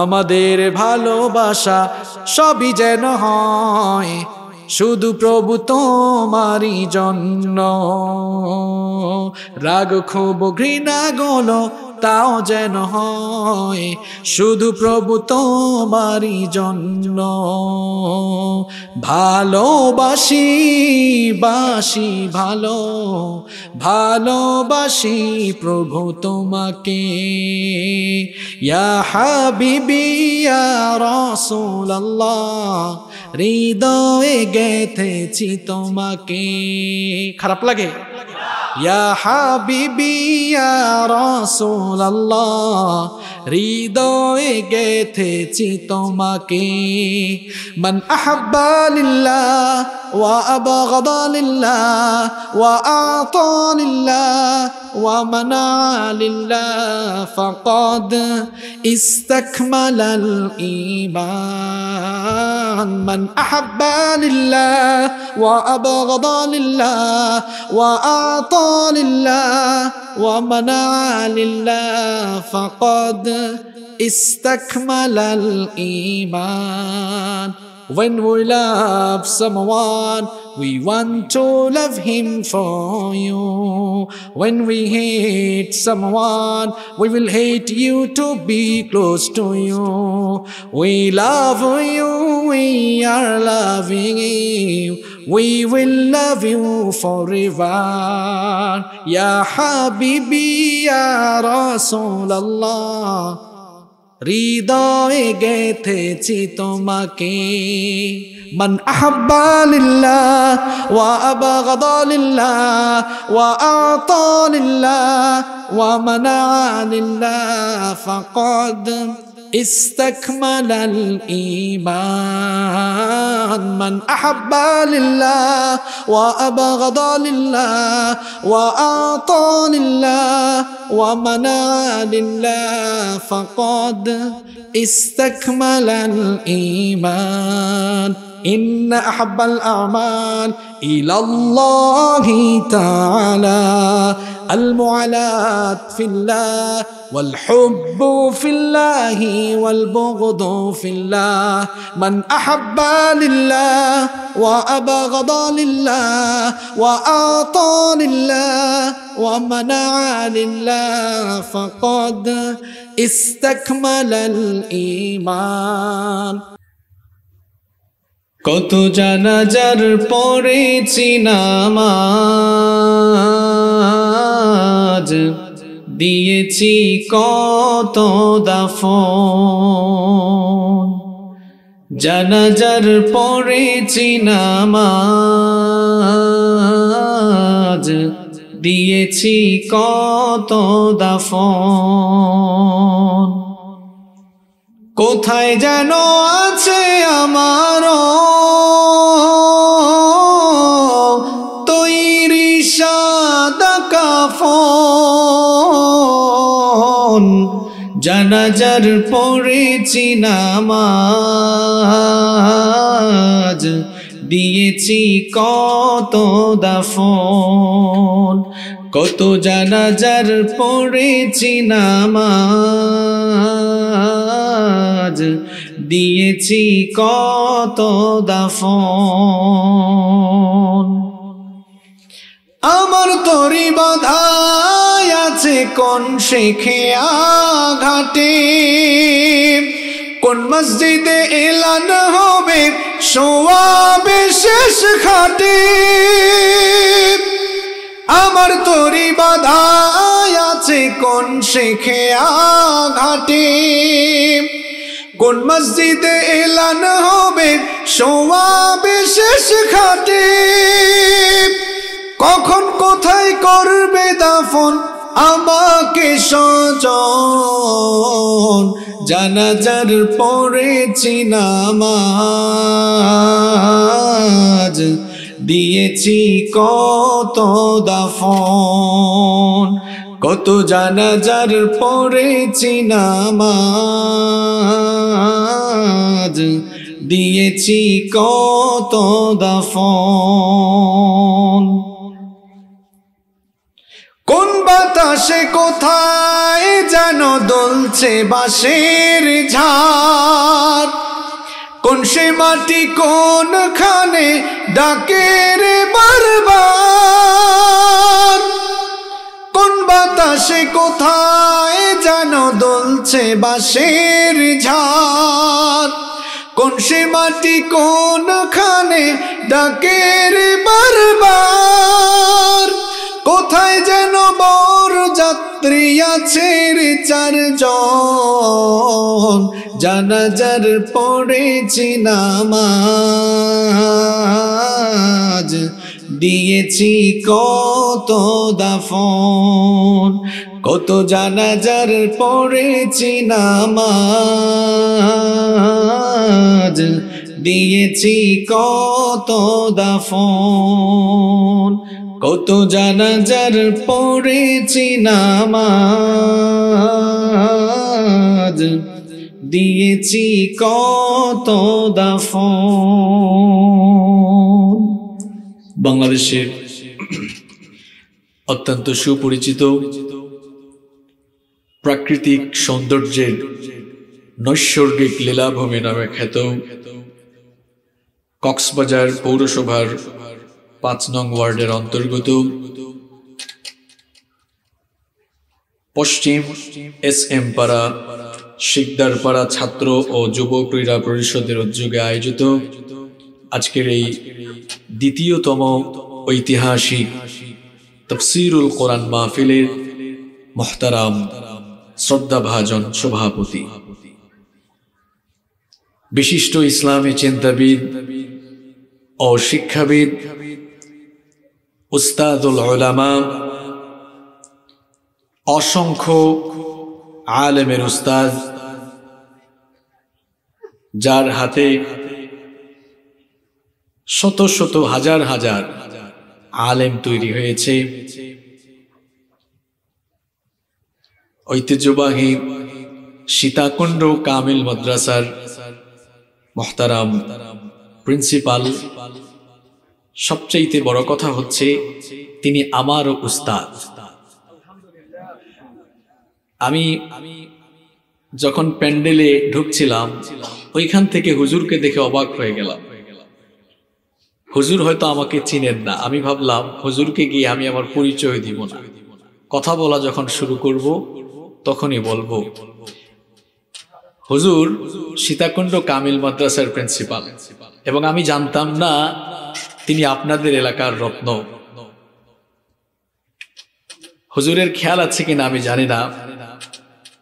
আমাদের ভালোবাসা সবই যেন হয় শুধু প্রভু তোমারই জন্য রাগ খুব ঘৃণা গলো তাও যেন হয় শুধু প্রভু তোমারই জন্য ভালোবাসি বাসি ভালো ভালোবাসি প্রভু তোমাকে ইয়া হাবিবি ইয়া হৃদয়ে গেথেছি তোমাকে খারাপ লাগে يا حبيبي يا رسول الله হৃদয়ে গেথেছি তোমাকে মন আহবালিল্লাহ ওয়া আবগদালিল্লাহ ওয়া আতালিল্লাহ ওয়া মানালিল্লাহ ফাকাদ ইস্তাকমালাল ঈমান মান আহবালিল্লাহ ওয়া আবগদালিল্লাহ ওয়া আতালিল্লাহ ওয়া মানালিল্লাহ ফাকাদ استكمل الإيمان When we love someone, we want to love him for you. When we hate someone, we will hate you to be close to you. We love you, we are loving you. We will love you forever يا حبيبي يا رسول الله হৃদয়ে গেথেছি তোমাকে من أحب لله وأبغض لله وأعطى لله ومنع لله فقد استكمل الإيمان من أحب لله وأبغض لله وأعطى لله ومنع لله فقد استكمل الإيمان إن أحب الأعمال إلى الله تعالى المعالاة في الله والحب في الله والبغض في الله من أحب لله وأبغض لله وأعطى لله ومنع لله فقد استكمل الإيمان কত জানাজার পরে চিনামাজ দিয়েছি কত দাফন জানাজার পরে চিনামাজ দিয়েছি কত দাফন কোথায় যেন আছে আমারও জানাজার পরে চিনামাজ দিয়েছি কত দাফন কত জানাজার পরে চিনামাজ দিয়েছি কত দাফন আমার তরি বাধা আছে কোন শেখে ঘাটে কোন মসজিদে এলান হবে সোয়া বিশেষ ঘাটে আমার তরি বাধা আছে কোন শেখে ঘাটে কোন মসজিদে এলান হবে সোয়া বিশেষ ঘাটে কখন কোথায় করবে দাফন আমাকে সজন জানাজার পড়েছি নামাজ দিয়েছি কত দাফন কত জানাজার পড়েছি নামাজ দিয়েছি কত দাফন কোন বাতাসে কোথায় যেন দলছে বাঁশের ঝাড় কোন সে মাটি কোন খানে ডাকে রে বারবার কোন বাতাসে কোথায় যেন দলছে বাঁশের ঝাড় কোন সে মাটি কোন খানে ডাকে রে বারবার কোথায় যেন বর যাত্রী আছে চার চারজন জানাজার পড়েছি নামাজ দিয়েছি কত দাফন কত জানাজার পড়েছি নামাজ দিয়েছি কত দাফন কত জানাজার পড়েছি নামাজ দিয়েছি কত দাফ বাংলাদেশের অত্যন্ত সুপরিচিত প্রাকৃতিক সৌন্দর্যের নৈসর্গিক লীলাভূমি নামে খ্যাত কক্সবাজার পৌরসভার পাঁচ নং ওয়ার্ডের অন্তর্গত পশ্চিম এস এম পাড়া শিকদার পাড়া ছাত্র ও যুব ক্রীড়া পরিষদের উদ্যোগে আয়োজিত আজকের এই দ্বিতীয়তম ঐতিহাসিক তফসিরুল কোরআন মাহফিলের মোহতারাম শ্রদ্ধাভাজন সভাপতি বিশিষ্ট ইসলামী চিন্তাবিদ ও শিক্ষাবিদ উস্তাদুল ওলামা অসংখ্য আলেমের উস্তাদ যার হাতে শত শত হাজার হাজার আলেম তৈরি হয়েছে ঐতিহ্যবাহী সীতাকুণ্ড কামিল মাদ্রাসার মোহতারাম প্রিন্সিপাল সবচাইতে বড় কথা হচ্ছে তিনি আমারও উস্তাদ আমি যখন প্যান্ডেলে ঢুকছিলাম ওইখান থেকে হুজুরকে দেখে অবাক হয়ে গেলাম হুজুর হয়তো আমাকে চিনেন না আমি ভাবলাম হুজুরকে গিয়ে আমি আমার পরিচয় দিব না কথা বলা যখন শুরু করব তখনই বলবো হুজুর সীতাকুণ্ড কামিল মাদ্রাসার প্রিন্সিপাল এবং আমি জানতাম না তিনি আপনাদের এলাকার রত্ন হুজুরের খেয়াল আছে কিনা আমি জানি না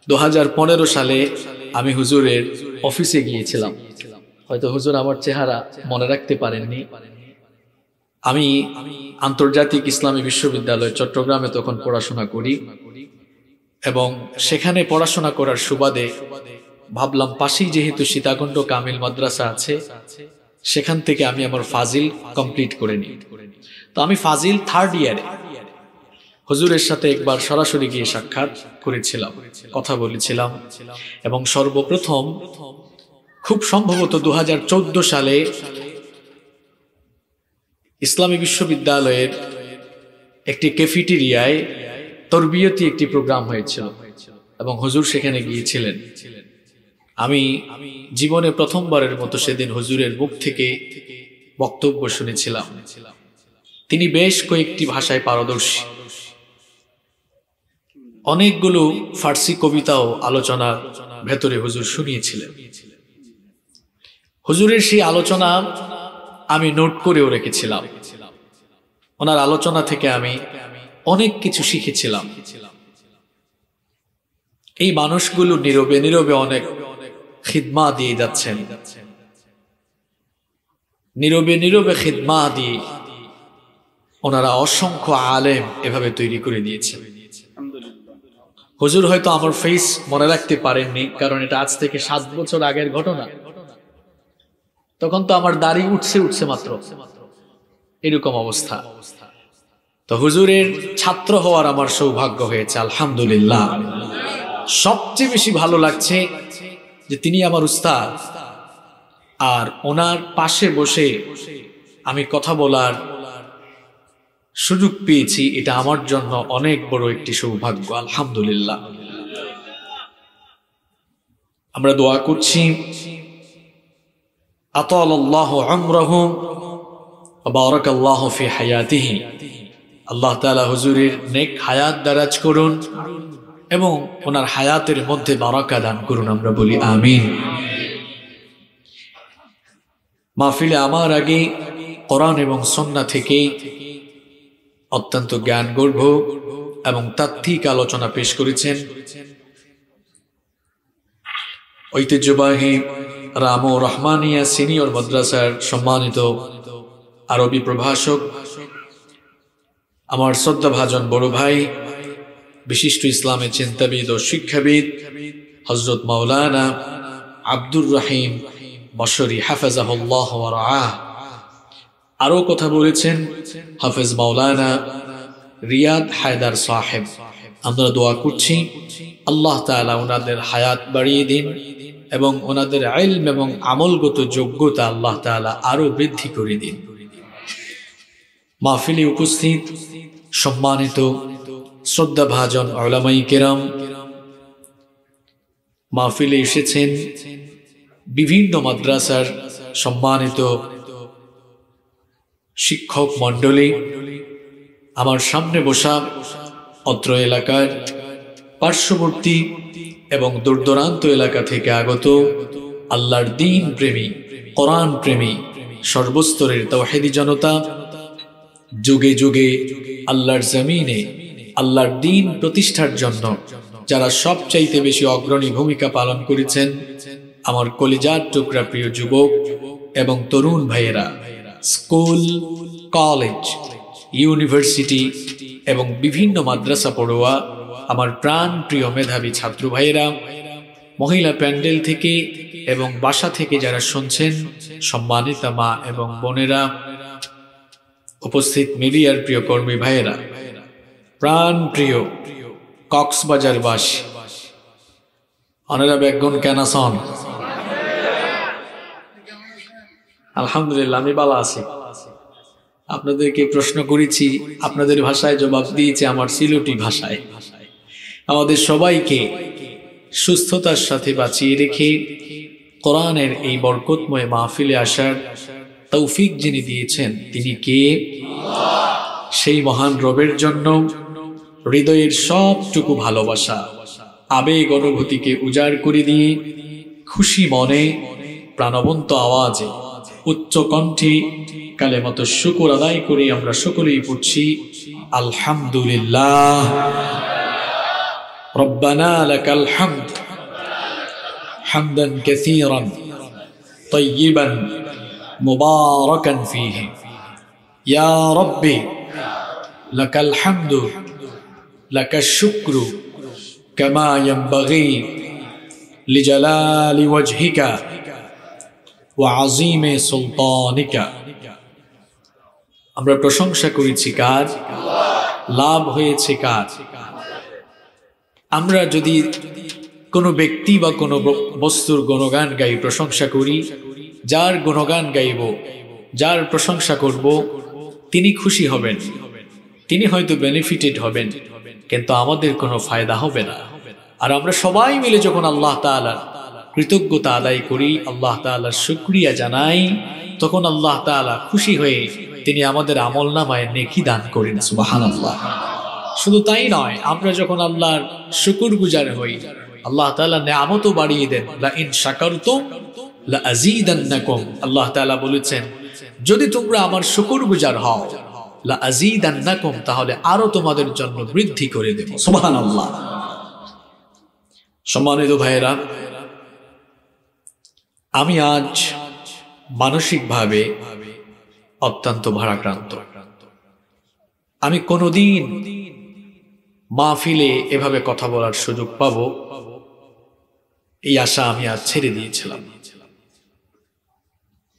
দু সালে আমি হুজুরের অফিসে গিয়েছিলাম হয়তো হুজুর আমার চেহারা মনে রাখতে পারেননি আমি আন্তর্জাতিক ইসলামী বিশ্ববিদ্যালয় চট্টগ্রামে তখন পড়াশোনা করি এবং সেখানে পড়াশোনা করার সুবাদে ভাবলাম পাশেই যেহেতু সীতাকুণ্ড কামিল মাদ্রাসা আছে সেখান থেকে আমি আমার ফাজিল কমপ্লিট করে নিই তো আমি ফাজিল থার্ড ইয়ারে হুজুরের সাথে একবার সরাসরি গিয়ে সাক্ষাৎ করেছিলাম কথা বলেছিলাম এবং সর্বপ্রথম খুব সম্ভবত দু সালে ইসলামী বিশ্ববিদ্যালয়ের একটি ক্যাফিটেরিয়ায় তরবিয়তি একটি প্রোগ্রাম হয়েছিল এবং হুজুর সেখানে গিয়েছিলেন আমি জীবনে প্রথমবারের মতো সেদিন হুজুরের মুখ থেকে বক্তব্য শুনেছিলাম তিনি বেশ কয়েকটি ভাষায় পারদর্শী অনেকগুলো ফার্সি কবিতাও আলোচনার ভেতরে হুজুর শুনিয়েছিলেন হুজুরের সেই আলোচনা আমি নোট করেও রেখেছিলাম ওনার আলোচনা থেকে আমি অনেক কিছু শিখেছিলাম এই মানুষগুলো নীরবে নীরবে অনেক খিদমা দিয়ে যাচ্ছেন নীরবে নীরবে খিদমা দিয়ে ওনারা অসংখ্য আলেম এভাবে তৈরি করে দিয়েছেন হুজুর হয়তো আমার ফেস মনে রাখতে পারেননি কারণ এটা আজ থেকে সাত বছর আগের ঘটনা তখন তো আমার দাড়ি উঠছে উঠছে মাত্র এরকম অবস্থা তো হুজুরের ছাত্র হওয়ার আমার সৌভাগ্য হয়েছে আলহামদুলিল্লাহ সবচেয়ে বেশি ভালো লাগছে যে তিনি আমার উস্তাদ আর ওনার পাশে বসে আমি কথা বলার সুযোগ পেয়েছি এটা আমার জন্য অনেক বড় একটি সৌভাগ্য আলহামদুলিল্লাহ আমরা দোয়া করছি আল্লাহ হুজুরের নেক হায়াত দারাজ করুন এবং ওনার হায়াতের মধ্যে বারাকা দান করুন আমরা বলি আমিন মাহফিলে আমার আগে কোরআন এবং সন্না থেকে অত্যন্ত জ্ঞান গর্ভ এবং তাত্ত্বিক আলোচনা পেশ করেছেন ঐতিহ্যবাহী রাম রহমানিয়া সিনিয়র মাদ্রাসার সম্মানিত আরবি প্রভাষক আমার শ্রদ্ধাভাজন বড় ভাই বিশিষ্ট ইসলামের চিন্তাবিদ ও শিক্ষাবিদ হজরত মাওলানা আব্দুর রাহিম বসরি হাফেজ আরো আরও কথা বলেছেন হাফেজ মাওলানা রিয়াদ হায়দার সাহেব আমরা দোয়া করছি আল্লাহ তালা ওনাদের হায়াত বাড়িয়ে দিন এবং ওনাদের আইল এবং আমলগত যোগ্যতা আল্লাহ তালা আরো বৃদ্ধি করে দিন মাহফিলি উপস্থিত সম্মানিত শ্রদ্ধাভাজন আলামাই কেরাম মাহফিলে এসেছেন বিভিন্ন মাদ্রাসার সম্মানিত শিক্ষক মণ্ডলী আমার সামনে বসা অত্র এলাকার পার্শ্ববর্তী এবং দূরদূরান্ত এলাকা থেকে আগত আল্লাহর দিন প্রেমী কোরআন প্রেমী সর্বস্তরের তহেদি জনতা যুগে যুগে আল্লাহর জমিনে আল্লাহর দিন প্রতিষ্ঠার জন্য যারা সবচাইতে বেশি অগ্রণী ভূমিকা পালন করেছেন আমার কলিজার টুকরা প্রিয় যুবক এবং তরুণ ভাইয়েরা স্কুল কলেজ ইউনিভার্সিটি এবং বিভিন্ন মাদ্রাসা পড়ুয়া আমার প্রাণ প্রিয় মেধাবী ছাত্র ভাইয়েরা মহিলা প্যান্ডেল থেকে এবং বাসা থেকে যারা শুনছেন সম্মানিতা মা এবং বোনেরা উপস্থিত মিডিয়ার প্রিয় কর্মী ভাইয়েরা প্রাণ প্রিয় বাস অনেরা বেগুন সন আলহামদুলিল্লাহ আমি বালা আছি আপনাদেরকে প্রশ্ন করেছি আপনাদের ভাষায় জবাব দিয়েছে আমার সিলুটি ভাষায় আমাদের সবাইকে সুস্থতার সাথে বাঁচিয়ে রেখে কোরআনের এই বরকতময় মাহফিলে আসার তৌফিক যিনি দিয়েছেন তিনি কে সেই মহান রবের জন্য হৃদয়ের সবটুকু ভালোবাসা আবেগ অনুভূতিকে উজাড় করে দিয়ে খুশি মনে প্রাণবন্ত আওয়াজে উচ্চ কণ্ঠে কালে মতো শুকুর আদায় করে আমরা সকলেই পড়ছি আলহামদুলিল্লাহ রব্বানা لك الحمد হামদান كثيرا طيبا مباركا فيه يا ربي لك الحمد لك الشكر كما ينبغي لجلال وجهك وعظيم سلطانك আমরা প্রশংসা করেছি কাজ লাভ হয়েছে কাজ আমরা যদি কোনো ব্যক্তি বা কোনো বস্তুর গুণগান গাই প্রশংসা করি যার গুণগান গাইব যার প্রশংসা করব তিনি খুশি হবেন তিনি হয়তো বেনিফিটেড হবেন কিন্তু আমাদের কোনো ফায়দা হবে না আর আমরা সবাই মিলে যখন আল্লাহ তালার কৃতজ্ঞতা আদায় করি আল্লাহ তালার শুক্রিয়া জানাই তখন আল্লাহ তালা খুশি হয়ে তিনি আমাদের আমল নামায় নেকি দান করেন সুবাহান আল্লাহ শুধু তাই নয় আমরা যখন আল্লাহর শুকুর গুজার হই আল্লাহ তালা নামত বাড়িয়ে দেন লা ইন সাকারত লা আজিদান্নাকুম আল্লাহ তালা বলেছেন যদি তোমরা আমার শুকুর গুজার হও লা তাহলে আরো তোমাদের জন্য বৃদ্ধি করে দেব সুবহানাল্লাহ সম্মানিত ভাইয়েরা আমি আজ মানসিকভাবে অত্যন্ত ভারাক্রান্ত আমি কোনোদিন মাহফিলে এভাবে কথা বলার সুযোগ পাব এই আশা আমি আজ ছেড়ে দিয়েছিলাম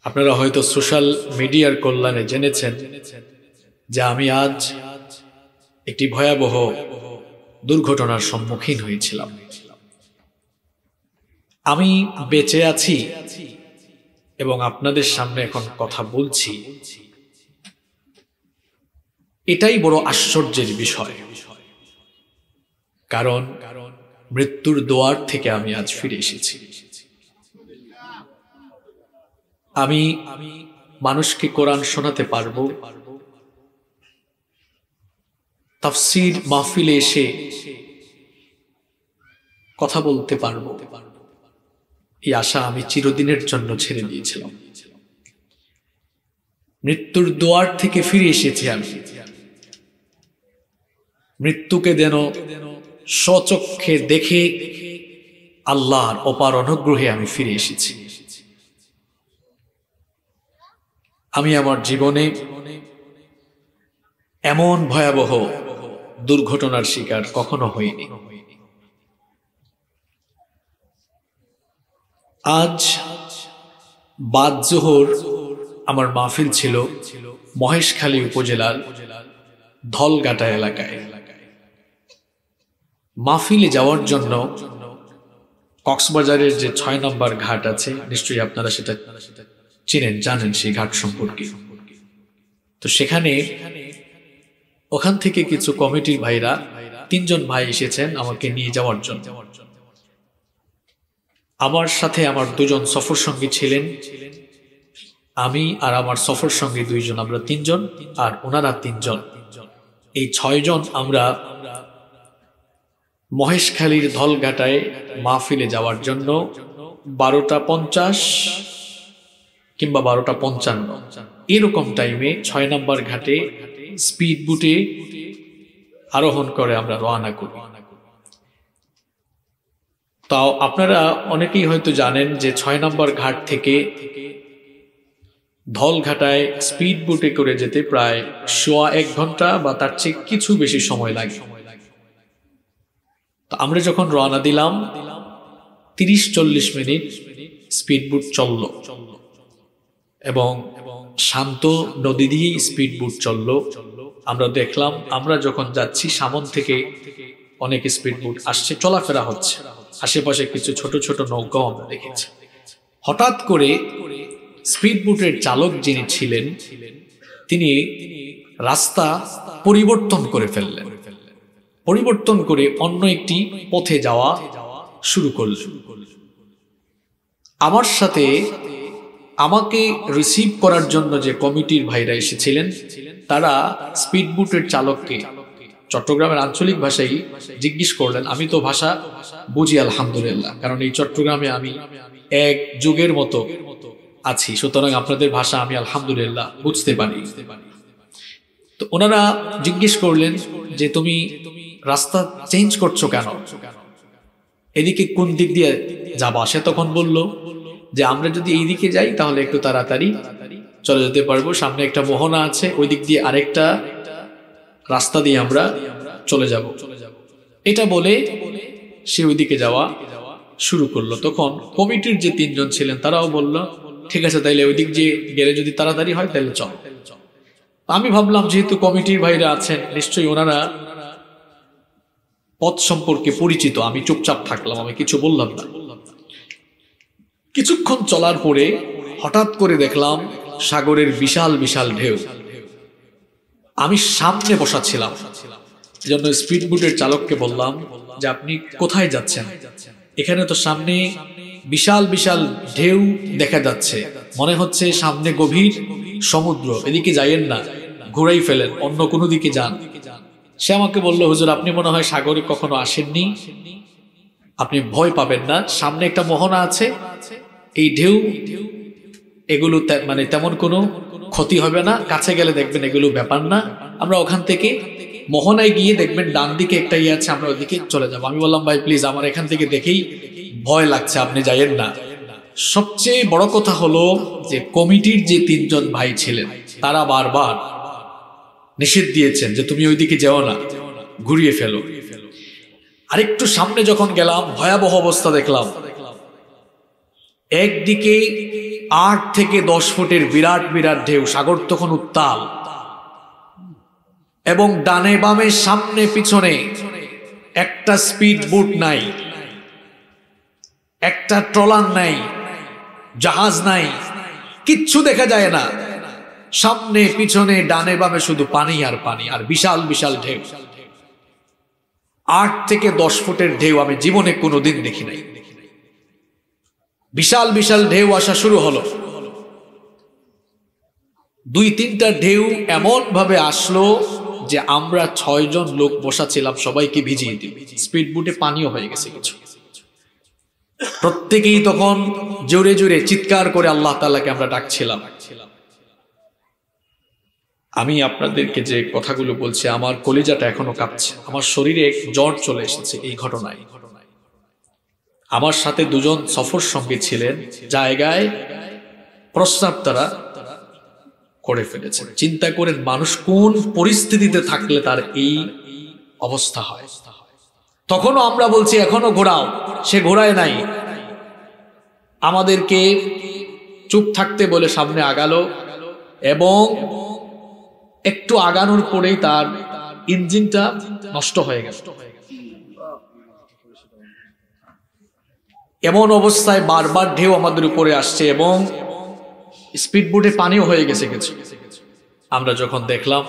আপনারা হয়তো সোশ্যাল মিডিয়ার কল্যাণে জেনেছেন যা আমি আজ একটি ভয়াবহ দুর্ঘটনার সম্মুখীন হয়েছিলাম আমি বেঁচে আছি এবং আপনাদের সামনে এখন কথা বলছি এটাই বড় আশ্চর্যের বিষয় কারণ মৃত্যুর দোয়ার থেকে আমি আজ ফিরে এসেছি আমি মানুষকে কোরআন শোনাতে পারবো তাফসির মাহফিলে এসে কথা বলতে পারবো এই আশা আমি চিরদিনের জন্য ছেড়ে দিয়েছিলাম মৃত্যুর দোয়ার থেকে ফিরে এসেছি আমি মৃত্যুকে যেন সচক্ষে দেখে আল্লাহর অপার অনুগ্রহে আমি ফিরে এসেছি আমি আমার জীবনে এমন ভয়াবহ দুর্ঘটনার শিকার কখনো হয়নি আজ বাদ জোহর আমার মাহফিল ছিল মহেশখালী উপজেলার ধলগাটা এলাকায় মাহফিলে যাওয়ার জন্য কক্সবাজারের যে ছয় নম্বর ঘাট আছে নিশ্চয়ই আপনারা সেটা চিনেন জানেন সেই ঘাট সম্পর্কে তো সেখানে ওখান থেকে কিছু কমিটির ভাইরা তিনজন ভাই এসেছেন আমাকে নিয়ে যাওয়ার জন্য আমার সাথে আমার দুজন সফর সঙ্গী ছিলেন আমি আর আমার সফর সঙ্গী দুইজন আমরা তিনজন আর ওনারা তিনজন এই ছয়জন আমরা মহেশখালীর ধলঘাটায় মাহফিলে যাওয়ার জন্য বারোটা পঞ্চাশ কিংবা বারোটা পঞ্চান্ন এরকম টাইমে ছয় নম্বর ঘাটে স্পিড বুটে আরোহণ করে আমরা রওনা করি তাও আপনারা অনেকেই হয়তো জানেন যে ছয় নম্বর ঘাট থেকে ধলঘাটায় স্পিড বুটে করে যেতে প্রায় সোয়া এক ঘন্টা বা তার চেয়ে কিছু বেশি সময় লাগে আমরা যখন রওনা দিলাম তিরিশ চল্লিশ মিনিট স্পিড বুট চলল এবং শান্ত নদী দিয়ে স্পিড বুট চলল আমরা দেখলাম আমরা যখন যাচ্ছি সামন থেকে অনেক স্পিড বুট আসছে চলাফেরা হচ্ছে আশেপাশে কিছু ছোট ছোট নৌকাও আমরা দেখেছি হঠাৎ করে স্পিড বুটের চালক যিনি ছিলেন তিনি রাস্তা পরিবর্তন করে ফেললেন পরিবর্তন করে অন্য একটি পথে যাওয়া শুরু করল আমার সাথে আমাকে রিসিভ করার জন্য যে কমিটির ভাইরা এসেছিলেন তারা স্পিডবুটের চালককে চট্টগ্রামের আঞ্চলিক ভাষায় জিজ্ঞেস করলেন আমি তো ভাষা বুঝি আলহামদুলিল্লাহ কারণ এই চট্টগ্রামে আমি এক যুগের মতো আছি সুতরাং আপনাদের ভাষা আমি আলহামদুলিল্লাহ বুঝতে পারি তো ওনারা জিজ্ঞেস করলেন যে তুমি রাস্তা চেঞ্জ করছো কেন এদিকে কোন দিক দিয়ে যাবা সে তখন বলল যে আমরা যদি এই দিকে যাই তাহলে একটু তাড়াতাড়ি চলে যেতে পারবো সামনে একটা মোহনা আছে ওই দিক দিয়ে আরেকটা রাস্তা দিয়ে আমরা চলে যাব এটা বলে সে ওই দিকে যাওয়া শুরু করলো তখন কমিটির যে তিনজন ছিলেন তারাও বলল ঠিক আছে তাইলে ওই দিক দিয়ে গেলে যদি তাড়াতাড়ি হয় তাহলে চল আমি ভাবলাম যেহেতু কমিটির ভাইরা আছেন নিশ্চয়ই ওনারা পথ সম্পর্কে পরিচিত আমি চুপচাপ থাকলাম আমি কিছু বললাম না কিছুক্ষণ চলার পরে হঠাৎ করে দেখলাম সাগরের বিশাল বিশাল ঢেউ আমি সামনে বসাচ্ছিলাম জন্য স্পিড বুটের চালককে বললাম যে আপনি কোথায় যাচ্ছেন এখানে তো সামনে বিশাল বিশাল ঢেউ দেখা যাচ্ছে মনে হচ্ছে সামনে গভীর সমুদ্র এদিকে যাইয়েন না ঘুরাই ফেলেন অন্য কোনো দিকে যান সে আমাকে বলল হুজুর আপনি মনে হয় সাগরে কখনো আসেননি আপনি ভয় পাবেন না সামনে একটা মোহনা আছে এই ঢেউ এগুলো মানে তেমন কোনো ক্ষতি হবে না কাছে গেলে দেখবেন এগুলো ব্যাপার না আমরা ওখান থেকে মোহনায় গিয়ে দেখবেন ডান দিকে একটা ইয়ে আছে আমরা ওদিকে চলে যাবো আমি বললাম ভাই প্লিজ আমার এখান থেকে দেখেই ভয় লাগছে আপনি যাইয়েন না সবচেয়ে বড় কথা হলো যে কমিটির যে তিনজন ভাই ছিলেন তারা বারবার নিষেধ দিয়েছেন যে তুমি ওইদিকে যাও না ঘুরিয়ে ফেলো আরেকটু সামনে যখন গেলাম ভয়াবহ অবস্থা দেখলাম একদিকে আট থেকে দশ ফুটের বিরাট বিরাট ঢেউ সাগর তখন উত্তাল এবং ডানে বামে সামনে পিছনে একটা স্পিড বোট নাই একটা ট্রলার নাই জাহাজ নাই কিচ্ছু দেখা যায় না সামনে পিছনে ডানে বামে শুধু পানি আর পানি আর বিশাল বিশাল ঢেউ আট থেকে দশ ফুটের ঢেউ আমি জীবনে কোনোদিন দেখি নাই বিশাল বিশাল ঢেউ আসা শুরু হলো দুই তিনটা ঢেউ এমনভাবে আসলো যে আমরা ছয়জন লোক বসাছিলাম সবাইকে ভিজিয়ে দিই স্পিড বুটে পানিও হয়ে গেছে কিছু প্রত্যেকেই তখন জোরে জোরে চিৎকার করে আল্লাহ তালাকে আমরা ডাকছিলাম আমি আপনাদেরকে যে কথাগুলো বলছি আমার কলিজাটা এখনো কাঁপছে আমার শরীরে জ্বর চলে এসেছে এই ঘটনায় আমার সাথে দুজন সফর সঙ্গী ছিলেন জায়গায় প্রস্তাব তারা করে ফেলেছে চিন্তা করেন মানুষ কোন পরিস্থিতিতে থাকলে তার এই অবস্থা হয় তখনও আমরা বলছি এখনো ঘোরাও সে ঘোরায় নাই আমাদেরকে চুপ থাকতে বলে সামনে আগালো এবং একটু আগানোর পরেই তার ইঞ্জিনটা নষ্ট হয়ে গেল এমন অবস্থায় বারবার ঢেউ আমাদের উপরে আসছে এবং স্পিডবোটে পানিও হয়ে গেছে গেছে আমরা যখন দেখলাম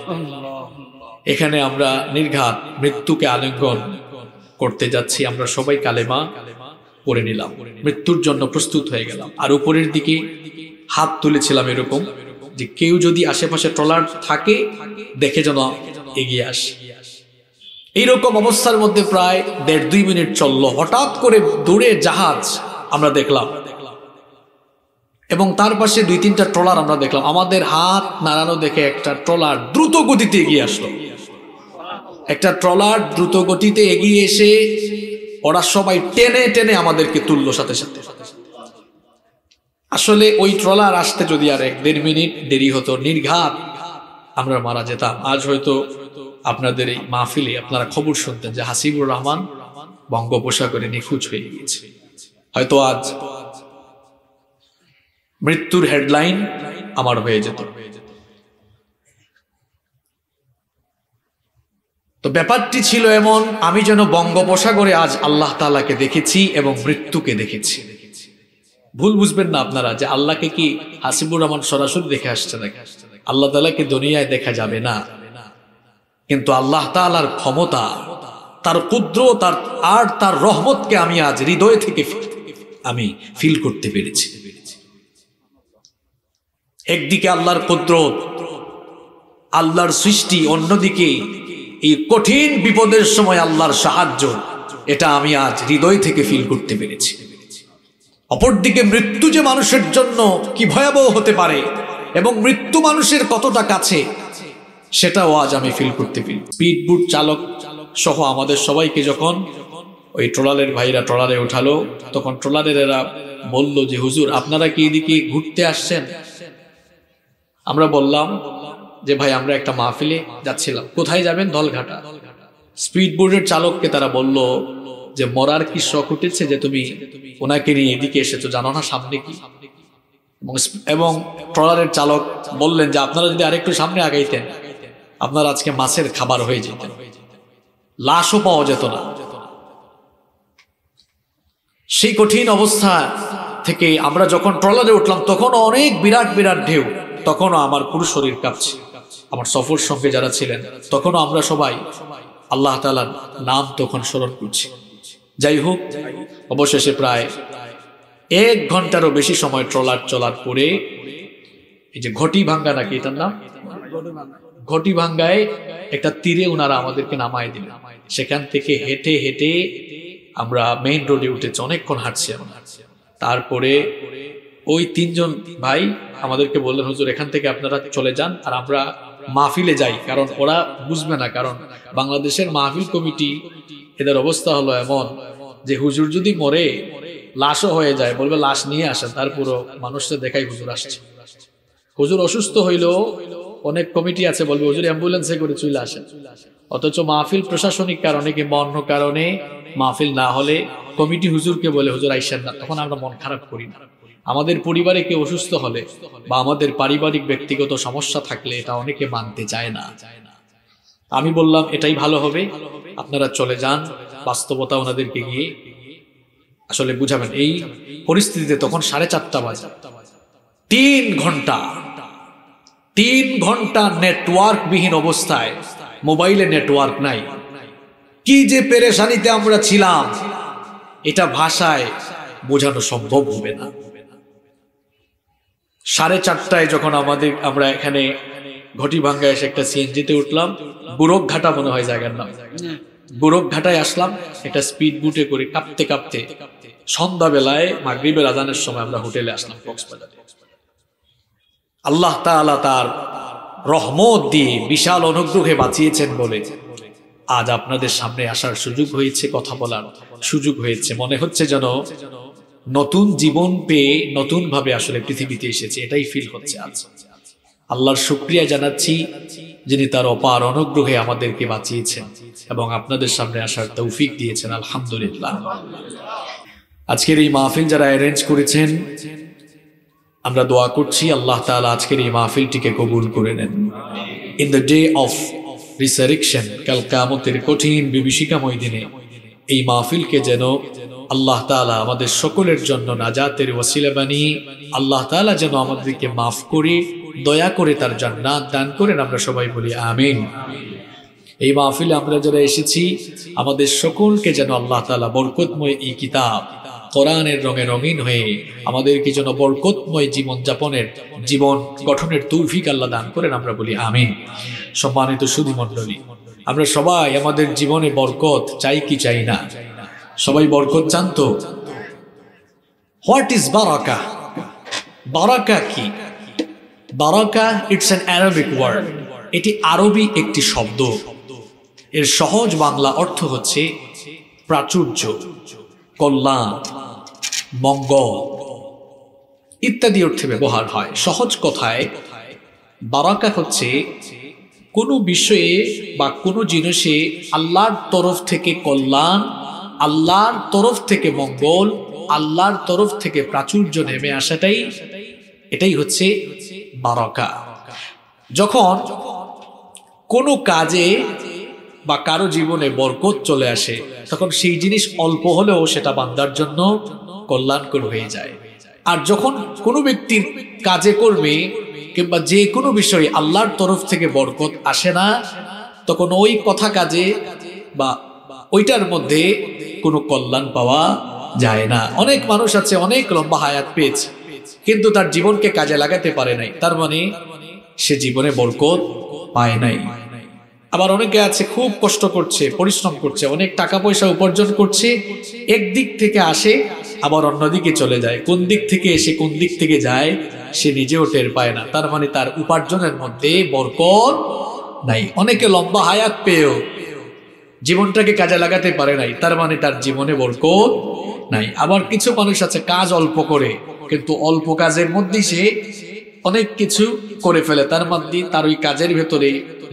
এখানে আমরা নির্ঘাত মৃত্যুকে আলিঙ্গন করতে যাচ্ছি আমরা সবাই কালেমা পরে নিলাম মৃত্যুর জন্য প্রস্তুত হয়ে গেলাম আর উপরের দিকে হাত তুলেছিলাম এরকম যে কেউ যদি আশেপাশে ট্রলার থাকে দেখে যেন এগিয়ে আসে এইরকম অবস্থার মধ্যে প্রায় দেড় দুই মিনিট চলল হঠাৎ করে দূরে জাহাজ আমরা দেখলাম এবং তার পাশে দুই তিনটা ট্রলার আমরা দেখলাম আমাদের হাত নাড়ানো দেখে একটা ট্রলার দ্রুত গতিতে এগিয়ে আসলো একটা ট্রলার দ্রুত গতিতে এগিয়ে এসে ওরা সবাই টেনে টেনে আমাদেরকে তুললো সাথে সাথে আসলে ওই ট্রলার আসতে যদি আর এক দেড় মিনিট দেরি হতো নির্ঘাত আমরা মারা যেতাম আজ হয়তো আপনাদের এই মাহফিলে আপনারা খবর শুনতেন যে হাসিবুর রহমান বঙ্গোপসাগরে নিখোঁজ হয়ে গিয়েছে হয়তো আজ মৃত্যুর হেডলাইন আমার হয়ে যেত তো ব্যাপারটি ছিল এমন আমি যেন বঙ্গোপসাগরে আজ আল্লাহ তালাকে দেখেছি এবং মৃত্যুকে দেখেছি ভুল বুঝবেন না আপনারা যে আল্লাহকে কি হাসিবুর রহমান সরাসরি দেখে আসছে নাকি আল্লাহ তালাকে দুনিয়ায় দেখা যাবে না কিন্তু আল্লাহ তালার ক্ষমতা তার কুদ্র তার আর তার রহমতকে আমি আজ হৃদয় থেকে আমি ফিল করতে পেরেছি একদিকে আল্লাহর কুদ্রত আল্লাহর সৃষ্টি অন্যদিকে এই কঠিন বিপদের সময় আল্লাহর সাহায্য এটা আমি আজ হৃদয় থেকে ফিল করতে পেরেছি অপরদিকে মৃত্যু যে মানুষের জন্য কি ভয়াবহ হতে পারে এবং মৃত্যু মানুষের কতটা কাছে সেটা আজ আমি ফিল করতে পারি স্পিড বুট চালক সহ আমাদের সবাইকে যখন ওই ট্রলারের ভাইরা ট্রলারে উঠালো তখন ট্রলারের এরা বলল যে হুজুর আপনারা কি এদিকে ঘুরতে আসছেন আমরা বললাম যে ভাই আমরা একটা মাহফিলে যাচ্ছিলাম কোথায় যাবেন দলঘাটা স্পিড বোর্ডের চালককে তারা বলল যে মরার কি শখ উঠেছে যে তুমি ওনাকে নিয়ে এদিকে এসেছো জানো না সামনে কি এবং ট্রলারের চালক বললেন যে আপনারা যদি আরেকটু সামনে আগাইতেন আপনার আজকে মাছের খাবার হয়ে যেত লাশও পাওয়া যেত না সেই কঠিন অবস্থা থেকে আমরা যখন ট্রলারে উঠলাম তখন অনেক বিরাট বিরাট ঢেউ তখনও আমার পুরো শরীর কাঁপছে আমার সফর সঙ্গে যারা ছিলেন তখনও আমরা সবাই আল্লাহ তালার নাম তখন স্মরণ করছি যাই হোক অবশেষে প্রায় এক ঘন্টারও বেশি সময় ট্রলার চলার পরে এই যে ঘটি ভাঙ্গা নাকি এটার নাম ঘটি ভাঙ্গায় একটা তীরে ওনারা আমাদেরকে নামায় দিলেন সেখান থেকে হেঁটে হেঁটে আমরা মেইন রোডে উঠেছি অনেকক্ষণ হাঁটছি আমরা তারপরে ওই তিনজন ভাই আমাদেরকে বললেন হুজুর এখান থেকে আপনারা চলে যান আর আমরা মাহফিলে যাই কারণ ওরা বুঝবে না কারণ বাংলাদেশের মাহফিল কমিটি এদের অবস্থা হলো এমন যে হুজুর যদি মরে লাশও হয়ে যায় বলবে লাশ নিয়ে আসেন তারপরও মানুষটা দেখাই হুজুর আসছে হুজুর অসুস্থ হইলেও অনেক কমিটি আছে বলবে হুজুর অ্যাম্বুলেন্সে করে চলে আসেন অথচ মাহফিল প্রশাসনিক কারণে কি বন্য কারণে মাহফিল না হলে কমিটি হুজুরকে বলে হুজুর আইসেন না তখন আমরা মন খারাপ করি না আমাদের পরিবারে কেউ অসুস্থ হলে বা আমাদের পারিবারিক ব্যক্তিগত সমস্যা থাকলে এটা অনেকে মানতে চায় না আমি বললাম এটাই ভালো হবে আপনারা চলে যান বাস্তবতা ওনাদেরকে গিয়ে আসলে বুঝাবেন এই পরিস্থিতিতে তখন সাড়ে চারটা বাজে তিন ঘন্টা তিন ঘন্টা নেটওয়ার্কবিহীন অবস্থায় মোবাইলে নেটওয়ার্ক নাই কি যে পেরেশানিতে আমরা ছিলাম এটা ভাষায় বোঝানো সম্ভব হবে না সাড়ে চারটায় যখন আমাদের আমরা এখানে ঘটি ভাঙ্গা এসে একটা সিএনজিতে উঠলাম বুরক মনে হয় জায়গার নাম বুরক আসলাম একটা স্পিড বুটে করে কাঁপতে কাঁপতে সন্ধ্যাবেলায় মাগরীবের আজানের সময় আমরা হোটেলে আসলাম কক্সবাজারে আল্লাহ তালা তার রহমত দিয়ে বিশাল অনুগ্রহে বাঁচিয়েছেন বলে আজ আপনাদের সামনে আসার সুযোগ হয়েছে কথা বলার সুযোগ হয়েছে মনে হচ্ছে যেন নতুন জীবন পেয়ে নতুনভাবে আসলে পৃথিবীতে এসেছে এটাই ফিল হচ্ছে আজ আল্লাহর শুক্রিয়া জানাচ্ছি যিনি তার অপার অনুগ্রহে আমাদেরকে বাঁচিয়েছেন এবং আপনাদের সামনে আসার তৌফিক দিয়েছেন আলহামদুলিল্লাহ আজকের এই মাহফিল যারা অ্যারেঞ্জ করেছেন আমরা দোয়া করছি আল্লাহ তালা আজকের এই মাহফিলটিকে কবুল করে নেন in the day of resurrection কাল কামতের কঠিন বিভীষিকাময় দিনে এই মাহফিলকে যেন আল্লাহ তালা আমাদের সকলের জন্য নাজাতের ওসিলা বানিয়ে আল্লাহ তালা যেন আমাদেরকে মাফ করে দয়া করে তার জান্নাত দান করেন আমরা সবাই বলি আমিন এই মাহফিলে আমরা যারা এসেছি আমাদের সকলকে যেন আল্লাহ তালা বরকতময় এই কিতাব কোরআনের রঙে রঙিন হয়ে আমাদেরকে যেন বরকতময় জীবন যাপনের জীবন গঠনের তৌফিক আল্লাহ দান করেন আমরা বলি আমি সম্মানিত সুধীমণ্ডলী আমরা সবাই আমাদের জীবনে বরকত চাই কি চাই না সবাই বরকত চান তো হোয়াট ইজ বারাকা বারাকা কি বারাকা ইটস অ্যান অ্যারাবিক ওয়ার্ড এটি আরবি একটি শব্দ এর সহজ বাংলা অর্থ হচ্ছে প্রাচুর্য কল্যাণ মঙ্গল ইত্যাদি অর্থে ব্যবহার হয় সহজ কথায় বারাকা হচ্ছে কোনো বিষয়ে বা কোনো জিনিসে আল্লাহর তরফ থেকে কল্যাণ আল্লাহর তরফ থেকে মঙ্গল আল্লাহর তরফ থেকে প্রাচুর্য নেমে আসাটাই এটাই হচ্ছে বারাকা যখন কোনো কাজে বা কারো জীবনে বরকত চলে আসে তখন সেই জিনিস অল্প হলেও সেটা বান্দার জন্য কল্যাণকর হয়ে যায় আর যখন কোনো ব্যক্তির কাজে করবে কিংবা যে কোনো বিষয়ে আল্লাহর তরফ থেকে বরকত আসে না তখন ওই কথা কাজে বা ওইটার মধ্যে কোনো কল্যাণ পাওয়া যায় না অনেক মানুষ আছে অনেক লম্বা হায়াত পেয়েছে কিন্তু তার জীবনকে কাজে লাগাতে পারে নাই তার মানে সে জীবনে বরকত পায় নাই আবার অনেকে আছে খুব কষ্ট করছে পরিশ্রম করছে অনেক টাকা পয়সা উপার্জন করছে একদিক থেকে আসে আবার অন্যদিকে চলে যায় কোন দিক থেকে এসে কোন দিক থেকে যায় সে নিজেও টের পায় না তার মানে তার উপার্জনের মধ্যে বরকর নাই অনেকে লম্বা হায়াত পেয়েও জীবনটাকে কাজে লাগাতে পারে নাই তার মানে তার জীবনে বরকর নাই আবার কিছু মানুষ আছে কাজ অল্প করে কিন্তু অল্প কাজের মধ্যেই সে অনেক কিছু করে ফেলে তার মাধ্যমে তার ওই কাজের ভেতরে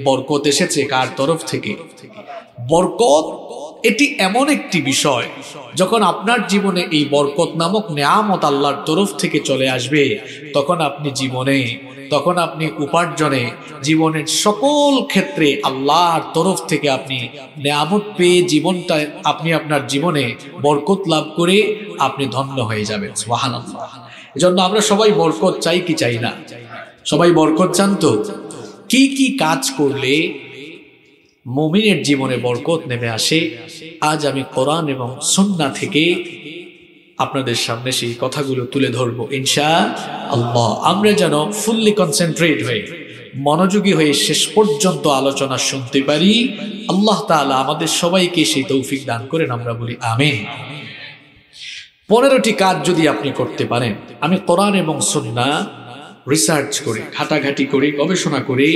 বরকত এসেছে কার তরফ থেকে বরকত এটি এমন একটি বিষয় যখন আপনার জীবনে এই বরকত নামক নিয়ামত আল্লাহর তরফ থেকে চলে আসবে তখন আপনি জীবনে তখন আপনি উপার্জনে জীবনের সকল ক্ষেত্রে আল্লাহর তরফ থেকে আপনি নেয়ামত পেয়ে জীবনটা আপনি আপনার জীবনে বরকত লাভ করে আপনি ধন্য হয়ে যাবেন সুবহানাল্লাহ এজন্য আমরা সবাই বরকত চাই কি চাই না সবাই বরকত চান তো কি কি কাজ করলে মমিনের জীবনে বরকত নেমে আসে আজ আমি কোরআন এবং সন্না থেকে আপনাদের সামনে সেই কথাগুলো তুলে ধরব ইনশা আল্লাহ আমরা যেন ফুললি কনসেন্ট্রেট হয়ে মনোযোগী হয়ে শেষ পর্যন্ত আলোচনা শুনতে পারি আল্লাহ তালা আমাদের সবাইকে সেই তৌফিক দান করেন আমরা বলি আমিন পনেরোটি কাজ যদি আপনি করতে পারেন আমি কোরআন এবং সন্না রিসার্চ করে ঘাটাঘাটি করে গবেষণা করে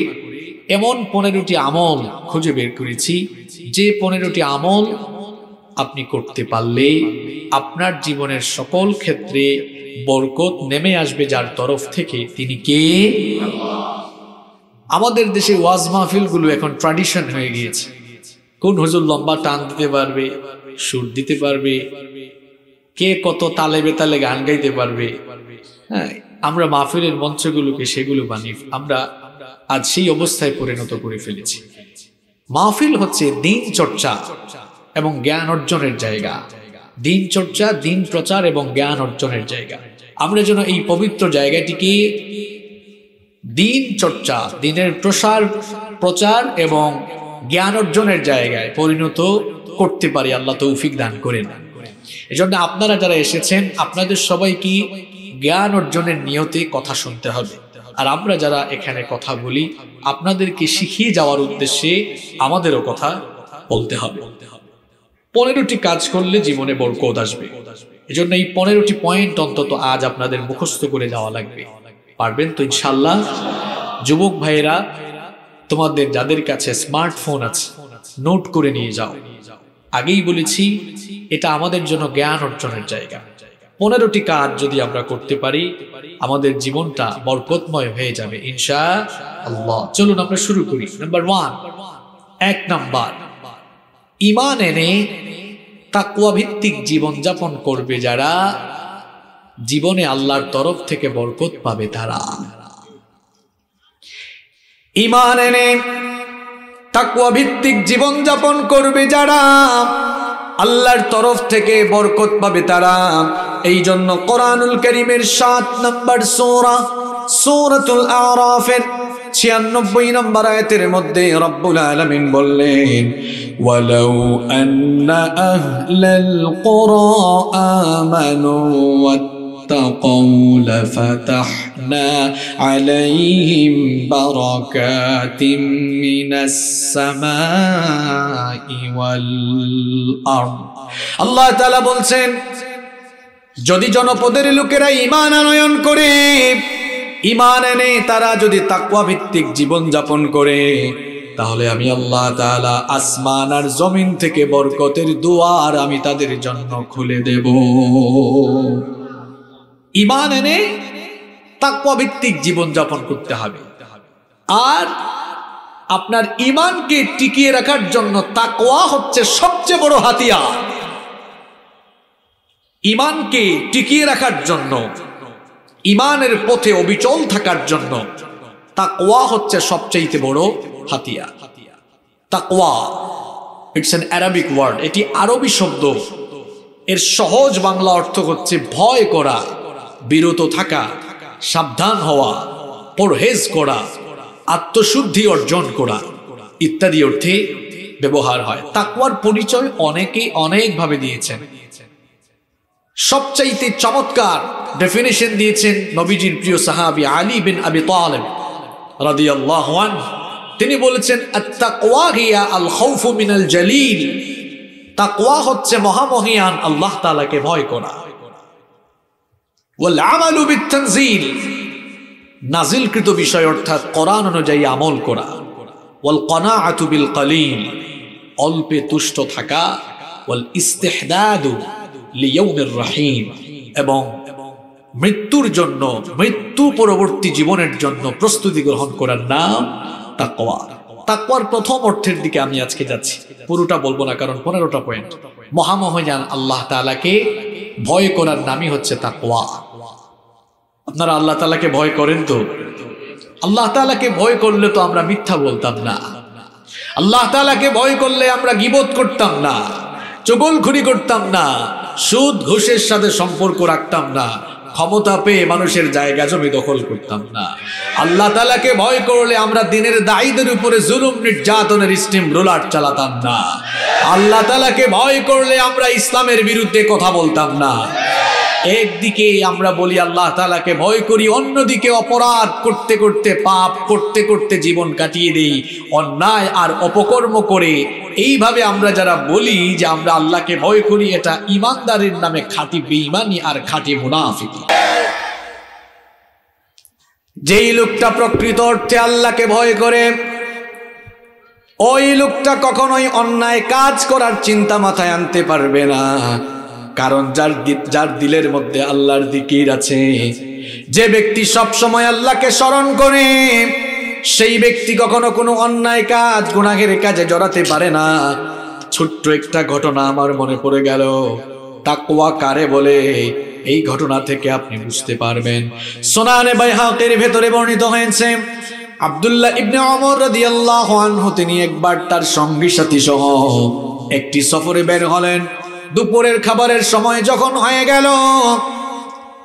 এমন পনেরোটি আমল খুঁজে বের করেছি যে পনেরোটি আমল আপনি করতে পারলে আপনার জীবনের সকল ক্ষেত্রে বরকত নেমে আসবে যার তরফ থেকে তিনি কে আমাদের দেশে ওয়াজ মাহফিলগুলো এখন ট্রাডিশন হয়ে গিয়েছে কোন হুজুর লম্বা টান দিতে পারবে সুর দিতে পারবে কে কত তালে বেতালে গান গাইতে পারবে হ্যাঁ আমরা মাহফিলের মঞ্চগুলোকে সেগুলো বানিয়ে আমরা আজ সেই অবস্থায় পরিণত করে ফেলেছি মাহফিল হচ্ছে দিন চর্চা এবং জ্ঞান অর্জনের জায়গা দিন চর্চা দিন প্রচার এবং জ্ঞান অর্জনের জায়গা আমরা যেন এই পবিত্র জায়গাটিকে দিন চর্চা দিনের প্রসার প্রচার এবং জ্ঞান অর্জনের জায়গায় পরিণত করতে পারি আল্লাহ তৌফিক দান করে না এজন্য আপনারা যারা এসেছেন আপনাদের সবাইকে জ্ঞান অর্জনের নিয়তে কথা শুনতে হবে আর আমরা যারা এখানে কথা বলি আপনাদেরকে শিখিয়ে যাওয়ার উদ্দেশ্যে আমাদেরও কথা বলতে হবে পনেরোটি কাজ করলে জীবনে বরকত আসবে এজন্য এই পনেরোটি পয়েন্ট অন্তত আজ আপনাদের মুখস্থ করে যাওয়া লাগবে পারবেন তো ইনশাল্লাহ যুবক ভাইয়েরা তোমাদের যাদের কাছে স্মার্টফোন আছে নোট করে নিয়ে যাও আগেই বলেছি এটা আমাদের জন্য জ্ঞান অর্জনের জায়গা পনেরোটি কাজ যদি আমরা করতে পারি আমাদের জীবনটা বরকতময় হয়ে যাবে ইনশা আল্লাহ চলুন আমরা শুরু করি নাম্বার ওয়ান এক নাম্বার ইমান এনে তাকুয়াভিত্তিক জীবনযাপন করবে যারা জীবনে আল্লাহর তরফ থেকে বরকত পাবে তারা ইমান এনে তাকুয়া ভিত্তিক জীবন যাপন করবে যারা আল্লাহর তরফ থেকে বরকত পাবে তারা এই জন্য কোরআনুল করিমের সাত নম্বর সোরা সোরাতুল আরফের ছিয়ানব্বই নম্বর আয়তের মধ্যে রব্বুল আলমিন বললেন ولو أن أهل القرى آمنوا واتقوا لفتحنا عليهم بركات من السماء والأرض আল্লাহ তালা বলছেন যদি জনপদের লোকেরা ইমান আনয়ন করে ইমান এনে তারা যদি তাকুয়া ভিত্তিক জীবন যাপন করে তাহলে আমি আল্লাহ তালা আসমান আর জমিন থেকে বরকতের দুয়ার আমি তাদের জন্য খুলে দেব ইমান এনে তাকওয়াভিত্তিক জীবনযাপন করতে হবে আর আপনার ইমানকে টিকিয়ে রাখার জন্য তাকওয়া হচ্ছে সবচেয়ে বড় হাতিয়ার ইমানকে টিকিয়ে রাখার জন্য ইমানের পথে অবিচল থাকার জন্য তাকওয়া হচ্ছে সবচেয়ে বড় হাতিয়ার তাকওয়া ইটস অ্যান অ্যারাবিক ওয়ার্ড এটি আরবি শব্দ এর সহজ বাংলা অর্থ হচ্ছে ভয় করা বিরত থাকা সাবধান হওয়া পরহেজ করা আত্মশুদ্ধি অর্জন করা ইত্যাদি অর্থে ব্যবহার হয় তাকওয়ার পরিচয় অনেকেই অনেকভাবে দিয়েছেন সবচাইতে চমৎকার ডেফিনেশন দিয়েছেন নবীজির প্রিয় সাহাবি আলী বিন আবি তালেব রাদিয়াল্লাহওয়ান তিনি বলেছেন আত্তাকওয়া আল মিনাল জালিল তাকওয়া হচ্ছে মহামহিয়ান আল্লাহ তালাকে ভয় করা ওয়াল আমালু বিতানজিল নাজিলকৃত বিষয় অর্থাৎ করান অনুযায়ী আমল করা ওয়াল কনা বিল কলিল অল্পে তুষ্ট থাকা ওয়াল ইস্তেহদাদু লিয়াউমির রাহিম এবং মৃত্যুর জন্য মৃত্যু পরবর্তী জীবনের জন্য প্রস্তুতি গ্রহণ করার নাম তাকওয়া তাকওয়ার প্রথম অর্থের দিকে আমি আজকে যাচ্ছি পুরোটা বলবো না কারণ পনেরোটা পয়েন্ট মহামহজান আল্লাহ তালাকে ভয় করার নামই হচ্ছে তাকওয়া আপনারা আল্লাহ তালাকে ভয় করেন তো আল্লাহ তালাকে ভয় করলে তো আমরা মিথ্যা বলতাম না আল্লাহ তালাকে ভয় করলে আমরা গিবোধ করতাম না চগলখুরি করতাম না সুদ ঘোষের সাথে সম্পর্ক রাখতাম না ক্ষমতা পেয়ে মানুষের জায়গা জমি দখল করতাম না আল্লাহ তালাকে ভয় করলে আমরা দিনের দায়ীদের উপরে জুলুম নির্যাতনের স্টিম রোলার চালাতাম না আল্লাহ তালাকে ভয় করলে আমরা ইসলামের বিরুদ্ধে কথা বলতাম না একদিকে আমরা বলি আল্লাহ তালাকে ভয় করি অন্যদিকে অপরাধ করতে করতে পাপ করতে করতে জীবন কাটিয়ে দেই অন্যায় আর অপকর্ম করে এইভাবে আমরা যারা বলি যে আমরা আল্লাহকে ভয় করি এটা ইমানদারের নামে খাঁটি বেঈমানি আর খাঁটি মুনাফিকি যেই লোকটা প্রকৃত অর্থে আল্লাহকে ভয় করে ওই লোকটা কখনোই অন্যায় কাজ করার চিন্তা মাথায় আনতে পারবে না কারণ যার যার দিলের মধ্যে আল্লাহর দিকির আছে যে ব্যক্তি সব সময় আল্লাহকে স্মরণ করে সেই ব্যক্তি কখনো কোনো অন্যায় কাজ গুণাগের কাজে জড়াতে পারে না ছোট্ট একটা ঘটনা আমার মনে পড়ে গেল তাকুয়া কারে বলে এই ঘটনা থেকে আপনি বুঝতে পারবেন সোনানে বাইহাকের ভেতরে বর্ণিত হয়েছে আব্দুল্লাহ ইবনে অমর রাদিয়াল্লাহু আনহু তিনি একবার তার সঙ্গী সাথী সহ একটি সফরে বের হলেন দুপুরের খাবারের সময় যখন হয়ে গেল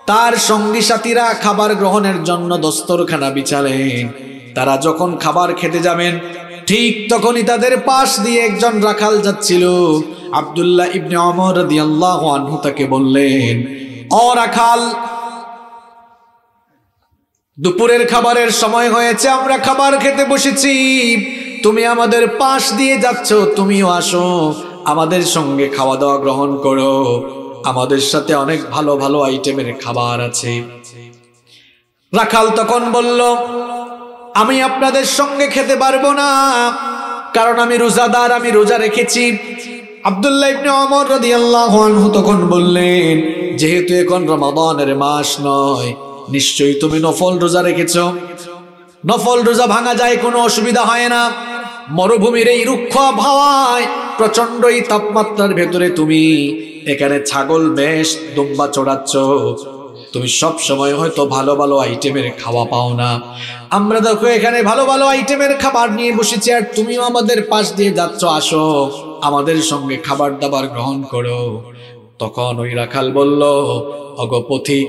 তার সঙ্গী সাথীরা খাবার গ্রহণের জন্য দস্তরখানা বিচালে তারা যখন খাবার খেতে যাবেন ঠিক তখনই তাদের পাশ দিয়ে একজন রাখাল যাচ্ছিল আবদুল্লাহ ইবনে অমর রাদিয়াল্লাহু আনহু তাকে বললেন অ রাখাল দুপুরের খাবারের সময় হয়েছে আমরা খাবার খেতে বসেছি তুমি আমাদের পাশ দিয়ে যাচ্ছ তুমিও আসো আমাদের সঙ্গে খাওয়া দাওয়া গ্রহণ করো আমাদের সাথে অনেক ভালো ভালো আইটেমের খাবার আছে রাখাল তখন বলল আমি আপনাদের সঙ্গে খেতে পারবো না কারণ আমি রোজাদার আমি রোজা রেখেছি আবদুল্লাহ ইবনে অমর রাদিয়াল্লাহু তখন বললেন যেহেতু এখন রমাদানের মাস নয় নিশ্চয়ই তুমি নফল রোজা রেখেছ নফল রোজা ভাঙা যায় কোনো অসুবিধা হয় না মরুভূমির এই রুক্ষ ভাওয়ায় প্রচন্ড এই তাপমাত্রার ভেতরে তুমি এখানে ছাগল মেষ দুম্বা চড়াচ্ছ তুমি সব সময় হয়তো ভালো ভালো আইটেমের খাওয়া পাও না আমরা দেখো এখানে ভালো ভালো আইটেমের খাবার নিয়ে বসেছি আর তুমিও আমাদের পাশ দিয়ে যাচ্ছ আসো আমাদের সঙ্গে খাবার দাবার গ্রহণ করো তখন ওই রাখাল বলল অগপথি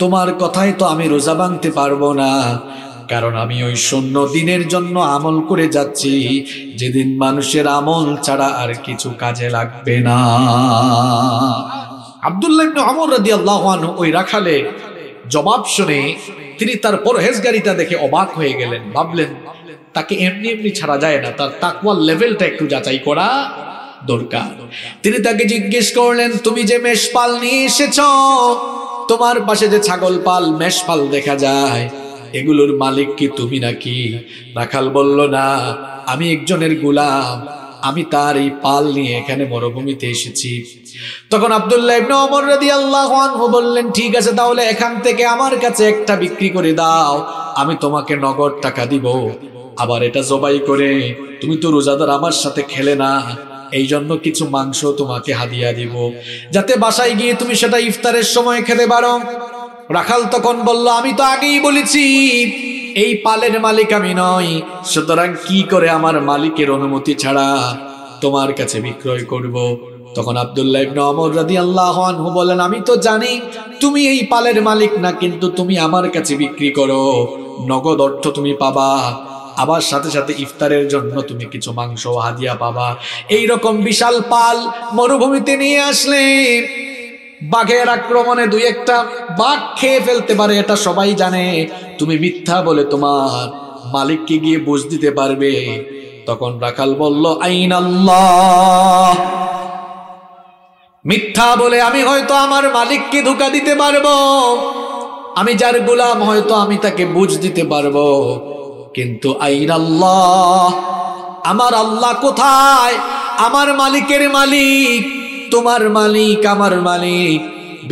তোমার কথাই তো আমি রোজা ভাঙতে পারবো না কারণ আমি ওই শূন্য দিনের জন্য আমল করে যাচ্ছি যেদিন মানুষের আমল ছাড়া আর কিছু কাজে লাগবে না আবদুল্লাহ ইবনে অমর ওই রাখালে জবাব শুনে তিনি তার পরহেজগারিতা দেখে অবাক হয়ে গেলেন ভাবলেন তাকে এমনি এমনি ছাড়া যায় না তার তাকওয়ার লেভেলটা একটু যাচাই করা দরকার তিনি তাকে জিজ্ঞেস করলেন তুমি যে মেষপাল নিয়ে এসেছ তোমার পাশে যে ছাগল পাল মেষপাল দেখা যায় এগুলোর মালিক কি তুমি নাকি রাখাল বলল না আমি একজনের গুলাম আমি তার এই পাল নিয়ে এখানে মরুভূমিতে এসেছি তখন আবদুল্লাহ বললেন ঠিক আছে তাহলে এখান থেকে আমার কাছে একটা বিক্রি করে দাও আমি তোমাকে নগদ টাকা দিব আবার এটা জবাই করে তুমি তো রোজাদার আমার সাথে খেলে না এই জন্য কিছু মাংস তোমাকে হাদিয়া দিব যাতে বাসায় গিয়ে তুমি সেটা ইফতারের সময় খেতে পারো রাখাল তখন বলল আমি তো আগেই বলেছি এই পালের মালিক আমি নই সুতরাং কি করে আমার মালিকের অনুমতি ছাড়া তোমার কাছে বিক্রয় করব। তখন আবদুল্লাহ ইবনে অমর রাদিয়াল্লাহু আনহু বলেন আমি তো জানি তুমি এই পালের মালিক না কিন্তু তুমি আমার কাছে বিক্রি করো নগদ অর্থ তুমি পাবা আবার সাথে সাথে ইফতারের জন্য তুমি কিছু মাংস হাদিয়া পাবা এই রকম বিশাল পাল মরুভূমিতে নিয়ে আসলেন বাঘের আক্রমণে দুই একটা বাঘ খেয়ে ফেলতে পারে এটা সবাই জানে তুমি মিথ্যা বলে তোমার মালিককে গিয়ে বুঝ দিতে পারবে তখন রাখাল বলল আইন আল্লাহ মিথ্যা বলে আমি হয়তো আমার মালিককে ধোকা দিতে পারবো আমি যার গোলাম হয়তো আমি তাকে বুঝ দিতে পারবো কিন্তু আইন আল্লাহ আমার আল্লাহ কোথায় আমার মালিকের মালিক তোমার মালিক আমার মালিক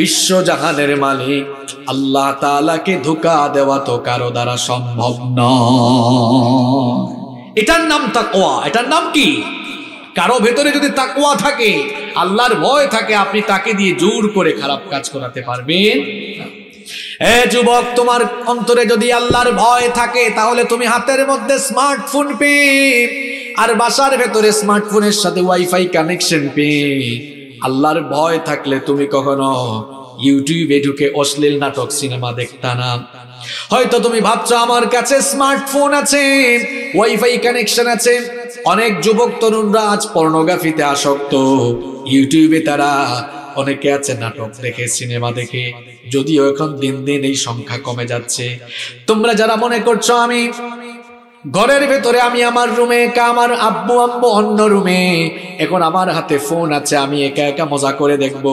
বিশ্বজাহানের মালিক আল্লাহ তালাকে ধোকা দেওয়া তো কারো দ্বারা সম্ভব নয় এটার নাম তাকোয়া এটার নাম কি কারো ভেতরে যদি তাকোয়া থাকে আল্লাহর ভয় থাকে আপনি তাকে দিয়ে জোর করে খারাপ কাজ করাতে পারবেন এ যুবক তোমার অন্তরে যদি আল্লাহর ভয় থাকে তাহলে তুমি হাতের মধ্যে স্মার্টফোন পে আর বাসার ভেতরে স্মার্টফোনের সাথে ওয়াইফাই কানেকশন পেয়ে আল্লাহর ভয় থাকলে তুমি কখনো ইউটিউবে ঢুকে অশ্লীল নাটক সিনেমা দেখতা না হয়তো তুমি ভাবছো আমার কাছে স্মার্টফোন আছে ওয়াইফাই কানেকশন আছে অনেক যুবক তরুণরা আজ পর্নোগ্রাফিতে আসক্ত ইউটিউবে তারা অনেকে আছে নাটক দেখে সিনেমা দেখে যদিও এখন দিন দিন এই সংখ্যা কমে যাচ্ছে তোমরা যারা মনে করছো আমি ঘরের ভেতরে আমি আমার রুমে একা আমার আব্বু আব্বু অন্য রুমে এখন আমার হাতে ফোন আছে আমি একা একা মজা করে দেখব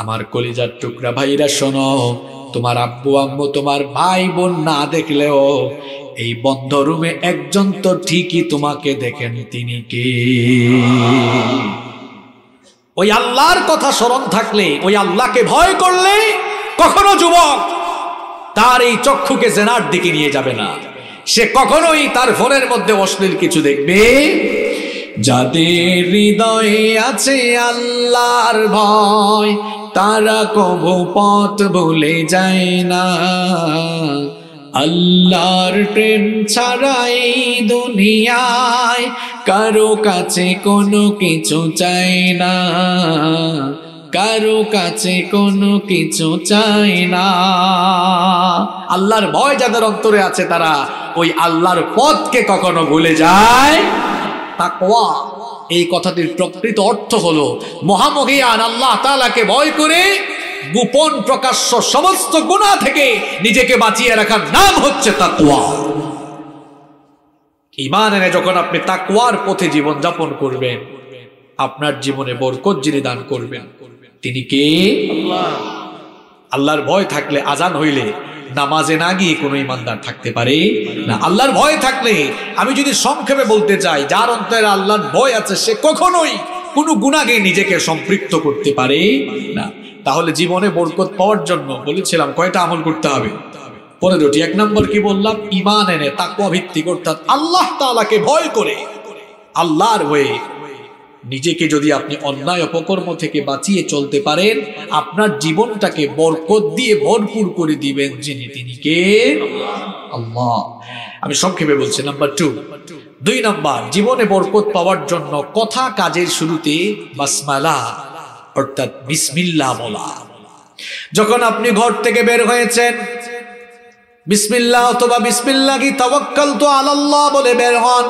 আমার কলিজার টুকরা ভাইরা শোনো তোমার আব্বু আম্মু তোমার ভাই বোন না দেখলেও এই বন্ধ রুমে একজন তো ঠিকই তোমাকে দেখেন তিনি কে ওই আল্লাহর কথা স্মরণ থাকলে ওই আল্লাহকে ভয় করলে কখনো যুবক তার এই চক্ষুকে জেনার দিকে নিয়ে যাবে না সে কখনোই তার ফোনের মধ্যে অশ্লীল কিছু দেখবে যাদের হৃদয়ে আছে আল্লাহর ভয় তারা কবু পথ ভুলে যায় না আল্লাহর প্রেম ছাড়াই দুনিয়ায় কারো কাছে কোনো কিছু চায় না কারো কাছে কোনো কিছু চাই না আল্লাহর ভয় যাদের অন্তরে আছে তারা ওই আল্লাহর পথকে কখনো ভুলে যায় তাকওয়া এই কথাটির প্রকৃত অর্থ হলো মহামহিয়ান আল্লাহ তালাকে ভয় করে গোপন প্রকাশ্য সমস্ত গুণা থেকে নিজেকে বাঁচিয়ে রাখার নাম হচ্ছে তাকুয়া ইমান এনে যখন আপনি তাকুয়ার পথে জীবন যাপন করবেন আপনার জীবনে বরকত দান দান করবেন তিনি কে আল্লাহর ভয় থাকলে আজান হইলে নামাজে না গিয়ে কোনো ইমানদার থাকতে পারে না আল্লাহর ভয় থাকলে আমি যদি সংক্ষেপে বলতে চাই যার অন্তরে আল্লাহর ভয় আছে সে কখনোই কোনো গুণাকে নিজেকে সম্পৃক্ত করতে পারে না তাহলে জীবনে বরকত পাওয়ার জন্য বলেছিলাম কয়টা আমল করতে হবে পনেরোটি এক নম্বর কি বললাম ইমান এনে তাকুয়া ভিত্তি অর্থাৎ আল্লাহ তালাকে ভয় করে আল্লাহর হয়ে নিজেকে যদি আপনি অন্যায় অপকর্ম থেকে বাঁচিয়ে চলতে পারেন আপনার জীবনটাকে বরকত দিয়ে ভরপুর করে দিবেন যিনি তিনি কে আল্লাহ আমি সংক্ষেপে বলছি নাম্বার টু দুই নাম্বার জীবনে বরকত পাওয়ার জন্য কথা কাজের শুরুতে বাসমালা অর্থাৎ বিসমিল্লা বলা যখন আপনি ঘর থেকে বের হয়েছেন বিসমিল্লা অথবা বিসমিল্লা কি তবাক্কাল তো আল্লাহ বলে বের হন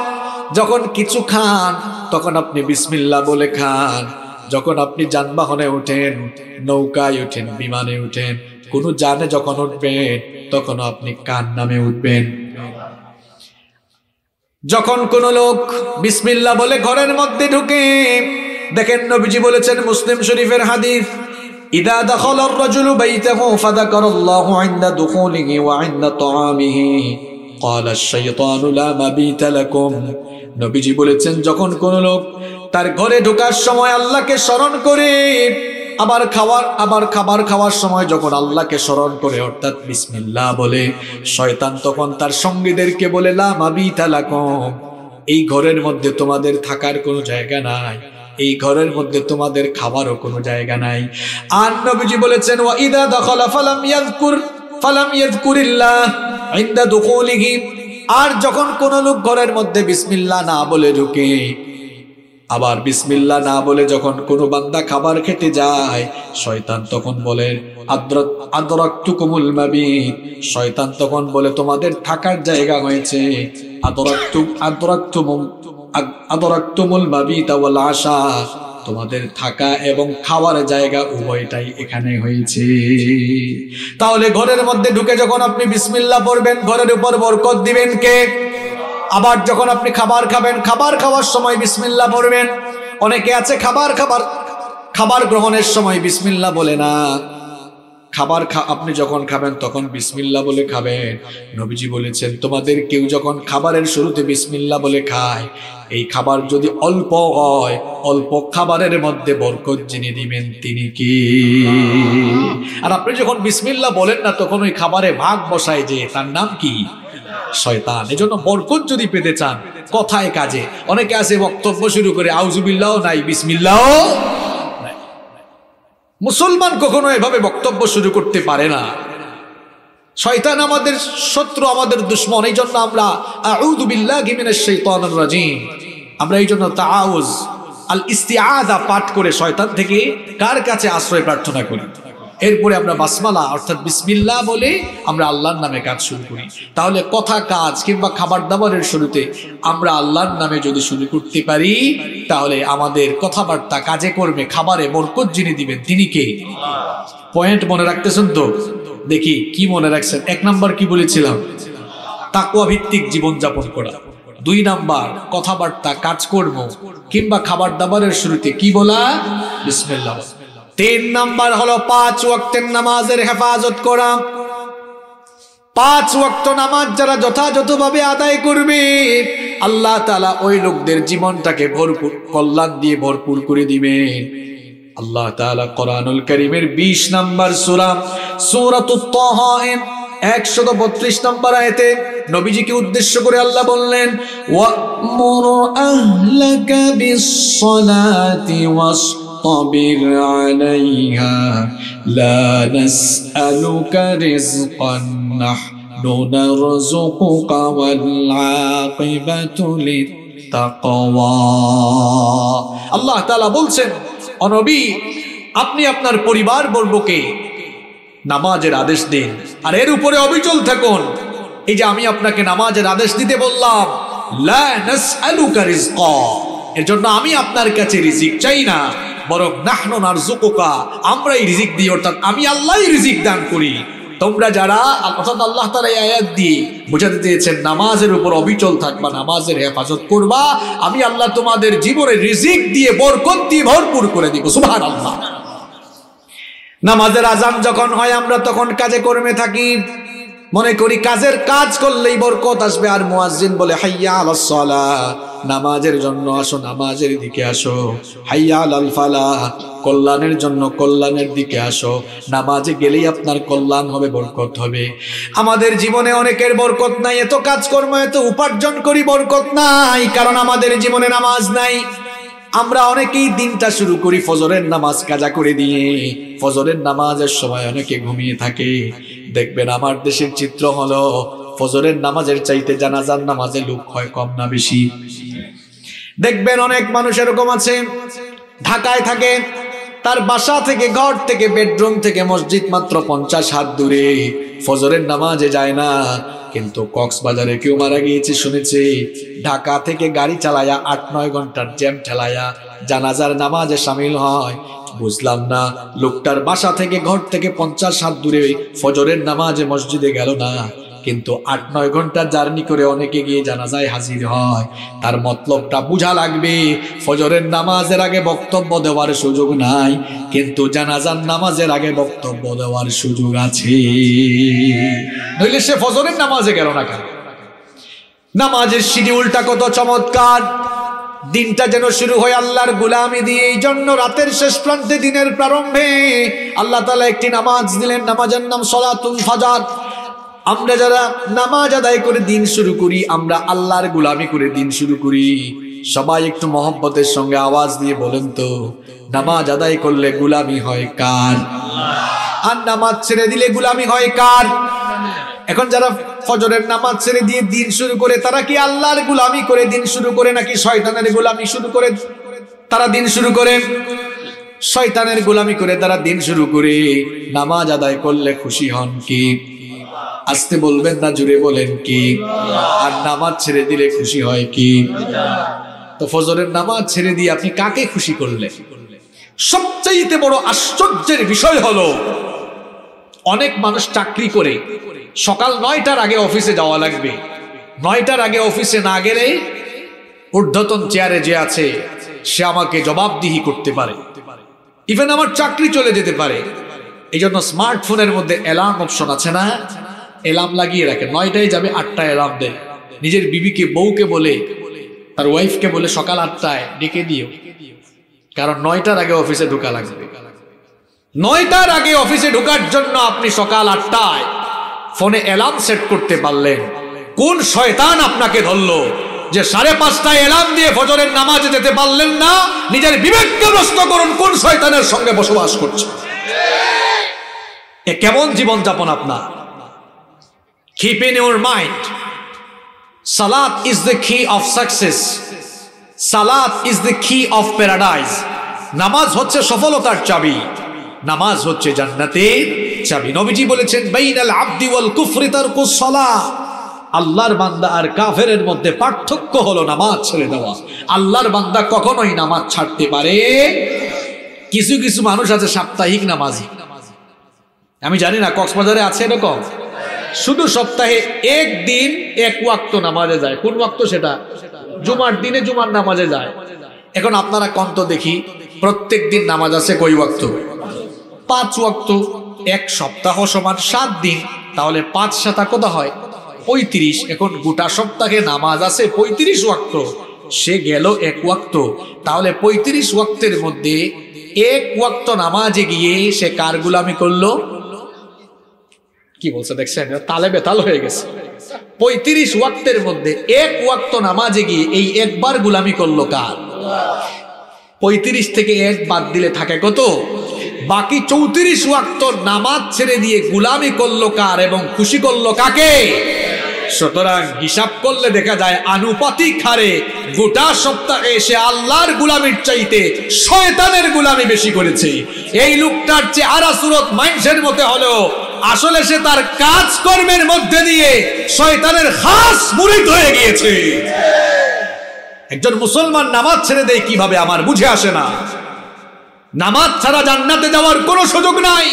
যখন কিছু খান তখন আপনি বিসমিল্লা বলে খান যখন আপনি যানবাহনে উঠেন নৌকায় উঠেন বিমানে উঠেন কোন যানে যখন উঠবেন তখন আপনি কান নামে উঠবেন যখন কোন লোক বিসমিল্লা বলে ঘরের মধ্যে ঢুকে দেখেন নবীজি বলেছেন মুসলিম শরীফের হাদিস ইদা দখল الرجل بيته فذكر الله عند دخوله وعند طعامه قال الشيطان لا مبيت لكم নবীজি বলেছেন যখন কোন লোক তার ঘরে ঢোকার সময় আল্লাহকে স্মরণ করে আবার খাওয়ার আবার খাবার খাওয়ার সময় যখন আল্লাহকে স্মরণ করে অর্থাৎ বিসমিল্লা বলে শয়তান তখন তার সঙ্গীদেরকে বলে লামাবি এই ঘরের মধ্যে তোমাদের থাকার কোনো জায়গা নাই এই ঘরের মধ্যে তোমাদের খাবারও কোনো জায়গা নাই আর নবীজি বলেছেন ওয়া ইদা দখলা ফালাম কুর ফালাম ইয়াযকুরিল্লাহ ইনদা দুখুলিহি আর যখন কোন লোক ঘরের মধ্যে বিসমিল্লা না বলে ঢুকে আবার বিসমিল্লা না বলে যখন কোনো বান্দা খাবার খেতে যায় শয়তান তখন বলে আদরাক্তুকুমুল মাবিত শয়তান তখন বলে তোমাদের থাকার জায়গা হয়েছে আদরাক্তু আদরাক্তুমুল আদরাক্তুমুল মাবিত ওয়াল আশা তোমাদের থাকা এবং খাওয়ার জায়গা উভয়টাই এখানে হয়েছে তাহলে ঘরের মধ্যে ঢুকে যখন আপনি বিসমিল্লা পড়বেন ঘরের উপর বরকত দিবেন কে আবার যখন আপনি খাবার খাবেন খাবার খাওয়ার সময় বিসমিল্লা পড়বেন অনেকে আছে খাবার খাবার খাবার গ্রহণের সময় বিসমিল্লা বলে না খাবার খা আপনি যখন খাবেন তখন বিসমিল্লা বলে খাবেন নবীজি বলেছেন তোমাদের কেউ যখন খাবারের শুরুতে বিসমিল্লা বলে খায় এই খাবার যদি অল্প হয় অল্প খাবারের মধ্যে বরকত জেনে দিবেন তিনি কি আর আপনি যখন বিসমিল্লা বলেন না তখন ওই খাবারে ভাগ বসায় যে তার নাম কি শয়তান এজন্য বরকত যদি পেতে চান কথায় কাজে অনেকে আছে বক্তব্য শুরু করে আউজুবিল্লাও নাই বিসমিল্লাও মুসলমান কখনো এভাবে বক্তব্য শুরু করতে পারে না শয়তান আমাদের শত্রু আমাদের দুশ্মন এই জন্য আমরা আমরা এই জন্য তাউজ আল ইস্তি পাঠ করে শয়তান থেকে কার কাছে আশ্রয় প্রার্থনা করি এরপরে আমরা বাসমালা অর্থাৎ বিসমিল্লা বলে আমরা আল্লাহর নামে কাজ শুরু করি তাহলে কথা কাজ কিংবা খাবার দাবারের শুরুতে আমরা আল্লাহর নামে যদি শুরু করতে পারি তাহলে আমাদের কথাবার্তা কাজে করবে খাবারে বরকত যিনি দিবেন তিনি কে পয়েন্ট মনে রাখতেছেন তো দেখি কি মনে রাখছেন এক নাম্বার কি বলেছিলাম তাকুয়া ভিত্তিক জীবনযাপন করা দুই নাম্বার কথাবার্তা কাজকর্ম কিংবা খাবার দাবারের শুরুতে কি বলা বিসমিল্লা তিন নাম্বার হলো পাঁচ ওয়াক্তের নামাজের হেফাজত করা পাঁচ ওয়াক্ত নামাজ যারা যথাযথভাবে আদায় করবে আল্লাহ তালা ওই লোকদের জীবনটাকে ভরপুর কল্যাণ দিয়ে ভরপুর করে দিবে আল্লাহ তালা করানুল করিমের বিশ নাম্বার সুরা সুরাত একশত বত্রিশ নম্বর আয়তে নবীজিকে উদ্দেশ্য করে আল্লাহ বললেন ওয়া فاصطبر عليها لا نسألك رزقا نحن نرزقك والعاقبة للتقوى الله تعالى বলছেন অনবি আপনি আপনার পরিবার বর্গকে নামাজের আদেশ দিন আর এর উপরে অবিচল থাকুন এই যে আমি আপনাকে নামাজের আদেশ দিতে বললাম এর জন্য আমি আপনার কাছে রিজিক চাই না বরং নাহন আর জোকোকা আমরাই রিজিক দিই অর্থাৎ আমি আল্লাহ রিজিক দান করি তোমরা যারা অর্থাৎ আল্লাহ তারা আয়াত দিয়ে বোঝাতে চেয়েছেন নামাজের উপর অবিচল থাকবা নামাজের হেফাজত করবা আমি আল্লাহ তোমাদের জীবনে রিজিক দিয়ে বরকত দিয়ে ভরপুর করে দিব সুভার আল্লাহ নামাজের আজান যখন হয় আমরা তখন কাজে কর্মে থাকি মনে করি কাজের কাজ করলেই বরকত আসবে আর মুয়াজ্জিন বলে হাইয়া আলাসলা নামাজের জন্য আসো নামাজের দিকে আসো হাইয়া আলাল ফালা কল্যাণের জন্য কল্যাণের দিকে আসো নামাজে গেলেই আপনার কল্যাণ হবে বরকত হবে আমাদের জীবনে অনেকের বরকত নাই এত কাজকর্ম এত উপার্জন করি বরকত নাই কারণ আমাদের জীবনে নামাজ নাই আমরা অনেকেই দিনটা শুরু করি ফজরের নামাজ কাজা করে দিয়ে ফজরের নামাজের সময় অনেকে ঘুমিয়ে থাকে দেখবেন আমার দেশের চিত্র হলো ফজরের নামাজের চাইতে জানাজার নামাজে লোক হয় কম না বেশি দেখবেন অনেক মানুষ এরকম আছে ঢাকায় থাকে তার বাসা থেকে ঘর থেকে বেডরুম থেকে মসজিদ মাত্র পঞ্চাশ হাত দূরে ফজরের নামাজে যায় না কিন্তু কক্সবাজারে কেউ মারা গিয়েছে শুনেছি ঢাকা থেকে গাড়ি চালায়া আট নয় ঘন্টার জ্যাম ঠেলায়া জানাজার নামাজে সামিল হয় বুঝলাম না লোকটার বাসা থেকে ঘর থেকে পঞ্চাশ হাত দূরে ফজরের নামাজে মসজিদে গেল না কিন্তু আট নয় ঘন্টা জার্নি করে অনেকে গিয়ে জানাজায় হাজির হয় তার মতলবটা বুঝা লাগবে ফজরের নামাজের আগে বক্তব্য দেওয়ার সুযোগ নাই কিন্তু জানাজার নামাজের আগে বক্তব্য দেওয়ার সুযোগ আছে নইলে সে ফজরের নামাজে গেল না কেন নামাজের শিডিউলটা কত চমৎকার দিনটা যেন শুরু হয় আল্লাহর গুলামি দিয়ে এই জন্য রাতের শেষ প্রান্তে দিনের প্রারম্ভে আল্লাহ তালা একটি নামাজ দিলেন নামাজের নাম সলাতুল ফাজার আমরা যারা নামাজ আদায় করে দিন শুরু করি আমরা আল্লাহর গুলামি করে দিন শুরু করি সবাই একটু মহব্বতের সঙ্গে আওয়াজ দিয়ে বলেন তো নামাজ আদায় করলে গুলামি হয় কার আর নামাজ ছেড়ে দিলে গুলামি হয় কার এখন যারা ফজরের নামাজ ছেড়ে দিয়ে দিন শুরু করে তারা কি আল্লাহর গুলামি করে দিন শুরু করে নাকি শয়তানের গুলামি শুরু করে তারা দিন শুরু করে শয়তানের গুলামি করে তারা দিন শুরু করে নামাজ আদায় করলে খুশি হন কি আসতে বলবেন না জুড়ে বলেন কি আর নামাজ ছেড়ে দিলে খুশি হয় কি তো ফজরের নামাজ ছেড়ে দিয়ে আপনি কাকে খুশি করলেন সবচাইতে বড় আশ্চর্যের বিষয় হলো অনেক মানুষ চাকরি করে সকাল নয়টার আগে অফিসে যাওয়া লাগবে নয়টার আগে অফিসে না গেলে ঊর্ধ্বতন চেয়ারে যে আছে সে আমাকে জবাবদিহি করতে পারে ইভেন আমার চাকরি চলে যেতে পারে এই জন্য স্মার্টফোনের মধ্যে অ্যালার্ম অপশন আছে না এলাম লাগিয়ে রাখে নয়টায় যাবে আটটায় এলাম দেয় নিজের বিবিকে বউকে বলে তার ওয়াইফকে বলে সকাল আটটায় ডেকে দিও কারণ নয়টার আগে অফিসে ঢুকা লাগবে নয়টার আগে অফিসে ঢোকার জন্য আপনি সকাল আটটায় ফোনে অ্যালার্ম সেট করতে পারলেন কোন শয়তান আপনাকে ধরলো যে সাড়ে পাঁচটায় এলাম দিয়ে ফজরের নামাজে যেতে পারলেন না নিজের বিবেককে করুন কোন শয়তানের সঙ্গে বসবাস করছে এ কেমন জীবনযাপন আপনার Keep in your mind, Salat is the key of success. Salat is the key of paradise. নামাজ হচ্ছে সফলতার চাবি নামাজ হচ্ছে জান্নাতের চাবি নবীজি বলেছেন বাইনাল আব্দি ওয়াল কুফরি তারকুস সালাহ আল্লাহর বান্দা আর কাফেরের মধ্যে পার্থক্য হলো নামাজ ছেড়ে দেওয়া আল্লাহর বান্দা কখনোই নামাজ ছাড়তে পারে কিছু কিছু মানুষ আছে সাপ্তাহিক নামাজি আমি জানি না কক্সবাজারে আছে এরকম শুধু সপ্তাহে এক দিন এক ওয়াক্ত নামাজে যায় কোন ওয়াক্ত সেটা জুমার দিনে জুমার নামাজে যায় এখন আপনারা কন্ত দেখি প্রত্যেক দিন নামাজ আছে কই ওয়াক্ত পাঁচ ওয়াক্ত এক সপ্তাহ সমান সাত দিন তাহলে পাঁচ সাতা কোথা হয় পঁয়ত্রিশ এখন গোটা সপ্তাহে নামাজ আছে পঁয়ত্রিশ ওয়াক্ত সে গেল এক ওয়াক্ত তাহলে পঁয়ত্রিশ ওয়াক্তের মধ্যে এক ওয়াক্ত নামাজে গিয়ে সে কার গুলামি করলো কি বলছে দেখছেন তালে বেতাল হয়ে গেছে পঁয়ত্রিশ ওয়াক্তের মধ্যে এক ওয়াক্ত নামাজে গিয়ে এই একবার গুলামি করলো কার পঁয়ত্রিশ থেকে এক বাদ দিলে থাকে কত বাকি চৌত্রিশ ওয়াক্ত নামাজ ছেড়ে দিয়ে গুলামি করলো কার এবং খুশি করলো কাকে সুতরাং হিসাব করলে দেখা যায় আনুপাতিক হারে গোটা সপ্তাহে সে আল্লাহর গুলামির চাইতে শয়তানের গুলামি বেশি করেছে এই লোকটার আরা সুরত মাইন্ডসেট মতে হলো আসলে সে তার কাজকর্মের মধ্যে দিয়ে শয়তানের খাস মুরিদ হয়ে গিয়েছে একজন মুসলমান নামাজ ছেড়ে দেয় কিভাবে আমার বুঝে আসে না নামাজ ছাড়া জান্নাতে যাওয়ার কোনো সুযোগ নাই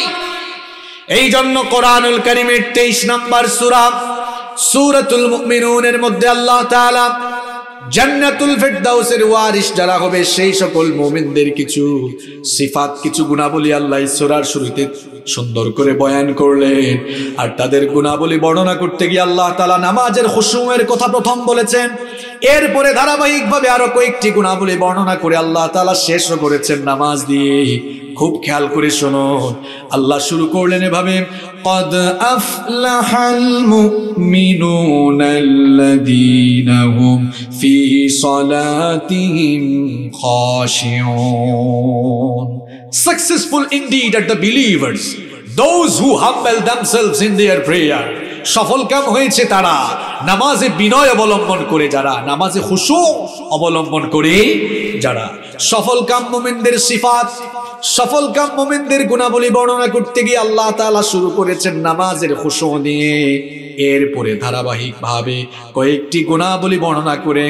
এই জন্য কোরআনুল করিমের তেইশ নম্বর সুরা সুরতুল মুমিনুনের মধ্যে আল্লাহ তাআলা জান্নাতুল ফেরদাউসের ওয়ারিশ যারা হবে সেই সকল মুমিনদের কিছু সিফাত কিছু গুণাবলী আল্লাহ সুরার শুরুতে সুন্দর করে বয়ান করলেন আর তাদের গুণাবলী বর্ণনা করতে গিয়ে আল্লাহ তাআলা নামাজের হুসুমের কথা প্রথম বলেছেন এরপরে ধারাবাহিকভাবে আরো কয়েকটি গুণাবলী বর্ণনা করে আল্লাহ তালা শেষও করেছেন নামাজ দিয়ে খুব খেয়াল করে শোনো আল্লাহ শুরু করলেন এভাবে قد أفلح المؤمنون الذين هم في صلاتهم خاشعون Successful indeed at the believers, those who humble themselves in their prayer. সফল কাম হয়েছে তারা নামাজে বিনয় অবলম্বন করে যারা নামাজে হুসু অবলম্বন করে যারা সফল কাম মোমেনদের সিফাত সফল কাম মোমেনদের গুণাবলী বর্ণনা করতে গিয়ে আল্লাহ তালা শুরু করেছেন নামাজের হুসু নিয়ে এরপরে ধারাবাহিকভাবে কয়েকটি গুণাবলী বর্ণনা করে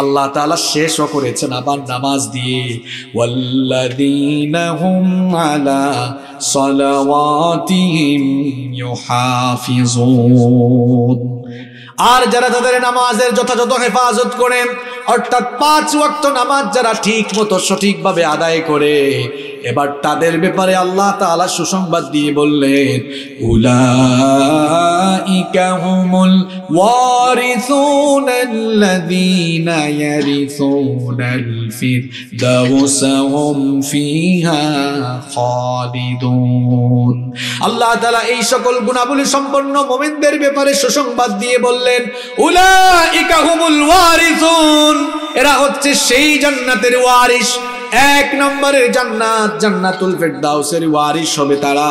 আল্লাহ তালা শেষও করেছেন আবার নামাজ দিয়ে صلواتهم আর যারা তাদের নামাজের যথাযথ হেফাজত করে অর্থাৎ পাঁচ ওয়াক্ত নামাজ যারা ঠিক মতো সঠিকভাবে আদায় করে এবার তাদের ব্যাপারে আল্লাহ তালা সুসংবাদ দিয়ে বললেন ফিহা আল্লাহ তালা এই সকল গুণাবলী সম্পন্ন মোমেনদের ব্যাপারে সুসংবাদ দিয়ে বললেন উলা ইকাহুমুল ওয়ারিসুন এরা হচ্ছে সেই জান্নাতের ওয়ারিস এক নম্বরের জান্নাত জান্নাতুল ফেরদাউসের ওয়ারিশ হবে তারা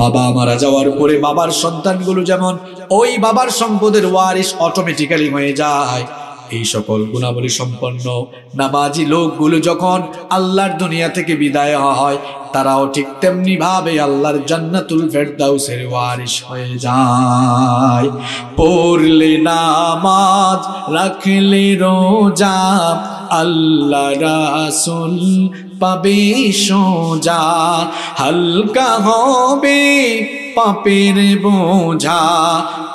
বাবা মারা যাওয়ার পরে বাবার সন্তানগুলো যেমন ওই বাবার সম্পদের ওয়ারিশ অটোমেটিক্যালি হয়ে যায় এই সকল গুণাবলী সম্পন্ন নামাজি লোকগুলো যখন আল্লাহর দুনিয়া থেকে বিদায় হয় তারাও ঠিক তেমনি ভাবে আল্লাহর জান্নাতুল ফেরদাউসের ওয়ারিশ হয়ে যায় পড়লে নামাজ রাখলে রোজা আল্লাহ রাসুল পাবে সোজা হালকা হবে পাপের বোঝা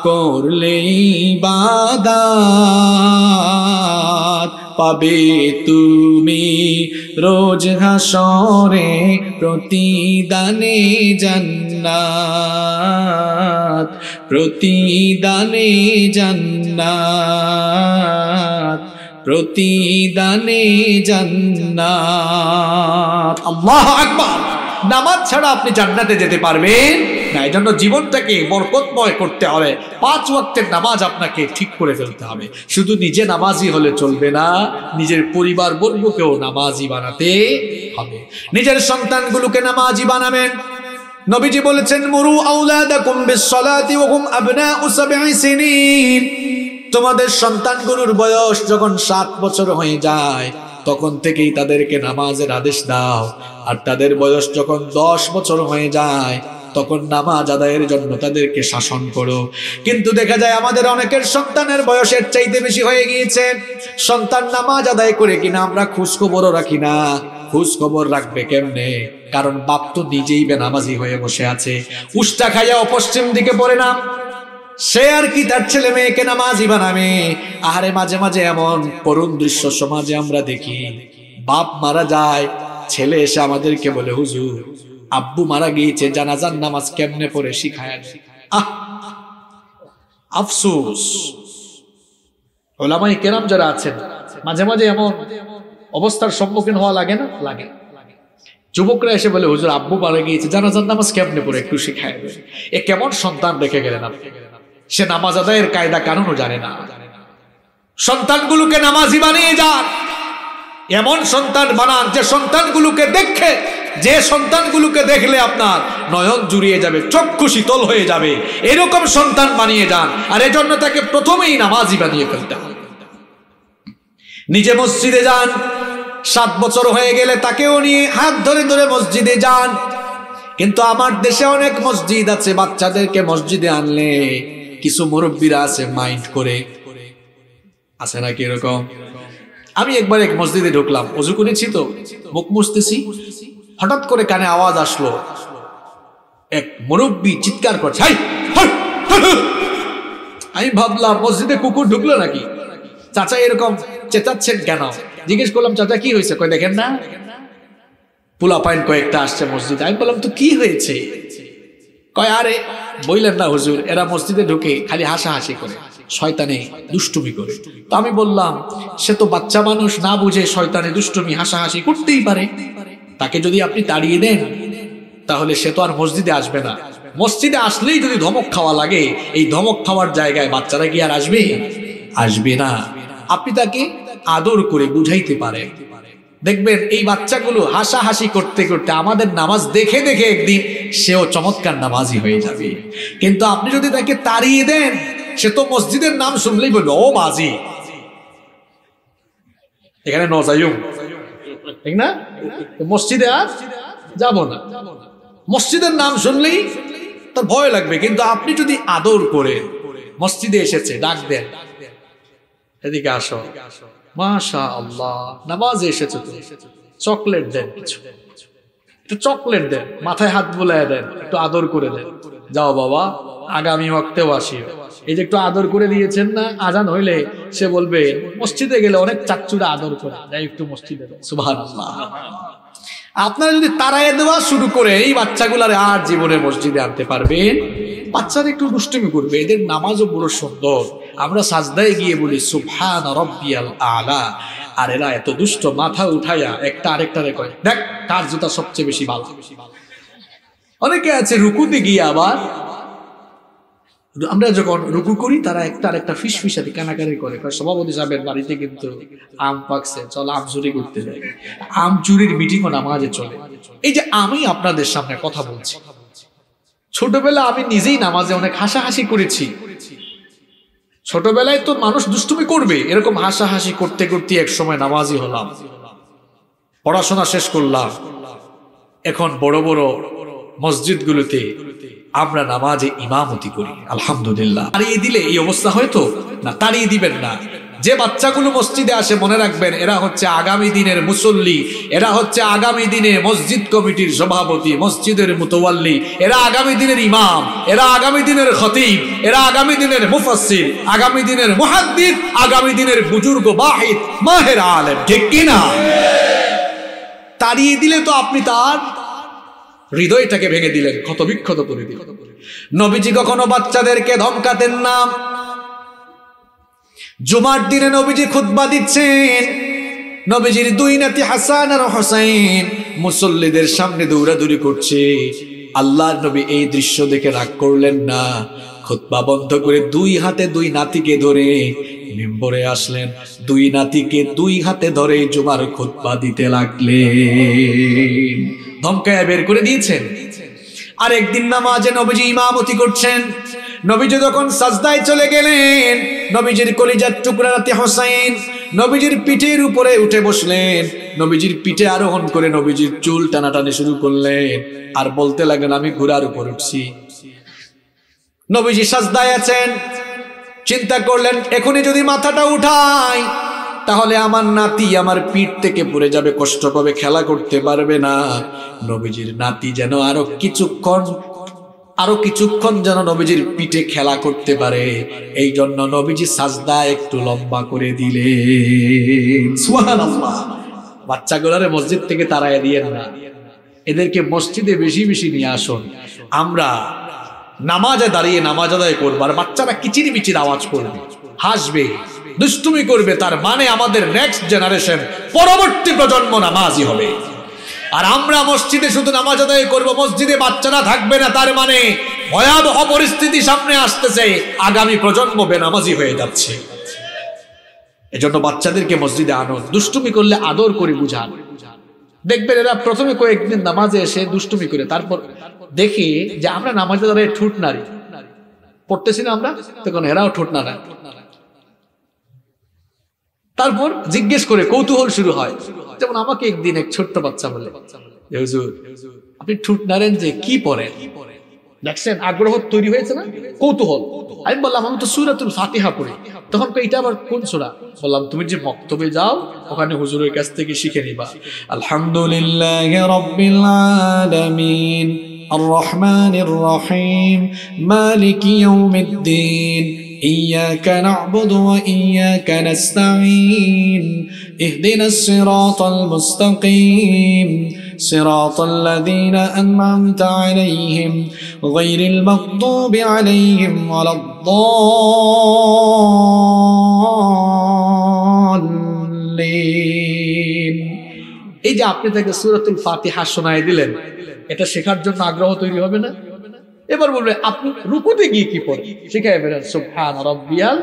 করলে বাদা পাবে তুমি রোজ হাসরে প্রতিদানে জান্নাত প্রতিদানে জান্নাত প্রতিদানে জান্নাত আল্লাহ আকবার নামাজ ছাড়া আপনি জান্নাতে যেতে পারবেন না এই জন্য জীবনটাকে বরকতময় করতে হবে পাঁচ ওয়াক্তের নামাজ আপনাকে ঠিক করে ফেলতে হবে শুধু নিজে নামাজি হলে চলবে না নিজের পরিবার বর্গকেও নামাজি বানাতে হবে নিজের সন্তানগুলোকে নামাজি বানাবেন নবীজি বলেছেন মরু আউলাদাকুম বিস সলাতি ও কুম আবনা সাবঈ সিনিন তোমাদের সন্তানগুলোর বয়স যখন সাত বছর হয়ে যায় তখন থেকেই তাদেরকে নামাজের আদেশ দাও আর তাদের বয়স যখন দশ বছর হয়ে যায় তখন নামাজ আদায়ের জন্য তাদেরকে শাসন করো কিন্তু দেখা যায় আমাদের অনেকের সন্তানের বয়সের চাইতে বেশি হয়ে গিয়েছে সন্তান নামাজ আদায় করে কিনা আমরা খোঁজখবরও রাখি না খোঁজখবর রাখবে কেমনে কারণ বাপ তো নিজেই বেনামাজি হয়ে বসে আছে উষ্টা খাইয়া পশ্চিম দিকে পড়ে না সে আর কি তার ছেলে মেয়েকে নামাজি বানাবে আহারে মাঝে মাঝে এমন করুণ দৃশ্য সমাজে আমরা দেখি বাপ মারা যায় ছেলে এসে আমাদেরকে বলে হুজুর আব্বু মারা গিয়েছে জানাজার নামাজ কেমনে পড়ে শিখায় আহ আফসুস ওলামাই কেরাম যারা আছেন মাঝে মাঝে এমন অবস্থার সম্মুখীন হওয়া লাগে না লাগে যুবকরা এসে বলে হুজুর আব্বু মারা গিয়েছে জানাজার নামাজ কেমনে পড়ে একটু শিখায় এ কেমন সন্তান রেখে গেলেন আপনি সে নামাজ আদায়ের কায়দা কানুনও জানে না সন্তানগুলোকে নামাজি বানিয়ে যান এমন সন্তান বানান যে সন্তানগুলোকে দেখে যে সন্তানগুলোকে দেখলে আপনার নয়ন জুড়িয়ে যাবে চক্ষু শীতল হয়ে যাবে এরকম সন্তান বানিয়ে যান আর এজন্য তাকে প্রথমেই নামাজি বানিয়ে ফেলতে হবে নিজে মসজিদে যান সাত বছর হয়ে গেলে তাকেও নিয়ে হাত ধরে ধরে মসজিদে যান কিন্তু আমার দেশে অনেক মসজিদ আছে বাচ্চাদেরকে মসজিদে আনলে কিছু মুরব্বীরা আছে মাইন্ড করে আছে নাকি এরকম আমি একবার এক মসজিদে ঢুকলাম অজু করেছি তো মুখ মুসতেছি হঠাৎ করে কানে আওয়াজ আসলো এক মুরব্বী চিৎকার করছে আমি ভাবলাম মসজিদে কুকুর ঢুকলো নাকি চাচা এরকম চেঁচাচ্ছেন কেন জিজ্ঞেস করলাম চাচা কি হয়েছে কয় দেখেন না পোলা পাইন কয়েকটা আসছে মসজিদে আমি বললাম তো কি হয়েছে কয় আরে বইলেন না হুজুর এরা মসজিদে ঢুকে খালি হাসাহাসি করে শয়তানে দুষ্টুমি করে তো আমি বললাম সে তো বাচ্চা মানুষ না বুঝে শয়তানে দুষ্টুমি হাসাহাসি করতেই পারে তাকে যদি আপনি তাড়িয়ে দেন তাহলে সে তো আর মসজিদে আসবে না মসজিদে আসলেই যদি ধমক খাওয়া লাগে এই ধমক খাওয়ার জায়গায় বাচ্চারা কি আর আসবে আসবে না আপনি তাকে আদর করে বুঝাইতে পারেন দেখবেন এই বাচ্চাগুলো হাসাহাসি করতে করতে আমাদের নামাজ দেখে দেখে একদিন সেও চমৎকার নামাজি হয়ে যাবে কিন্তু আপনি যদি তাকে তাড়িয়ে দেন সে তো মসজিদের নাম শুনলেই বলবে ও মাজি এখানে নজায়ুম ঠিক না মসজিদে আর যাব না মসজিদের নাম শুনলেই তার ভয় লাগবে কিন্তু আপনি যদি আদর করে মসজিদে এসেছে ডাক দেন এদিকে আসো মাশা আল্লাহ নামাজ এসেছে তো চকলেট দেন কিছু একটু চকলেট দেন মাথায় হাত বুলাই দেন একটু আদর করে দেন যাও বাবা আগামী ওয়াক্তেও আসিও এই যে একটু আদর করে দিয়েছেন না আজান হইলে সে বলবে মসজিদে গেলে অনেক চাচ্চুরা আদর করে যাই একটু মসজিদে সুবাহ আপনারা যদি তারায় দেওয়া শুরু করে এই বাচ্চাগুলার আর জীবনে মসজিদে আনতে পারবেন বাচ্চারা একটু দুষ্টুমি করবে এদের নামাজও বড় সুন্দর আমরা সাজদায় গিয়ে বলি সুফান রব্বিয়াল আলা আর এরা এত দুষ্ট মাথা উঠাইয়া একটা আরেকটারে কয় দেখ কার জুতা সবচেয়ে বেশি ভালো অনেকে আছে রুকুতে গিয়ে আবার আমরা যখন রুকু করি তারা একটা আরেকটা ফিস ফিসাতে কানাকানি করে সভাপতি সাহেবের বাড়িতে কিন্তু আম পাকছে চল আম চুরি করতে যাই আম চুরির মিটিংও নামাজে চলে এই যে আমি আপনাদের সামনে কথা বলছি ছোটবেলা আমি নিজেই নামাজে অনেক হাসাহাসি করেছি ছোটবেলায় তো মানুষ দুষ্টুমি করবে এরকম হাসাহাসি করতে করতে এক সময় নামাজি হলাম পড়াশোনা শেষ করলাম এখন বড় বড় মসজিদগুলোতে আমরা নামাজে ইমামতি করি আলহামদুলিল্লাহ তাড়িয়ে দিলে এই অবস্থা হয়তো না তাড়িয়ে দিবেন না যে বাচ্চাগুলো মসজিদে আসে মনে রাখবেন এরা হচ্ছে আগামী দিনের মুসল্লি এরা হচ্ছে আগামী দিনে মসজিদ কমিটির সভাপতি মসজিদের মুতোয়াল্লি এরা আগামী দিনের ইমাম এরা আগামী দিনের খতিব এরা আগামী দিনের মুফাসির আগামী দিনের মহাদ্দিদ আগামী দিনের বুজুর্গ বাহিদ মাহের আলেম ঠিক কিনা তাড়িয়ে দিলে তো আপনি তার হৃদয়টাকে ভেঙে দিলেন ক্ষত বিক্ষত করে দিলেন নবীজি কখনো বাচ্চাদেরকে ধমকাতেন না জুমার দিনে নবীজি খুতবা দিচ্ছেন নবীজির দুই নাতি হাসান আর হোসাইন মুসল্লিদের সামনে দৌড়াদৌড়ি করছে আল্লাহ নবী এই দৃশ্য দেখে রাগ করলেন না খুতবা বন্ধ করে দুই হাতে দুই নাতিকে ধরে মেম্বরে আসলেন দুই নাতিকে দুই হাতে ধরে জুমার খুতবা দিতে লাগলে ধমকায় বের করে দিয়েছেন আরেকদিন নামাজে নবীজি ইমামতি করছেন নবীজি যখন সাজদায় চলে গেলেন নবীজির কলিজার টুকরা রাতে হোসাইন নবীজির পিঠের উপরে উঠে বসলেন নবীজির পিঠে আরোহণ করে নবীজির চুল টানা টানাটানি শুরু করলেন আর বলতে লাগলেন আমি ঘোড়ার উপর উঠছি নবীজি সাজদায় আছেন চিন্তা করলেন এখনই যদি মাথাটা উঠাই তাহলে আমার নাতি আমার পিঠ থেকে পড়ে যাবে কষ্ট পাবে খেলা করতে পারবে না নবীজির নাতি যেন আরো কিছুক্ষণ আরো কিছুক্ষণ যেন নবীজির পিঠে খেলা করতে পারে এই জন্য নবীজি সাজদা একটু লম্বা করে দিলে রে মসজিদ থেকে তারা দিয়ে না এদেরকে মসজিদে বেশি বেশি নিয়ে আসুন আমরা নামাজে দাঁড়িয়ে নামাজ আদায় করবো আর বাচ্চারা কিচির মিচির আওয়াজ করবে হাসবে দুষ্টুমি করবে তার মানে আমাদের নেক্সট জেনারেশন পরবর্তী প্রজন্ম নামাজই হবে আর আমরা মসজিদে শুধু নামাজ আদায় করবো মসজিদে বাচ্চারা থাকবে না তার মানে ভয়াবহ পরিস্থিতি সামনে আসতেছে আগামী প্রজন্ম বেনামাজি হয়ে যাচ্ছে এজন্য বাচ্চাদেরকে মসজিদে আনো দুষ্টুমি করলে আদর করে বুঝান দেখবেন এরা প্রথমে কয়েকদিন নামাজে এসে দুষ্টুমি করে তারপর দেখি যে আমরা নামাজে দাঁড়িয়ে ঠুট নারী পড়তেছি না আমরা তখন এরাও ঠুট না তারপর জিজ্ঞেস করে কৌতূহল শুরু হয় যেমন আমাকে একদিন এক ছোট্ট বাচ্চা বলে আপনি ঠুট নারেন যে কি পরে দেখছেন আগ্রহ তৈরি হয়েছে না কৌতূহল আমি বললাম আমি তো সুরাতুল ফাতিহা পড়ি তখন এটা আবার কোন সুরা বললাম তুমি যে বক্তব্যে যাও ওখানে হুজুরের কাছ থেকে শিখে নিবা আলহামদুলিল্লাহ রব্বিল আলামিন আর রহমানির রহিম মালিক إياك نعبد وإياك نستعين اهدنا الصراط المستقيم صراط الذين أنعمت عليهم غير المغضوب عليهم ولا الضالين إذا যে আপনি তাকে সুরাতুল ফাতিহা শোনায় দিলেন এটা শেখার জন্য আগ্রহ এবার বলবে আপনি রুকুতে গিয়ে কি পড়ে শিখাই বেরেন সুবহান রব্বিয়াল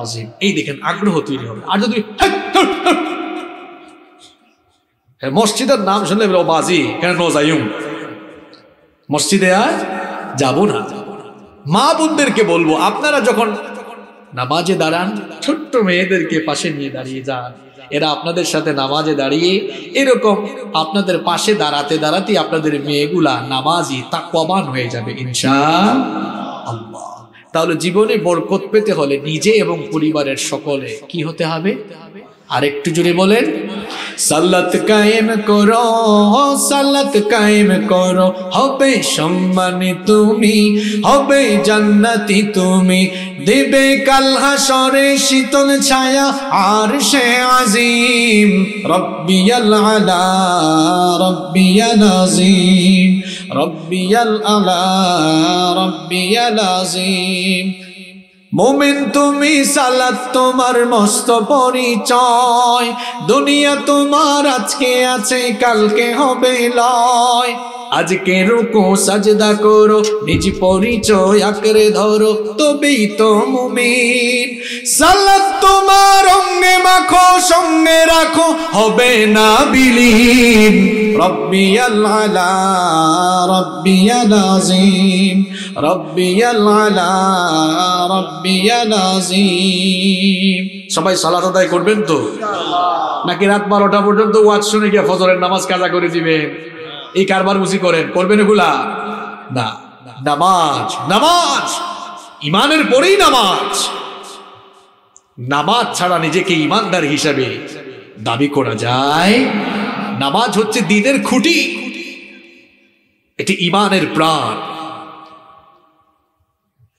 আজিম এই দেখেন আগ্রহ তৈরি হবে আর যদি হ্যাঁ, মসজিদের নাম শুনলে বাজি কেন নজাইম মসজিদে আর যাব না মা বোনদেরকে বলবো আপনারা যখন নামাজে দাঁড়ান ছোট্ট মেয়েদেরকে পাশে নিয়ে দাঁড়িয়ে যান এরা আপনাদের সাথে নামাজে দাঁড়িয়ে এরকম আপনাদের পাশে দাঁড়াতে দাঁড়াতে আপনাদের মেয়েগুলা নামাজি তাকওয়াবান হয়ে যাবে ইনশা আল্লাহ তাহলে জীবনে বরকত পেতে হলে নিজে এবং পরিবারের সকলে কি হতে হবে আর একটু জুড়ে বলেন সাল্লাত কায়েম করো সাল্লাত কায়েম করো হবে সম্মানে তুমি হবে জান্নাতি তুমি দেবে কাল হাসরে শীতল ছায়া আর সে আজিম রব্বিয়াল আলা রব্বিয়াল আজিম রব্বিয়াল আলা রব্বিয়াল আজিম মোমেন তুমি সালাদ তোমার মস্ত পরিচয় দুনিয়া তোমার আজকে আছে কালকে হবে লয় আজকের কো সাজদা করো নিজ পরিচয় আঁকড়ে ধরো তবেই তো মুমিন সালাত তোমার অঙ্গে মাখো সঙ্গে রাখো হবে না বিলীন রব্বি আলা রব্বি আজিম রব্বি আলা রব্বি আজিম সবাই সালাত আদায় করবেন তো নাকি রাত বারোটা পর্যন্ত ওয়াজ শুনে গিয়ে ফজরের নামাজ কাজা করে দিবেন এই কারবার মুসি করেন করবেন এগুলা না নামাজ নামাজ ইমানের পরেই নামাজ নামাজ ছাড়া নিজেকে ইমানদার হিসাবে দাবি করা যায় নামাজ হচ্ছে দিনের খুঁটি এটি ইমানের প্রাণ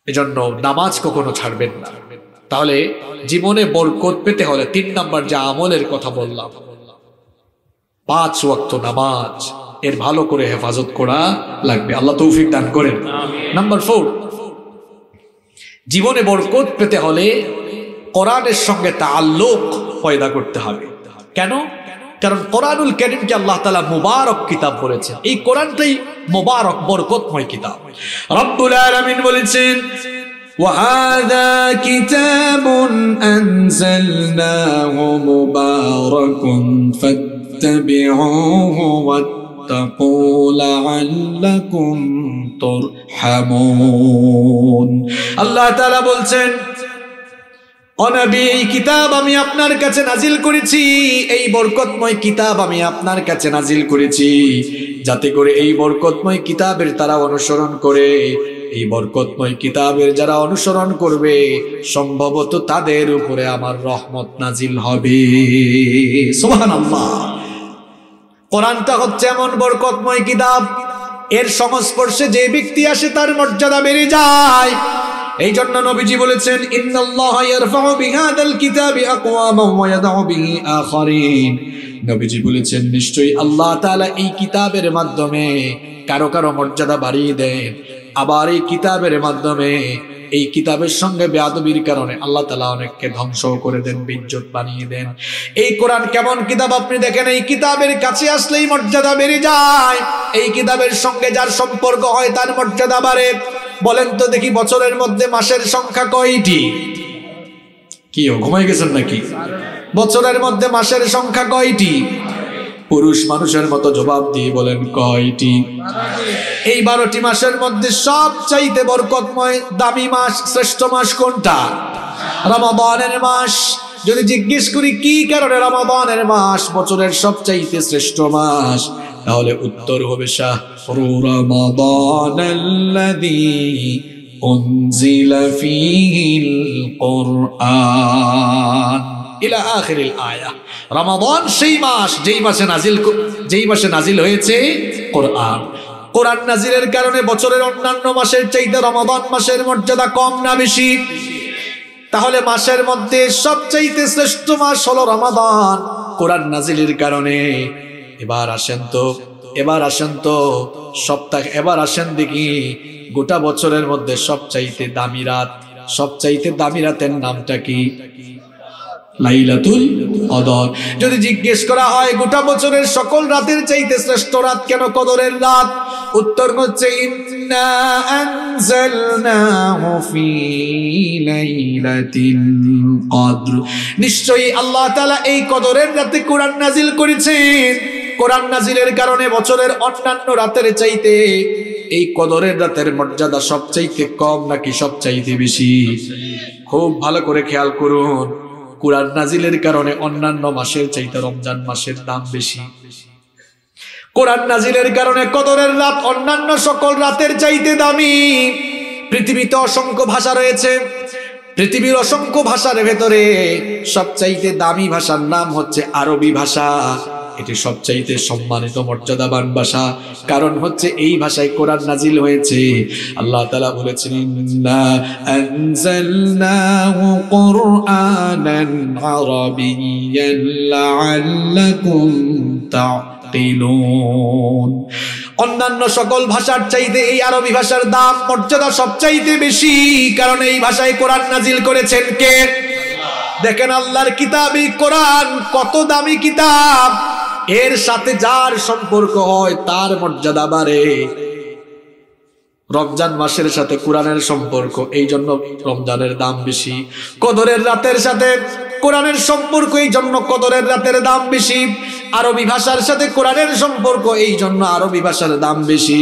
এজন্য নামাজ কখনো ছাড়বেন না তাহলে জীবনে বরকত পেতে হলে তিন নাম্বার যা আমলের কথা বললাম পাঁচ ওয়াক্ত নামাজ এর ভালো করে হেফাজত করা লাগবে আল্লাহ তৌফিক দান করেন নাম্বার ফোর জীবনে বরকত পেতে হলে কোরআনের সঙ্গে তা আল্লোক পয়দা করতে হবে কেন কারণ কোরআনুল করিমকে আল্লাহ তালা মুবারক কিতাব বলেছেন এই কোরআনটাই মুবারক বরকতময় কিতাব রব্দুল আলমিন বলেছেন وهذا كتاب أنزلناه مبارك فاتبعوه واتقوا واتقوا لعلكم ترحمون বলছেন অনবী কিতাব আমি আপনার কাছে নাজিল করেছি এই বরকতময় কিতাব আমি আপনার কাছে নাজিল করেছি যাতে করে এই বরকতময় কিতাবের তারা অনুসরণ করে এই বরকতময় কিতাবের যারা অনুসরণ করবে সম্ভবত তাদের উপরে আমার রহমত নাজিল হবে সোহান কোরআনটা হচ্ছে এমন বরকতময় কিতাব এর সংস্পর্শে যে ব্যক্তি আসে তার মর্যাদা বেড়ে যায় এই জন্য নবীজি বলেছেন নবীজি বলেছেন নিশ্চয়ই আল্লাহ তাআলা এই কিতাবের মাধ্যমে কারো কারো মর্যাদা বাড়িয়ে দেন আবার এই কিতাবের মাধ্যমে এই কিতাবের সঙ্গে বেআবির কারণে আল্লাহ তালা অনেককে ধ্বংস করে দেন বিজ্জত বানিয়ে দেন এই কোরআন কেমন কিতাব আপনি দেখেন এই কিতাবের কাছে আসলেই মর্যাদা বেড়ে যায় এই কিতাবের সঙ্গে যার সম্পর্ক হয় তার মর্যাদা বাড়ে বলেন তো দেখি বছরের মধ্যে মাসের সংখ্যা কয়টি কি ঘুমাই গেছেন নাকি বছরের মধ্যে মাসের সংখ্যা কয়টি পুরুষ মানুষের মতো জবাব দিয়ে বলেন কয়টি এই বারোটি মাসের মধ্যে সব চাইতে বরকতময় দামি মাস শ্রেষ্ঠ মাস কোনটা রমাদানের মাস যদি জিজ্ঞেস করি কি কারণে রমাদানের মাস বছরের সব চাইতে শ্রেষ্ঠ মাস তাহলে উত্তর হবে শাহ ইলা আখিরিল আয়া রমাদান সেই মাস যেই মাসে নাজিল যেই মাসে নাজিল হয়েছে কোরআন কোরআন নাজিলের কারণে বছরের অন্যান্য মাসের চাইতে রমাদান মাসের মর্যাদা কম না বেশি তাহলে মাসের মধ্যে সবচাইতে শ্রেষ্ঠ মাস হলো রমাদান কোরআন নাজিলের কারণে এবার আসেন তো এবার আসেন তো সপ্তাহ এবার আসেন দেখি গোটা বছরের মধ্যে সবচাইতে দামি রাত সবচাইতে দামি রাতের নামটা কি লাইলাতুল কদর যদি জিজ্ঞেস করা হয় গোটা বছরের সকল রাতের চাইতে শ্রেষ্ঠ রাত কেন কদরের রাত উত্তর হচ্ছে ইন্না আনজালনাহু ফি লাইলাতিল কদর নিশ্চয়ই আল্লাহ তাআলা এই কদরের রাতে কোরআন নাজিল করেছেন কোরআন নাজিলের কারণে বছরের অন্যান্য রাতের চাইতে এই কদরের রাতের মর্যাদা সবচাইতে কম নাকি সবচাইতে বেশি খুব ভালো করে খেয়াল করুন কোরআন নাজিলের কারণে অন্যান্য মাসের চাইতে রমজান মাসের দাম বেশি কোরআন নাজিলের কারণে কদরের রাত অন্যান্য সকল রাতের চাইতে দামি পৃথিবীতে অসংখ্য ভাষা রয়েছে পৃথিবীর অসংখ্য ভাষার ভেতরে সবচাইতে দামি ভাষার নাম হচ্ছে আরবি ভাষা এটি সবচাইতে সম্মানিত মর্যাদাবান ভাষা কারণ হচ্ছে এই ভাষায় কোরআন নাজিল হয়েছে আল্লাহ তালা বলেছেন অন্যান্য সকল ভাষার চাইতে এই আরবি ভাষার দাম মর্যাদা সবচাইতে বেশি কারণ এই ভাষায় কোরআন নাজিল করেছেন কে দেখেন আল্লাহর কিতাবই কোরআন কত দামি কিতাব এর সাথে যার সম্পর্ক হয় তার মর্যাদা বাড়ে রমজান মাসের সাথে কোরআনের সম্পর্ক এই জন্য রমজানের দাম বেশি কদরের রাতের সাথে কোরআনের সম্পর্ক এই জন্য কদরের রাতের দাম বেশি আরবি ভাষার সাথে কোরআনের সম্পর্ক এই জন্য আরবি ভাষার দাম বেশি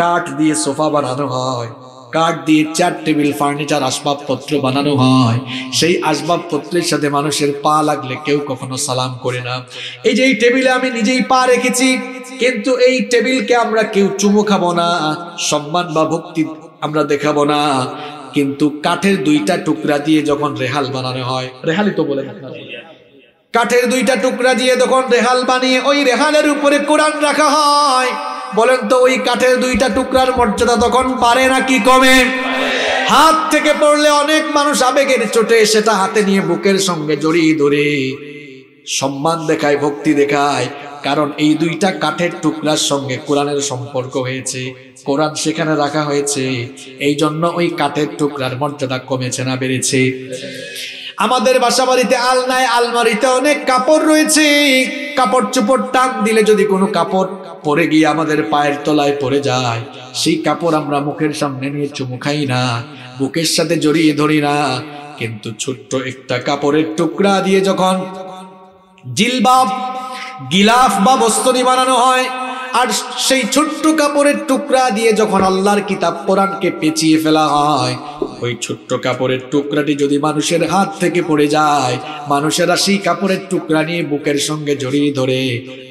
কাঠ দিয়ে সোফা বানানো হয় কাঠ দিয়ে চার টেবিল ফার্নিচার আসবাবপত্র বানানো হয় সেই আসবাবপত্রের সাথে মানুষের পা লাগলে কেউ কখনো সালাম করে না এই যে এই টেবিলে আমি নিজেই পা রেখেছি কিন্তু এই টেবিলকে আমরা কেউ চুমু খাবো না সম্মান বা ভক্তি আমরা দেখাবো না কিন্তু কাঠের দুইটা টুকরা দিয়ে যখন রেহাল বানানো হয় রেহালি তো বলে কাঠের দুইটা টুকরা দিয়ে তখন রেহাল বানিয়ে ওই রেহালের উপরে কোরআন রাখা হয় বলেন তো ওই কাঠের দুইটা টুকরার মর্যাদা তখন পারে না কি কমে হাত থেকে পড়লে অনেক মানুষ আবেগের চোটে সেটা হাতে নিয়ে বুকের সঙ্গে জড়িয়ে ধরে সম্মান দেখায় ভক্তি দেখায় কারণ এই দুইটা কাঠের টুকরার সঙ্গে কোরআনের সম্পর্ক হয়েছে কোরআন সেখানে রাখা হয়েছে এই জন্য ওই কাঠের টুকরার মর্যাদা কমেছে না বেড়েছে আমাদের বাসা বাড়িতে আলনায় আলমারিতে অনেক কাপড় রয়েছে কাপড় চোপড় টান দিলে যদি কোনো কাপড় পরে গিয়ে আমাদের পায়ের তলায় পড়ে যায় সেই কাপড় আমরা মুখের সামনে নিয়ে চুমু খাই না বুকের সাথে জড়িয়ে ধরি না কিন্তু ছোট্ট একটা কাপড়ের টুকরা দিয়ে যখন জিলবাব গিলাফ বা বস্তরি বানানো হয় আর সেই ছোট্ট কাপড়ের টুকরা দিয়ে যখন আল্লাহর কিতাব কোরআনকে পেঁচিয়ে ফেলা হয় ওই ছোট্ট কাপড়ের টুকরাটি যদি মানুষের হাত থেকে পড়ে যায় মানুষেরা সেই কাপড়ের টুকরা নিয়ে বুকের সঙ্গে জড়িয়ে ধরে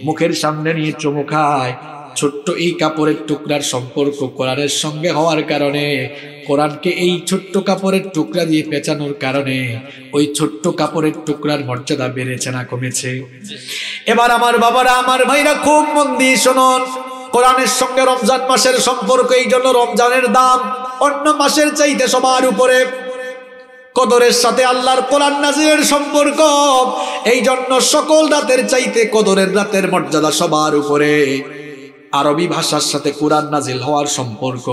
মুখের সামনে নিয়ে খায় ছোট্ট এই কাপড়ের টুকরার সম্পর্ক কোরআনের সঙ্গে হওয়ার কারণে কোরআনকে এই ছোট্ট কাপড়ের টুকরা দিয়ে পেঁচানোর কারণে ওই ছোট্ট কাপড়ের টুকরার মর্যাদা বেড়েছে না কমেছে এবার আমার বাবারা আমার ভাইরা খুব মন দিয়ে শোনন কোরআনের সঙ্গে রমজান মাসের সম্পর্ক এই জন্য রমজানের দাম অন্য মাসের চাইতে সবার উপরে কদরের সাথে আল্লাহর কোরআন নাজিরের সম্পর্ক এই জন্য সকল রাতের চাইতে কদরের রাতের মর্যাদা সবার উপরে আরবি ভাষার সাথে কোরআন নাজিল হওয়ার সম্পর্ক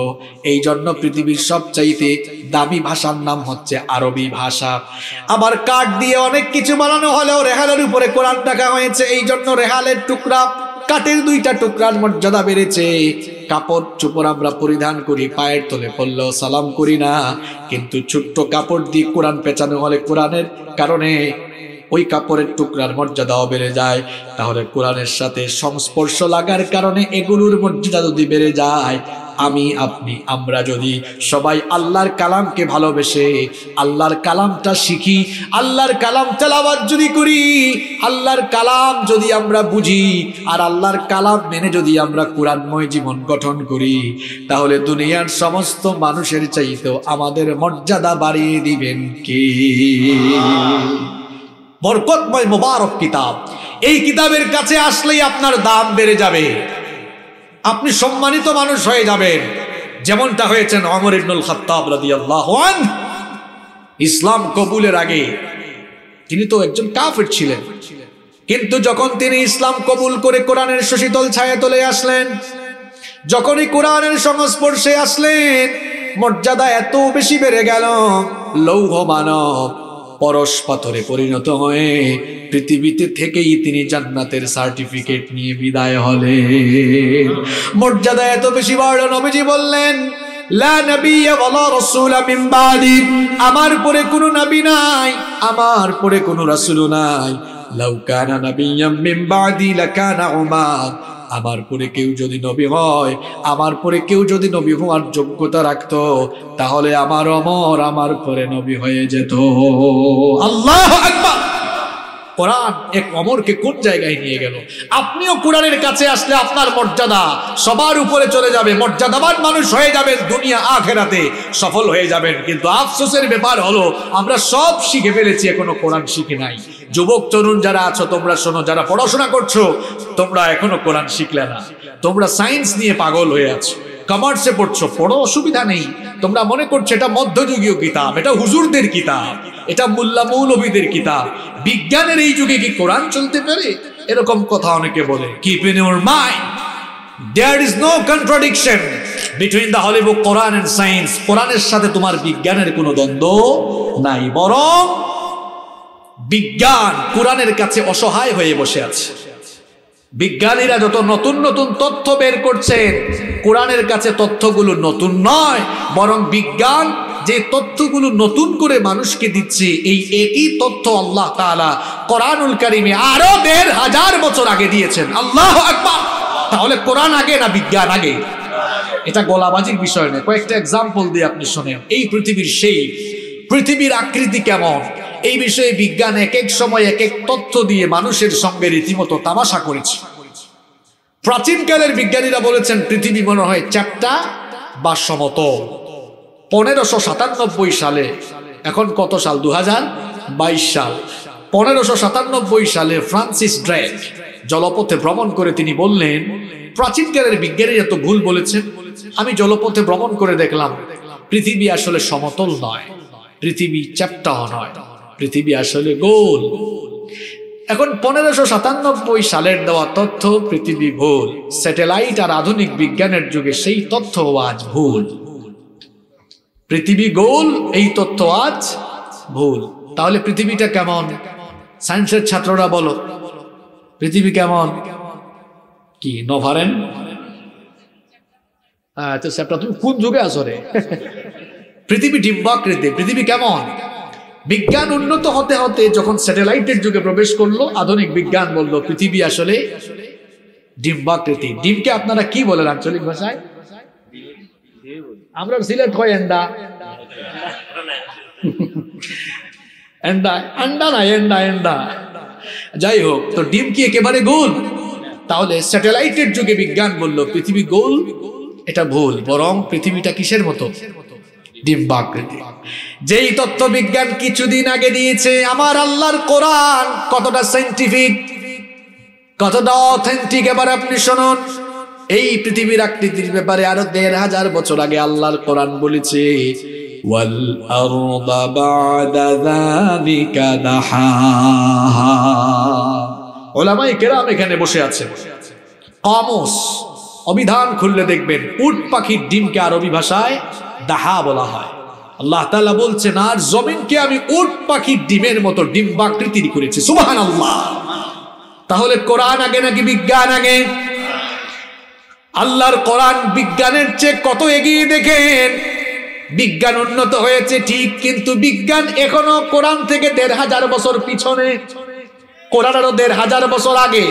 এই জন্য পৃথিবীর সবচাইতে দামি ভাষার নাম হচ্ছে আরবি ভাষা আবার কাঠ দিয়ে অনেক কিছু বানানো হলেও রেহালের উপরে কোরআন টাকা হয়েছে এই জন্য রেহালের টুকরা কাঠের দুইটা টুকরার মর্যাদা বেড়েছে কাপড় চোপড় আমরা পরিধান করি পায়ের তলে পড়লেও সালাম করি না কিন্তু ছোট্ট কাপড় দিয়ে কোরআন পেঁচানো হলে কোরআনের কারণে ওই কাপড়ের টুকরার মর্যাদাও বেড়ে যায় তাহলে কোরআনের সাথে সংস্পর্শ লাগার কারণে এগুলোর মর্যাদা যদি বেড়ে যায় আমি আপনি আমরা যদি সবাই আল্লাহর কালামকে ভালোবেসে আল্লাহর কালামটা শিখি আল্লাহর কালাম চালাবার যদি করি আল্লাহর কালাম যদি আমরা বুঝি আর আল্লাহর কালাম মেনে যদি আমরা কোরআনময় জীবন গঠন করি তাহলে দুনিয়ার সমস্ত মানুষের চাইতেও আমাদের মর্যাদা বাড়িয়ে দিবেন কি বরকতময় মোবারক কিতাব এই কিতাবের কাছে আসলেই আপনার দাম বেড়ে যাবে আপনি সম্মানিত মানুষ হয়ে যাবেন যেমনটা হয়েছেন অমর ইবনুল খত্তাব রাদিয়াল্লাহান ইসলাম কবুলের আগে তিনি তো একজন কাফের ছিলেন কিন্তু যখন তিনি ইসলাম কবুল করে কোরআনের শশীতল ছায়া তলে আসলেন যখনই কোরআনের সংস্পর্শে আসলেন মর্যাদা এত বেশি বেড়ে গেল লৌহ মানব পরশ পাথরে পরিণত হয়ে পৃথিবীতে থেকেই তিনি জান্নাতের সার্টিফিকেট নিয়ে বিদায় হলে মর্যাদা এত বেশি বাড়ল নবীজি বললেন আমার পরে কোনো নবী নাই আমার পরে কোনো রসুল নাই লৌকানা নবী মিম্বাদি লকানা উমার আমার পরে কেউ যদি নবী হয় আমার পরে কেউ যদি নবী হওয়ার যোগ্যতা রাখত তাহলে আমার অমর আমার পরে নবী হয়ে যেত আল্লাহ আকবার কোরআন এক অমরকে কোন জায়গায় নিয়ে গেল আপনিও কোরআনের কাছে আসলে আপনার মর্যাদা সবার উপরে চলে যাবে মর্যাদাবান মানুষ হয়ে যাবেন দুনিয়া আখেরাতে সফল হয়ে যাবেন কিন্তু আফসোসের ব্যাপার হলো আমরা সব শিখে ফেলেছি এখনো কোরআন শিখে নাই যুবক তরুণ যারা আছো তোমরা শোনো যারা পড়াশোনা করছো তোমরা এখনো কোরআন শিখলে না তোমরা সায়েন্স নিয়ে পাগল হয়ে আছো কমার্সে পড়ছো পড়ো অসুবিধা নেই তোমরা মনে করছো এটা মধ্যযুগীয় কিতাব এটা হুজুরদের কিতাব এটা মোল্লা মৌলভীদের কিতাব বিজ্ঞানের এই যুগে কি কোরআন চলতে পারে এরকম কথা অনেকে বলে keep in your mind there is no contradiction between the holy Quran and science কোরআনের সাথে তোমার বিজ্ঞানের কোনো দ্বন্দ্ব নাই বরং বিজ্ঞান কোরআনের কাছে অসহায় হয়ে বসে আছে বিজ্ঞানীরা যত নতুন নতুন তথ্য বের করছেন কোরআনের কাছে তথ্যগুলো নতুন নয় বরং বিজ্ঞান যে তথ্যগুলো নতুন করে মানুষকে দিচ্ছে এই একই তথ্য আল্লাহ তালা কোরআনুল কারিমে আরো দেড় হাজার বছর আগে দিয়েছেন আল্লাহ আকবার তাহলে কোরআন আগে না বিজ্ঞান আগে এটা গোলাবাজির বিষয় নেই কয়েকটা এক্সাম্পল দিয়ে আপনি শোনেন এই পৃথিবীর সেই পৃথিবীর আকৃতি কেমন এই বিষয়ে বিজ্ঞান এক এক সময় এক এক তথ্য দিয়ে মানুষের সঙ্গে রীতিমতো তামাশা করেছে প্রাচীনকালের বিজ্ঞানীরা বলেছেন পৃথিবী মনে হয় চ্যাপ্টা বা সমত পনেরোশো সাতানব্বই সালে এখন কত সাল দু বাইশ সাল পনেরোশো সাতানব্বই সালে ফ্রান্সিস ড্রেক জলপথে ভ্রমণ করে তিনি বললেন প্রাচীনকালের বিজ্ঞানীরা তো ভুল বলেছেন আমি জলপথে ভ্রমণ করে দেখলাম পৃথিবী আসলে সমতল নয় পৃথিবী চ্যাপ্টা নয় পৃথিবী আসলে গোল এখন পনেরোশো সাতানব্বই সালের দেওয়া তথ্য পৃথিবী ভুল স্যাটেলাইট আর আধুনিক বিজ্ঞানের যুগে সেই তথ্য আজ ভুল পৃথিবী গোল এই তথ্য আজ ভুল তাহলে পৃথিবীটা কেমন সায়েন্সের ছাত্ররা বলো পৃথিবী কেমন কি নভারেন তো আচ্ছা, স্যারটা তুমি কোন যুগে আসরে রে পৃথিবী ডিম্বাকৃতি পৃথিবী কেমন বিজ্ঞান উন্নত হতে হতে যখন স্যাটেলাইটের যুগে প্রবেশ করলো আধুনিক বিজ্ঞান বলল পৃথিবী আসলে ডিম্বাকৃতি ডিমকে আপনারা কি বলেন আঞ্চলিক ভাষায় আমরা সিলেট হয় এন্ডা এন্ডা না এন্ডা এন্ডা যাই হোক তো ডিম কি একেবারে গোল তাহলে স্যাটেলাইটের যুগে বিজ্ঞান বলল পৃথিবী গোল এটা ভুল বরং পৃথিবীটা কিসের মতো যেই যেই তত্ত্ববিজ্ঞান কিছুদিন আগে দিয়েছে আমার আল্লাহর কোরআন কতটা সাইন্টিফিক কতটা অথেন্টিক এবার আপনি শুনুন এই পৃথিবীর আকৃতির ব্যাপারে আরো দেড় হাজার বছর আগে আল্লাহর কোরআন বলেছে ওলামাই কেরাম এখানে বসে আছে কমস অভিধান খুললে দেখবেন উট পাখির ডিমকে আরবি ভাষায় দাহা বলা হয় আল্লাহ তালা বলছেন আর জমিনকে আমি উট পাখির ডিমের মতো ডিম্বাকৃতির করেছি সুবাহান আল্লাহ তাহলে কোরআন আগে নাকি বিজ্ঞান আগে আল্লাহর কোরআন বিজ্ঞানের চেয়ে কত এগিয়ে দেখেন বিজ্ঞান উন্নত হয়েছে ঠিক কিন্তু বিজ্ঞান এখনো কোরআন থেকে দেড় হাজার বছর পিছনে কোরআন আরো দেড় হাজার বছর আগে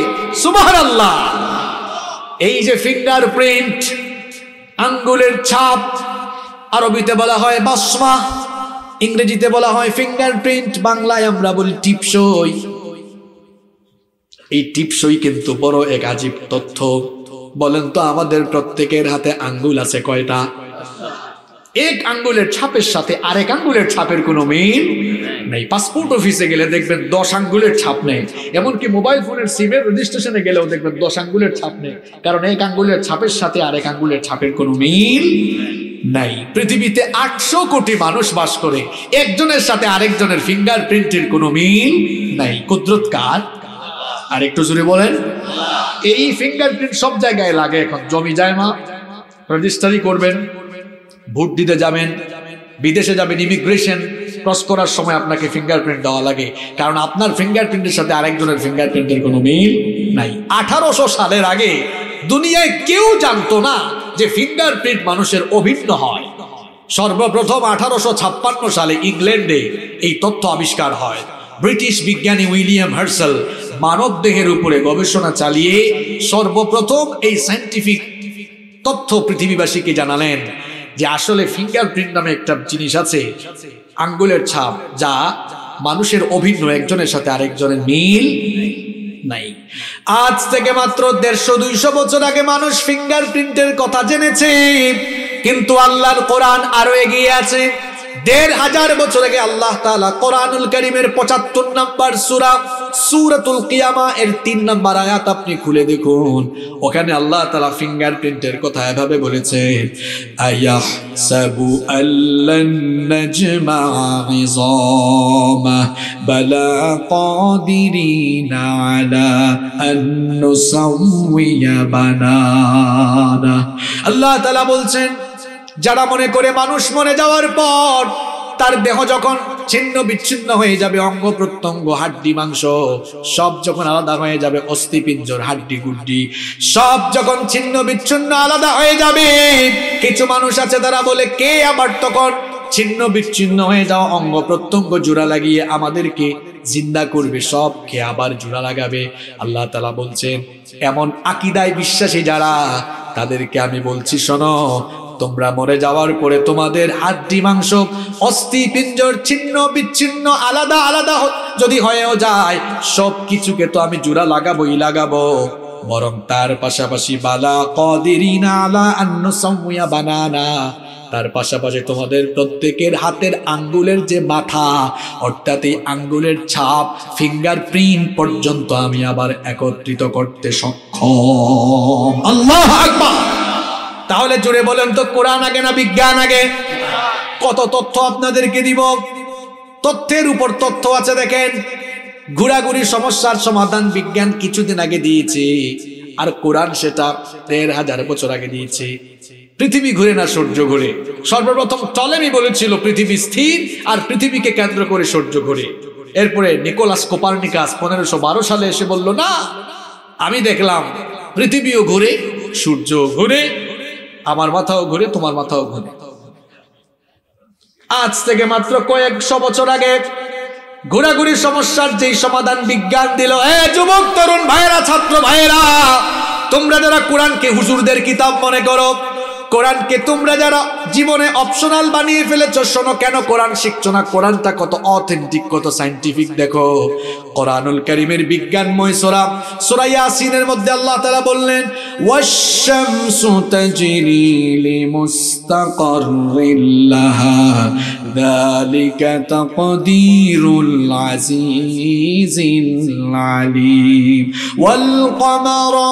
সুবাহ আল্লাহ এই যে ফিঙ্গার প্রিন্ট আঙ্গুলের ছাপ আরবিতে বলা হয় বাসমা ইংরেজিতে বলা হয় ফিঙ্গারপ্রিন্ট বাংলায় আমরা বলি টিপসই এই টিপসই কিন্তু বড় এক আজীব তথ্য বলেন তো আমাদের প্রত্যেকের হাতে আঙ্গুল আছে কয়টা এক আঙ্গুলের ছাপের সাথে আরেক আঙ্গুলের ছাপের কোনো মিল নেই পাসপোর্ট অফিসে গেলে দেখবেন দশ আঙ্গুলের ছাপ নেই এমনকি মোবাইল ফোনের সিমের রেজিস্ট্রেশনে গেলেও দেখবেন দশ আঙ্গুলের ছাপ নেই কারণ এক আঙ্গুলের ছাপের সাথে আরেক আঙ্গুলের ছাপের কোনো মিল নাই পৃথিবীতে আটশো কোটি মানুষ বাস করে একজনের সাথে আরেকজনের ফিঙ্গার প্রিন্টের কোনো মিল নাই কুদরত কার আর একটু জোরে বলেন এই ফিঙ্গার প্রিন্ট সব জায়গায় লাগে এখন জমি যায় মা রেজিস্টারি করবেন ভোট দিতে যাবেন বিদেশে যাবেন ইমিগ্রেশন ক্রস করার সময় আপনাকে ফিঙ্গারপ্রিন্ট দেওয়া লাগে কারণ আপনার ফিঙ্গারপ্রিন্টের সাথে আরেকজনের ফিঙ্গারপ্রিন্টের কোনো মিল নাই আঠারোশো সালের আগে দুনিয়ায় কেউ জানতো না যে ফিঙ্গারপ্রিন্ট মানুষের অভিন্ন হয় সর্বপ্রথম আঠারোশো ছাপ্পান্ন সালে ইংল্যান্ডে এই তথ্য আবিষ্কার হয় ব্রিটিশ বিজ্ঞানী উইলিয়াম হার্সেল মানব দেহের উপরে গবেষণা চালিয়ে সর্বপ্রথম এই সায়েন্টিফিক তথ্য পৃথিবীবাসীকে জানালেন যে আসলে ফিঙ্গারপ্রিন্ট নামে একটা জিনিস আছে আঙ্গুলের ছাপ যা মানুষের অভিন্ন একজনের সাথে আরেকজনের মিল নাই আজ থেকে মাত্র দেড়শো দুইশো বছর আগে মানুষ ফিঙ্গারপ্রিন্টের কথা জেনেছে কিন্তু আল্লাহর কোরআন আরো এগিয়ে আছে দেড় হাজার বছর আগে আল্লাহ তালা কোরআনুল করিমের পঁচাত্তর নাম্বার সুরা সুরাতুল কিয়ামা এর তিন নাম্বার আয়াত আপনি খুলে দেখুন ওখানে আল্লাহ তালা ফিঙ্গার প্রিন্টের কথা এভাবে বলেছে আল্লাহ بلى বলছেন যারা মনে করে মানুষ মনে যাওয়ার পর তার দেহ যখন ছিন্ন বিচ্ছিন্ন হয়ে যাবে অঙ্গ প্রত্যঙ্গ হাড্ডি মাংস সব যখন আলাদা হয়ে যাবে অস্থি পিঞ্জর হাড্ডি গুড্ডি সব যখন ছিন্ন বিচ্ছিন্ন আলাদা হয়ে যাবে কিছু মানুষ আছে তারা বলে কে আবার তখন ছিন্ন বিচ্ছিন্ন হয়ে যাওয়া অঙ্গ প্রত্যঙ্গ জোড়া লাগিয়ে আমাদেরকে জিন্দা করবে সবকে আবার জোড়া লাগাবে আল্লাহ তালা বলছেন এমন আকিদায় বিশ্বাসী যারা তাদেরকে আমি বলছি শোনো তোমরা মরে যাওয়ার পরে তোমাদের হাড্ডি মাংস অস্থি পিঞ্জর ছিন্ন বিচ্ছিন্ন আলাদা আলাদা যদি হয়েও যায় সব কিছুকে তো আমি জুড়া লাগাবোই লাগাবো বরং তার পাশাপাশি বালা কদিরিনা আলা আন্ন সমুয়া বানানা তার পাশাপাশি তোমাদের প্রত্যেকের হাতের আঙ্গুলের যে মাথা অর্থাৎ এই আঙ্গুলের ছাপ ফিঙ্গার প্রিন্ট পর্যন্ত আমি আবার একত্রিত করতে সক্ষম আল্লাহ আকবার তাহলে জোরে বলেন তো কোরআন আগে না বিজ্ঞান আগে কত তথ্য আপনাদেরকে দিব তথ্যের উপর তথ্য আছে দেখেন ঘোরাঘুরি সমস্যার সমাধান বিজ্ঞান কিছুদিন আগে দিয়েছে আর কোরআন সেটা দেড় হাজার বছর আগে দিয়েছে পৃথিবী ঘুরে না সূর্য ঘুরে সর্বপ্রথম টলেমি বলেছিল পৃথিবী স্থির আর পৃথিবীকে কেন্দ্র করে সূর্য ঘুরে এরপরে নিকোলাস কোপার্নিকাস পনেরোশো বারো সালে এসে বলল না আমি দেখলাম পৃথিবীও ঘুরে সূর্য ঘুরে আমার মাথাও ঘুরে তোমার মাথাও ঘুরে আজ থেকে মাত্র কয়েকশো বছর আগে ঘোরাঘুরি সমস্যার যেই সমাধান বিজ্ঞান দিল এ যুবক তরুণ ভাইরা ছাত্র ভাইরা তোমরা যারা কোরআনকে হুজুরদের কিতাব মনে করো কোরআনকে তোমরা যারা জীবনে অপশনাল বানিয়ে ফেলেছ শোনো কেন কোরআন শিখছো না কোরআনটা কত অথেন্টিক কত সাইন্টিফিক দেখো কোরআনুল করিমের বিজ্ঞানময় সোরা সোরা ইয়াসিনের মধ্যে আল্লাহ তালা বললেন ওয়াশামসু তাজরি লিমুস্তাকাররিন যালিকা তাকদীরুল আজিজিল আলিম ওয়াল কমারা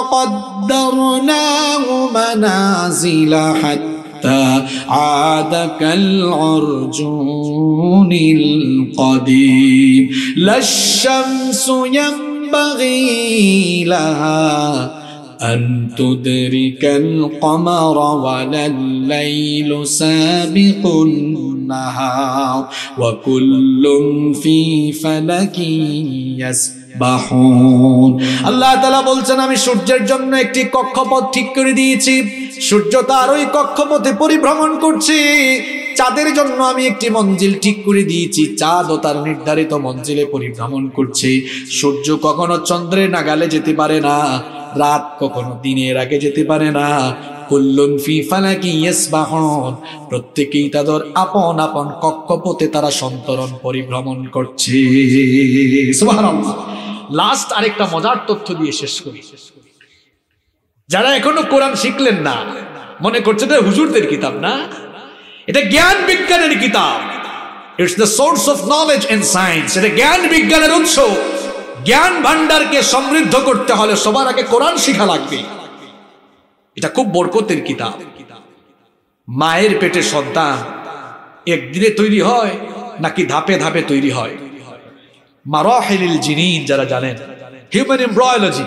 قدرناه منازل حتى عاد كالعرجون القديم لا الشمس ينبغي لها أن تدرك القمر ولا الليل سابق النهار وكل في فلك يسبق আল্লাহ তালা বলছেন আমি সূর্যের জন্য একটি কক্ষপথ ঠিক করে দিয়েছি সূর্য তার ওই কক্ষপথে পরিভ্রমণ করছি চাঁদের জন্য আমি একটি মঞ্জিল ঠিক করে দিয়েছি চাঁদ ও তার নির্ধারিত মঞ্জিলে পরিভ্রমণ করছে সূর্য কখনো চন্দ্রের নাগালে যেতে পারে না রাত কখনো দিনের আগে যেতে পারে না প্রত্যেকেই তাদের আপন আপন কক্ষপথে তারা সন্তরণ পরিভ্রমণ করছে সুবহানাল্লাহ লাস্ট আরেকটা মজার তথ্য দিয়ে শেষ করি যারা এখনো কোরআন শিখলেন না মনে করছে তো হুজুরদের কিতাব না এটা জ্ঞান বিজ্ঞানের কিতাব it's the source of knowledge and science এটা জ্ঞান বিজ্ঞানের উৎস জ্ঞান ভান্ডারকে সমৃদ্ধ করতে হলে সবার আগে কোরআন শিখা লাগবে এটা খুব বরকতের কিতাব মায়ের পেটে সন্তান একদিনে তৈরি হয় নাকি ধাপে ধাপে তৈরি হয় মারাহিলিল জিনিন যারা জানেন হিউম্যান এমব্রয়োলজি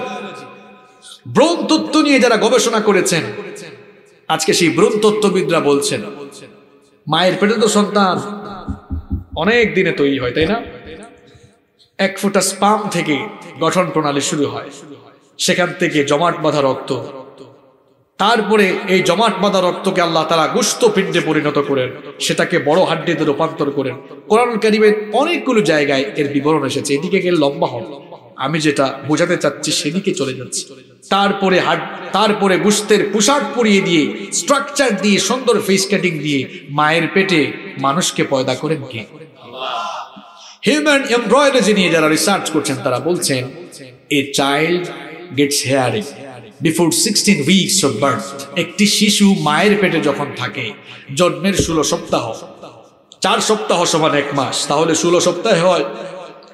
ব্রোন তত্ত্ব নিয়ে যারা গবেষণা করেছেন আজকে সেই ব্রোন তত্ত্ববিদরা বলছেন মায়ের পেটে তো সন্তান অনেক দিনে তৈরি হয় তাই না এক ফোঁটা স্পাম থেকে গঠন প্রণালী শুরু হয় সেখান থেকে জমাট বাঁধা রক্ত তারপরে এই জমাট বাঁধা রক্তকে আল্লাহ তারা গুস্ত পিণ্ডে পরিণত করেন সেটাকে বড় হাড্ডিতে রূপান্তর করেন কোরআন কারিমের অনেকগুলো জায়গায় এর বিবরণ এসেছে এদিকে গেলে লম্বা হন আমি যেটা বোঝাতে চাচ্ছি সেদিকে চলে যাচ্ছি তারপরে হাড তারপরে গুস্তের পোশাক পরিয়ে দিয়ে স্ট্রাকচার দিয়ে সুন্দর ফেস কাটিং দিয়ে মায়ের পেটে মানুষকে পয়দা করেন কে হিউম্যান এমব্রয়ডারি নিয়ে যারা রিসার্চ করছেন তারা বলছেন a child gets hearing before sixteen weeks of birth একটি শিশু মায়ের পেটে যখন থাকে জন্মের ষোলো সপ্তাহ চার সপ্তাহ সমান এক মাস তাহলে ষোলো সপ্তাহে হয়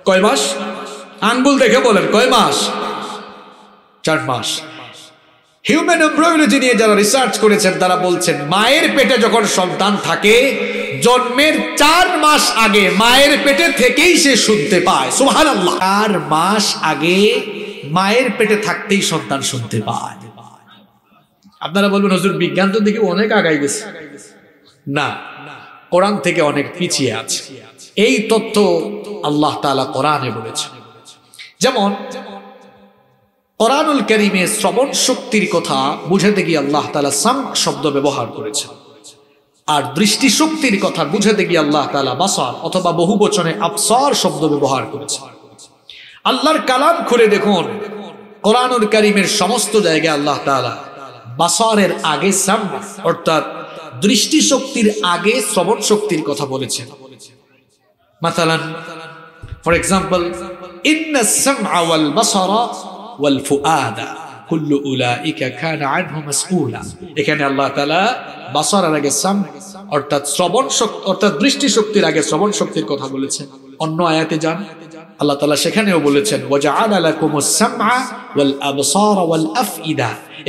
কয় মাস আঙ্গুল দেখে বলেন কয় মাস চার মাস হিউম্যান এমব্রয়োলজি নিয়ে যারা রিসার্চ করেছেন তারা বলছেন মায়ের পেটে যখন সন্তান থাকে জন্মের চার মাস আগে মায়ের পেটে থেকেই সে শুনতে পায় সুহান চার মাস আগে মায়ের পেটে থাকতেই সন্তান শুনতে পায় আপনারা বলবেন নজর বিজ্ঞান তো দেখি অনেক আগাই গেছে না কোরআন থেকে অনেক পিছিয়ে আছে এই তথ্য আল্লাহ তালা কোরআনে বলেছে যেমন কোরআনুল করিমে শ্রবণ শক্তির কথা বুঝাতে গিয়ে আল্লাহ তালা সাম শব্দ ব্যবহার করেছেন আর দৃষ্টি শক্তির কথা বুঝাতে গিয়ে আল্লাহ তালা বাসার অথবা বহু বচনে আফসার শব্দ ব্যবহার করেছেন আল্লাহর কালাম খুলে দেখুন কোরআনুল করিমের সমস্ত জায়গায় আল্লাহ তালা বাসারের আগে সামনা অর্থাৎ দৃষ্টিশক্তির আগে শ্রবণ শক্তির কথা বলেছেন মাতালান ফর এক্সাম্পল এখানে আল্লাহ তালা আগে অর্থাৎ শ্রবণ শক্তি অর্থাৎ দৃষ্টিশক্তির আগে শ্রবণ শক্তির কথা বলেছেন অন্য আয়াতে যান আল্লাহ তালা সেখানেও বলেছেন এখানে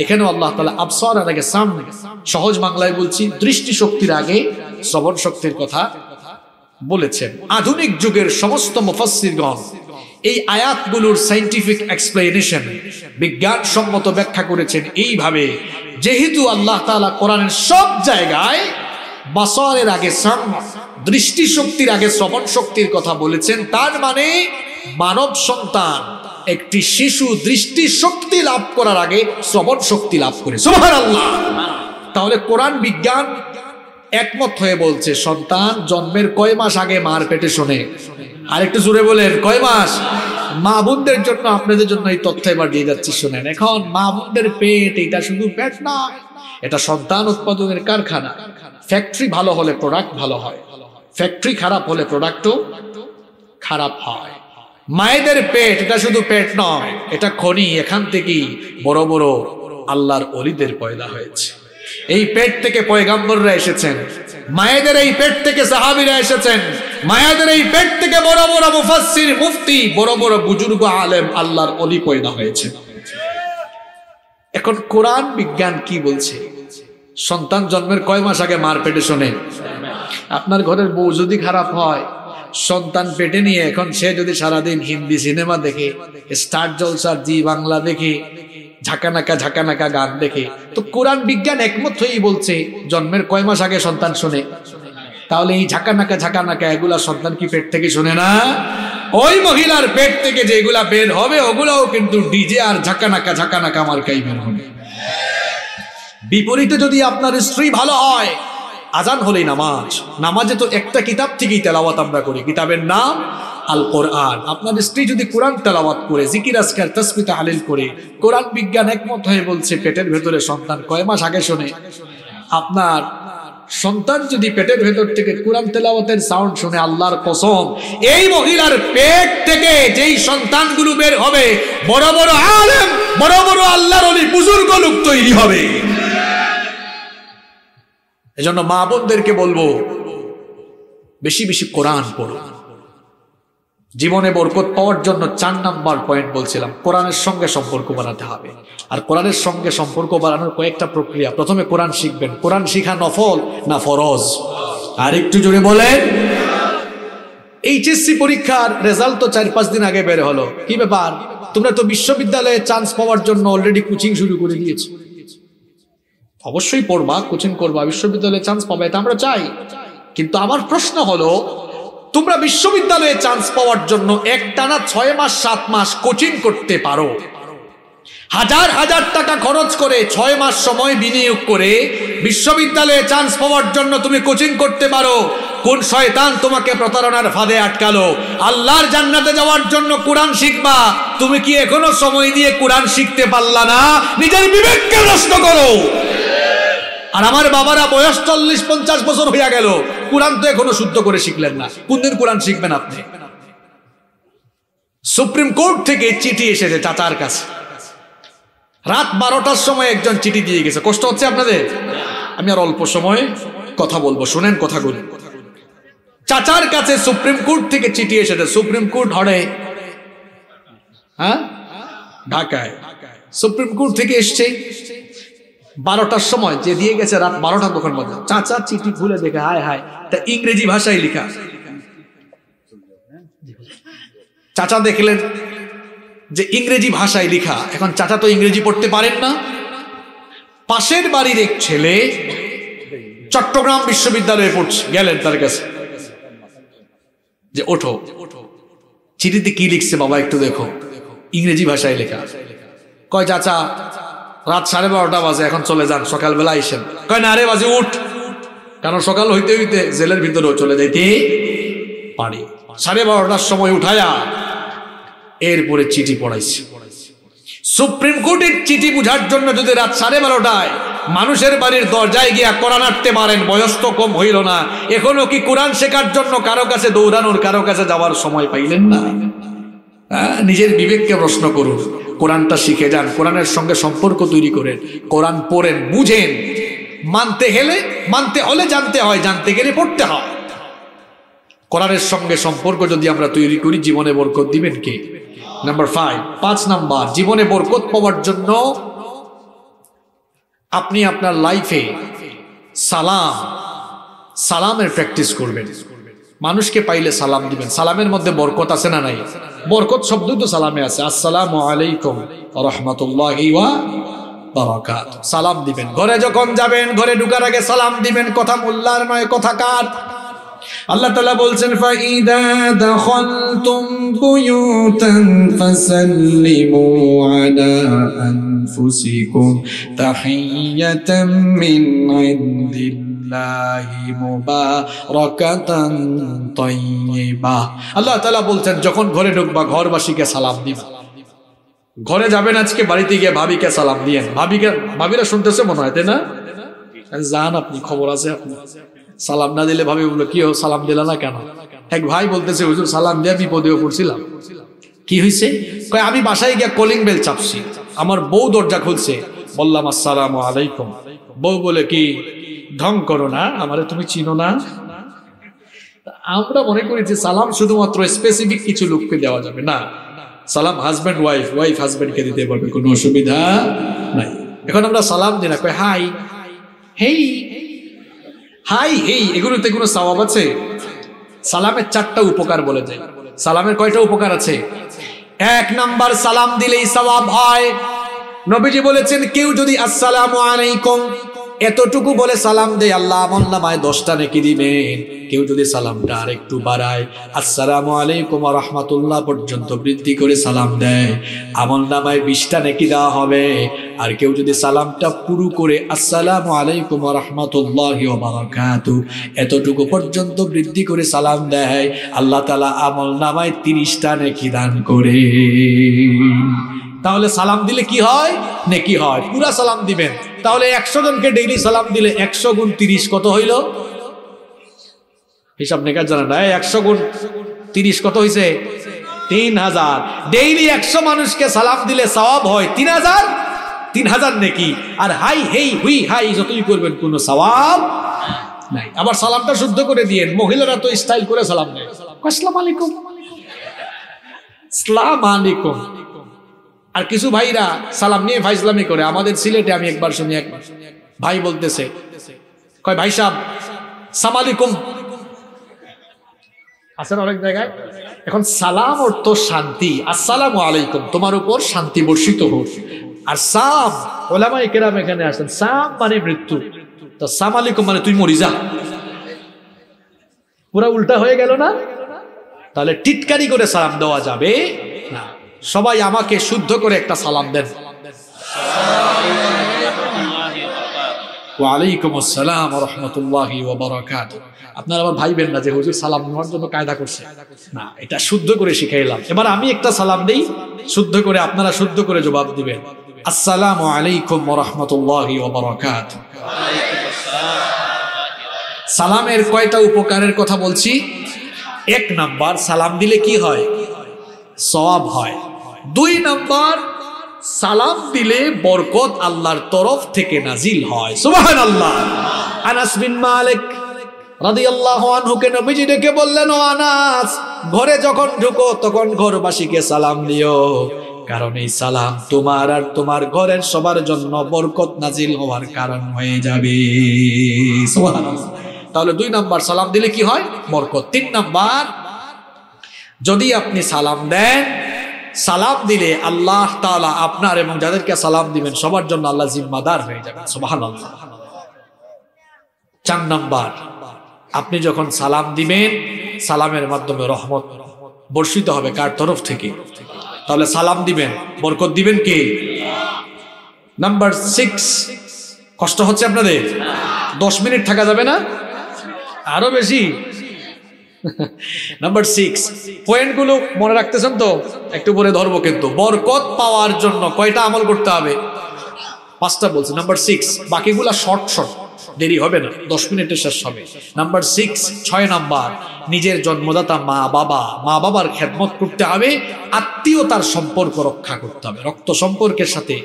এখানেও আল্লাহ তালা আবসর আর আগে সহজ বাংলায় বলছি দৃষ্টি শক্তির আগে শ্রবণ শক্তির কথা বলেছেন আধুনিক যুগের সমস্ত মুফাসিরগণ এই আয়াতগুলোর সাইন্টিফিক এক্সপ্লেনেশন বিজ্ঞানসম্মত ব্যাখ্যা করেছেন এইভাবে যেহেতু আল্লাহ তালা কোরআনের সব জায়গায় বাসরের আগে সাম দৃষ্টিশক্তির আগে শ্রবণ শক্তির কথা বলেছেন তার মানে মানব সন্তান একটি শিশু দৃষ্টি শক্তি লাভ করার আগে শ্রবণ শক্তি লাভ করে তাহলে কোরআন বিজ্ঞান একমত হয়ে বলছে সন্তান জন্মের কয় মাস আগে মার পেটে শোনে একটু জোরে বলেন কয় মাস মা বোনদের জন্য আপনাদের জন্য এই তথ্য এবার দিয়ে যাচ্ছি শোনেন এখন মা বোনদের পেট এটা শুধু পেট না এটা সন্তান উৎপাদনের কারখানা ফ্যাক্টরি ভালো হলে প্রোডাক্ট ভালো হয় ফ্যাক্টরি খারাপ হলে প্রোডাক্টও খারাপ হয় মায়েদের পেট এটা শুধু পেট নয় এটা খনি এখান থেকেই বড় বড় আল্লাহর অলিদের পয়দা হয়েছে এই পেট থেকে পয়গাম্বররা এসেছেন মায়েদের এই পেট থেকে সাহাবিরা এসেছেন মায়াদের এই পেট থেকে বড় বড় মুফাসসির মুফতি বড় বড় বুজুর্গ আলেম আল্লাহর অলি পয়দা হয়েছে এখন কোরআন বিজ্ঞান কি বলছে সন্তান জন্মের কয় মাস আগে মার পেটে শোনে আপনার ঘরের বউ যদি খারাপ হয় সন্তান পেটে নিয়ে এখন সে যদি সারাদিন হিন্দি সিনেমা দেখে স্টার জলসার জি বাংলা দেখে ঝাঁকানাকা ঝাঁকানাকা গান দেখে তো কোরআন বিজ্ঞান একমত হয়েই বলছে জন্মের কয় মাস আগে সন্তান শোনে তাহলে এই ঝাঁকানাকা ঝাঁকানাকা এগুলা সন্তান কি পেট থেকে শোনে না ওই মহিলার পেট থেকে যেগুলা বের হবে ওগুলাও কিন্তু ডিজে আর ঝাঁকানাকা ঝাঁকানাকা আমার কাই বের হবে বিপরীতে যদি আপনার স্ত্রী ভালো হয় আজান হলেই নামাজ নামাজে তো একটা কিতাব থেকেই তেলাওয়াত আমরা করি কিতাবের নাম আল কোরআন আপনার স্ত্রী যদি কোরআন তেলাওয়াত করে জিকির আসকার তসমিতা আলিল করে কোরআন বিজ্ঞান একমত হয়ে বলছে পেটের ভেতরে সন্তান কয় মাস আগে শোনে আপনার সন্তান যদি পেটের ভেতর থেকে কোরআন তেলাওয়াতের সাউন্ড শুনে আল্লাহর কসম এই মহিলার পেট থেকে যেই সন্তানগুলো বের হবে বড় বড় আলেম বড় বড় আল্লাহর অলি বুজুর্গ লোক তৈরি হবে এজন্য মা বোনদেরকে বলবো বেশি বেশি কোরআন পড়ো জীবনে বরকত পাওয়ার জন্য চার নাম্বার পয়েন্ট বলছিলাম কোরআনের সঙ্গে সম্পর্ক বানাতে হবে আর কোরআনের সঙ্গে সম্পর্ক বানানোর কয়েকটা প্রক্রিয়া প্রথমে কোরআন শিখবেন কোরআন শিখা নফল না ফরজ আর একটু জোরে বলেন এইচএসসি পরীক্ষার রেজাল্ট তো চার পাঁচ দিন আগে বের হলো কি ব্যাপার তোমরা তো বিশ্ববিদ্যালয়ে চান্স পাওয়ার জন্য অলরেডি কোচিং শুরু করে দিয়েছো অবশ্যই পড়বা কোচিং করবা বিশ্ববিদ্যালয়ে চান্স পাবে এটা আমরা চাই কিন্তু আমার প্রশ্ন হলো তোমরা বিশ্ববিদ্যালয়ে চান্স পাওয়ার জন্য একটানা ছয় মাস সাত মাস কোচিং করতে পারো হাজার হাজার টাকা খরচ করে ছয় মাস সময় বিনিয়োগ করে বিশ্ববিদ্যালয়ে চান্স পাওয়ার জন্য তুমি কোচিং করতে পারো কোন শয়তান তোমাকে প্রতারণার ফাঁদে আটকালো আল্লাহর জান্নাতে যাওয়ার জন্য কোরআন শিখবা তুমি কি এখনো সময় দিয়ে কোরআন শিখতে পারলা না নিজের বিবেককে নষ্ট করো আর আমার বাবারা বয়স চল্লিশ পঞ্চাশ বছর হইয়া গেল কোরআন তো এখনো শুদ্ধ করে শিখলেন না কোনদিন কোরআন শিখবেন আপনি সুপ্রিম কোর্ট থেকে চিঠি এসেছে চাচার কাছে রাত বারোটার সময় একজন চিঠি দিয়ে গেছে কষ্ট হচ্ছে আপনাদের আমি আর অল্প সময় কথা বলবো শোনেন কথাগুলো চাচার কাছে সুপ্রিম কোর্ট থেকে চিঠি এসেছে সুপ্রিম কোর্ট হরে হ্যাঁ ঢাকায় সুপ্রিম কোর্ট থেকে এসছে বারোটার সময় যে দিয়ে গেছে রাত বারোটা কখন মধ্যে চাচা চিঠি ভুলে দেখে হায় হায় তা ইংরেজি ভাষায় লেখা চাচা দেখলেন যে ইংরেজি ভাষায় লিখা এখন চাচা তো ইংরেজি পড়তে পারেন না পাশের বাড়ির এক ছেলে চট্টগ্রাম বিশ্ববিদ্যালয়ে পড়ছে গেলেন তার কাছে যে ওঠো চিঠিতে কি লিখছে বাবা একটু দেখো ইংরেজি ভাষায় লেখা কয় চাচা রাত সাড়ে বারোটা বাজে এখন চলে যান সকালবেলা আইসেন কয় না আরে বাজে উঠ কারণ সকাল হইতে হইতে জেলের ভিতরেও চলে যাইতে পারি সাড়ে বারোটার সময় উঠায়া এরপরে চিঠি পড়াইছি সুপ্রিম কোর্টের চিঠি বুঝার জন্য যদি রাত সাড়ে বারোটায় মানুষের বাড়ির দরজায় গিয়া কোরআন আটতে পারেন বয়স তো কম হইল না এখনো কি কোরআন শেখার জন্য কারো কাছে দৌড়ানোর কারো কাছে যাওয়ার সময় পাইলেন না হ্যাঁ, নিজের বিবেককে প্রশ্ন করুন কোরআনটা শিখে যান কোরআনের সঙ্গে সম্পর্ক তৈরি করেন কোরআন পড়েন বুঝেন মানতে গেলে মানতে হলে জানতে হয় জানতে গেলে পড়তে হয় কোরআনের সঙ্গে সম্পর্ক যদি আমরা তৈরি করি জীবনে বরকত দিবেন কে নাম্বার ফাইভ পাঁচ নাম্বার জীবনে বরকত পাওয়ার জন্য আপনি আপনার লাইফে সালাম সালামের প্র্যাকটিস করবেন মানুষকে পাইলে সালাম দিবেন সালামের মধ্যে বরকত আছে না নাই বরকত শব্দ তো সালামে আছে আসসালাম আলাইকুম রহমতুল্লাহ সালাম দিবেন ঘরে যখন যাবেন ঘরে ঢুকার আগে সালাম দিবেন কথা মোল্লার নয় কথা কার আল্লাহ তালা বলছেন ফাইদা বলছেন যখন ঘরে ঢুকবা ঘরবাসীকে সালাম দিবা ঘরে যাবেন আজকে বাড়িতে গিয়ে ভাবিকে সালাম ভাবিকে ভাবিরা শুনতেছে মনে হয় না আপনি খবর আছে আপনি সালাম না দিলে ভাবি বললো কি সালাম দিলা না কেন এক ভাই বলতেছে হুজুর সালাম দিয়ে বিপদেও পড়ছিলাম কি হয়েছে কয় আমি বাসায় গিয়ে কলিং বেল চাপছি আমার বউ দরজা খুলছে বললাম আসসালাম আলাইকুম বউ বলে কি ঢং করো না আমারে তুমি চিনো না আমরা মনে করি যে সালাম শুধুমাত্র স্পেসিফিক কিছু লোককে দেওয়া যাবে না সালাম হাজব্যান্ড ওয়াইফ ওয়াইফ হাজব্যান্ডকে দিতে পারবে কোনো অসুবিধা নাই এখন আমরা সালাম দিই না কই হাই হেই হাই হেই এগুলোতে কোনো সওয়াব আছে সালামের চারটা উপকার বলে যায় সালামের কয়টা উপকার আছে এক নাম্বার সালাম দিলেই সওয়াব হয় নবীজি বলেছেন কেউ যদি আসসালামু আলাইকুম এতটুকু বলে সালাম দে আল্লাহ আমল্লামায় দশটা নাকি দিবেন কেউ যদি সালামটা আর একটু বাড়ায় আসসালাম আলাইকুম রহমাতুল্লাহ পর্যন্ত বৃদ্ধি করে সালাম দেয় নামায় বিশটা নাকি দেওয়া হবে আর কেউ যদি সালামটা পুরু করে আসসালাম আলাইকুম রহমাতুল্লাহ বারাকাতু এতটুকু পর্যন্ত বৃদ্ধি করে সালাম দেয় আল্লাহ তালা নামায় তিরিশটা নাকি দান করে তাহলে সালাম দিলে কি হয় নেকি হয় পুরা সালাম দিবেন তাহলে একশো জনকে ডেইলি সালাম দিলে একশো গুণ তিরিশ কত হইল হিসাব নিকাশ জানা না একশো গুণ তিরিশ কত হয়েছে তিন হাজার ডেইলি একশো মানুষকে সালাম দিলে সওয়াব হয় তিন হাজার তিন হাজার নাকি আর হাই হেই হুই হাই যতই করবেন কোনো সওয়াব নাই আবার সালামটা শুদ্ধ করে দিয়েন মহিলারা তো স্টাইল করে সালাম দেয় আসসালাম আলাইকুম আসসালাম আলাইকুম আর কিছু ভাইরা সালাম নিয়ে ফাইসলামি করে আমাদের সিলেটে আমি একবার শুনি একবার ভাই বলতেছে কয় ভাই সাহ সামালিকুম আছেন অনেক জায়গায় এখন সালাম অর্থ শান্তি আসসালাম আলাইকুম তোমার উপর শান্তি বর্ষিত হোক আর সাম ওলামাই কেরাম এখানে আসেন সাম মানে মৃত্যু তো সাম আলিকুম মানে তুই মরি যা পুরা উল্টা হয়ে গেল না তাহলে টিটকারি করে সালাম দেওয়া যাবে না সবাই আমাকে শুদ্ধ করে একটা সালাম দেন ওয়ালাইকুম আসসালাম রহমতুল্লাহ ওবরাকাত আপনারা আবার ভাইবেন না যে হুজুর সালাম নেওয়ার জন্য কায়দা করছে না এটা শুদ্ধ করে শিখাইলাম এবার আমি একটা সালাম দিই শুদ্ধ করে আপনারা শুদ্ধ করে জবাব দিবেন আসসালামু আলাইকুম রহমতুল্লাহ ওবরাকাত সালামের কয়টা উপকারের কথা বলছি এক নাম্বার সালাম দিলে কি হয় সব হয় দুই নাম্বার সালাম দিলে বরকত আল্লাহর তরফ থেকে নাজিল হয় সুবাহান আল্লাহ আনাস বিন মালিক ডেকে বললেন ঘরে যখন তখন ঘরবাসীকে সালাম কারণ এই সালাম তোমার আর তোমার ঘরের সবার বরকত নাজিল হওয়ার কারণ হয়ে যাবে তাহলে দুই নাম্বার সালাম দিলে কি হয় বরকত তিন নাম্বার যদি আপনি সালাম দেন সালাম দিলে আল্লাহ তালা আপনার এবং যাদেরকে সালাম দিবেন সবার জন্য আল্লাহ জিম্মাদার হয়ে যাবেন সোবাহান আল্লাহ চার নাম্বার আপনি যখন সালাম দিবেন সালামের মাধ্যমে রহমত বর্ষিত হবে কার তরফ থেকে তাহলে সালাম দিবেন বরকত দিবেন কে নাম্বার সিক্স কষ্ট হচ্ছে আপনাদের দশ মিনিট থাকা যাবে না আরো বেশি নাম্বার সিক্স পয়েন্টগুলো মনে রাখতেছেন তো একটু পরে ধরবো কিন্তু বরকত পাওয়ার জন্য কয়টা আমল করতে হবে পাঁচটা বলছে নাম্বার সিক্স বাকিগুলা শর্ট শর্ট দেরি হবে না দশ মিনিটের শেষ হবে নাম্বার সিক্স ছয় নাম্বার নিজের জন্মদাতা মা বাবা মা বাবার খেদমত করতে হবে আত্মীয়তার সম্পর্ক রক্ষা করতে হবে রক্ত সম্পর্কের সাথে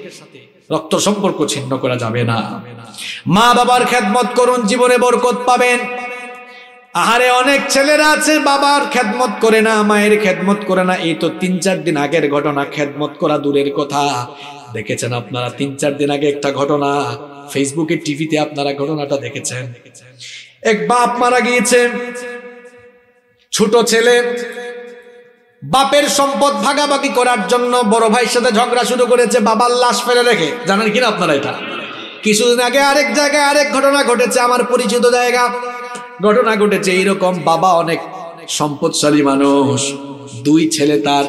রক্ত সম্পর্ক ছিন্ন করা যাবে না মা বাবার খেদমত করুন জীবনে বরকত পাবেন আহারে অনেক ছেলেরা আছে বাবার খেদমত করে না মায়ের খেদমত করে না এই তো তিন চার দিন আগের ঘটনা খেদমত করা দূরের কথা দেখেছেন আপনারা তিন চার দিন আগে একটা ঘটনা ফেসবুকে টিভিতে আপনারা ঘটনাটা দেখেছেন এক বাপ মারা গিয়েছে ছোট ছেলে বাপের সম্পদ ভাগাভাগি করার জন্য বড় ভাইয়ের সাথে ঝগড়া শুরু করেছে বাবার লাশ ফেলে রেখে জানেন কিনা আপনারা এটা কিছুদিন আগে আরেক জায়গায় আরেক ঘটনা ঘটেছে আমার পরিচিত জায়গা ঘটনা ঘটেছে এইরকম বাবা অনেক সম্পদশালী মানুষ দুই ছেলে তার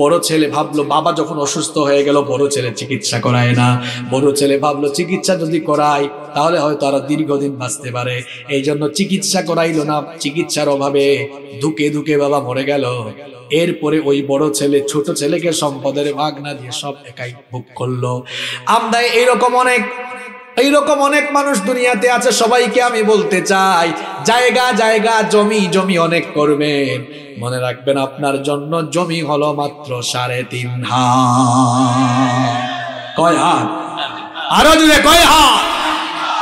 বড় ছেলে ভাবলো বাবা যখন অসুস্থ হয়ে গেল বড় ছেলে চিকিৎসা করায় না বড় ছেলে ভাবলো চিকিৎসা যদি করায় তাহলে হয়তো আরো দীর্ঘদিন বাঁচতে পারে এই জন্য চিকিৎসা করাইলো না চিকিৎসার অভাবে ধুকে ধুকে বাবা মরে গেল এরপরে ওই বড় ছেলে ছোট ছেলেকে সম্পদের ভাগ না দিয়ে সব একাই ভোগ করলো আমদায় এরকম অনেক এইরকম অনেক মানুষ দুনিয়াতে আছে সবাইকে আমি বলতে চাই জায়গা জায়গা জমি জমি অনেক করবেন মনে রাখবেন আপনার জন্য জমি হলো মাত্র সাড়ে তিন হাত কয় হাত আরো জুড়ে কয় হাত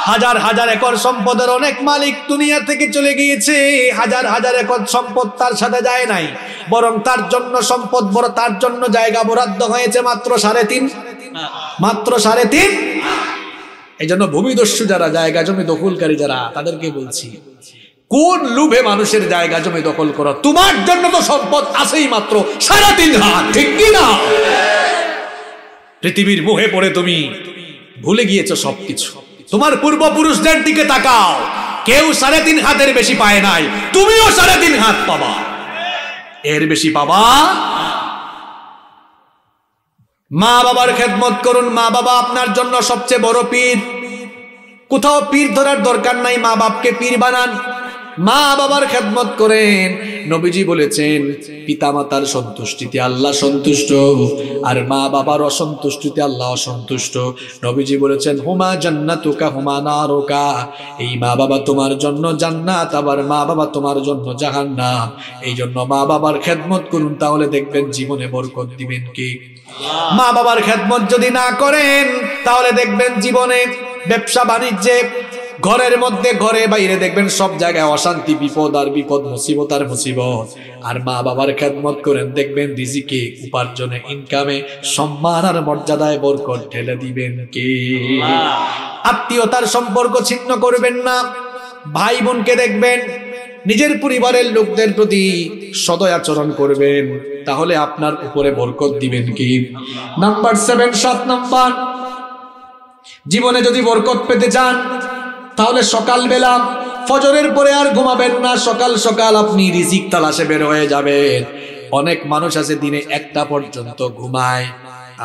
হাজার হাজার একর সম্পদের অনেক মালিক দুনিয়া থেকে চলে গিয়েছে হাজার হাজার একর সম্পদ তার সাথে যায় নাই বরং তার জন্য সম্পদ বড় তার জন্য জায়গা বরাদ্দ হয়েছে মাত্র সাড়ে তিন মাত্র সাড়ে তিন এই জন্য ভূমিদস্যু যারা জায়গা জমি দখলকারী যারা তাদেরকে বলছি কোন লুভে মানুষের জায়গা জমি দখল করো তোমার জন্য তো সম্পদ আছেই মাত্র সারা দিন হাত ঠিক কি না পৃথিবীর মুহে পড়ে তুমি ভুলে গিয়েছো সবকিছু তোমার পূর্বপুরুষদের দিকে তাকাও কেউ সাড়ে তিন হাতের বেশি পায় নাই তুমিও সাড়ে তিন হাত পাবা এর বেশি পাবা মা বাবার খেদমত করুন মা বাবা আপনার জন্য সবচেয়ে বড় পীর কোথাও পীর ধরার দরকার নাই মা বাপকে পীর বানান মা বাবার খেদমত করেন নবীজি বলেছেন পিতা মাতার সন্তুষ্টিতে আল্লাহ সন্তুষ্ট আর মা বাবার অসন্তুষ্টিতে আল্লাহ অসন্তুষ্ট নবীজি বলেছেন হুমা জান্নাতুকা হুমা নারুকা এই মা বাবা তোমার জন্য জান্নাত আবার মা বাবা তোমার জন্য জাহান্নাম এই জন্য মা বাবার খেদমত করুন তাহলে দেখবেন জীবনে বরকত দিবেন কি মা বাবার খেদমত যদি না করেন তাহলে দেখবেন জীবনে ব্যবসা বাণিজ্যে ঘরের মধ্যে ঘরে বাইরে দেখবেন সব জায়গায় অশান্তি বিপদ আর বিপদ মুসিবত আর মুসিবত আর মা বাবার খেদমত করেন দেখবেন রিজিকে উপার্জনে ইনকামে সম্মান আর মর্যাদায় বরকত ঠেলে দিবেন কে আত্মীয়তার সম্পর্ক ছিন্ন করবেন না ভাই বোনকে দেখবেন নিজের পরিবারের লোকদের প্রতি সদয় আচরণ করবেন তাহলে আপনার উপরে বরকত দিবেন কি নাম্বার সেভেন সাত নাম্বার জীবনে যদি বরকত পেতে চান তাহলে সকাল বেলা ফজরের পরে আর ঘুমাবেন না সকাল সকাল আপনি রিজিক তালাশে বের হয়ে যাবেন অনেক মানুষ আছে দিনে একটা পর্যন্ত ঘুমায়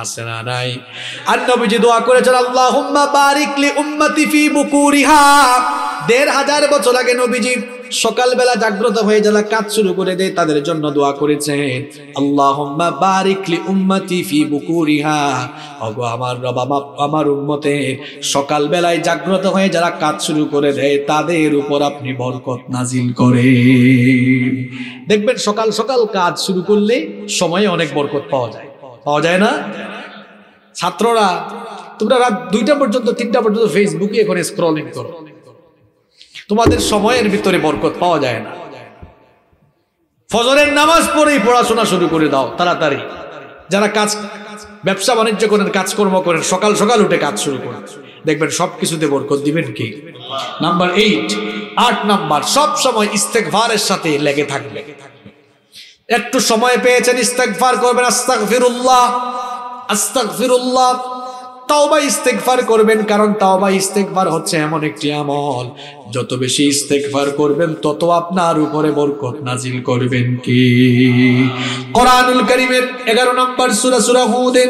আছে না নাই আর নবীজি দোয়া করেছেন আল্লাহ হুম্মা বারিকলি উম্মতি ফি বুকুরিহা দেড় হাজার বছর আগে নবীজি সকালবেলা জাগ্রত হয়ে যারা কাজ শুরু করে দেয় তাদের জন্য দোয়া করেছেন আল্লাহ বারিকলি উম্মতি ফি বুকুরিহা অগো আমার রবা আমার উম্মতে সকালবেলায় জাগ্রত হয়ে যারা কাজ শুরু করে দেয় তাদের উপর আপনি বরকত নাজিল করে দেখবেন সকাল সকাল কাজ শুরু করলে সময়ে অনেক বরকত পাওয়া যায় পাওয়া যায় না ছাত্ররা তোমরা রাত দুইটা পর্যন্ত তিনটা পর্যন্ত ফেসবুকে এখন স্ক্রলিং করো তোমাদের সময়ের ভিতরে বরকত পাওয়া যায় না ফজরের নামাজ পড়েই পড়াশোনা শুরু করে দাও তাড়াতাড়ি যারা কাজ ব্যবসা বাণিজ্য করেন কাজকর্ম করেন সকাল সকাল উঠে কাজ শুরু করেন দেখবেন সবকিছুতে বরকত দিবেন কি নাম্বার এইট আট নাম্বার সব সময় ইস্তেকভারের সাথে লেগে থাকবে একটু সময় পেয়েছেন ইস্তেকফার করবেন আস্তাক ফিরুল্লাহ আস্তাক ফিরুল্লাহ তাওবা ইস্তেকফার করবেন কারণ তাওবা ইস্তেকফার হচ্ছে এমন একটি আমল যত বেশি ইস্তেকফার করবেন তত আপনার উপরে বরকত নাজিল করবেন কি কোরআনুল করিমের এগারো নম্বর সুরা সুরা হুদের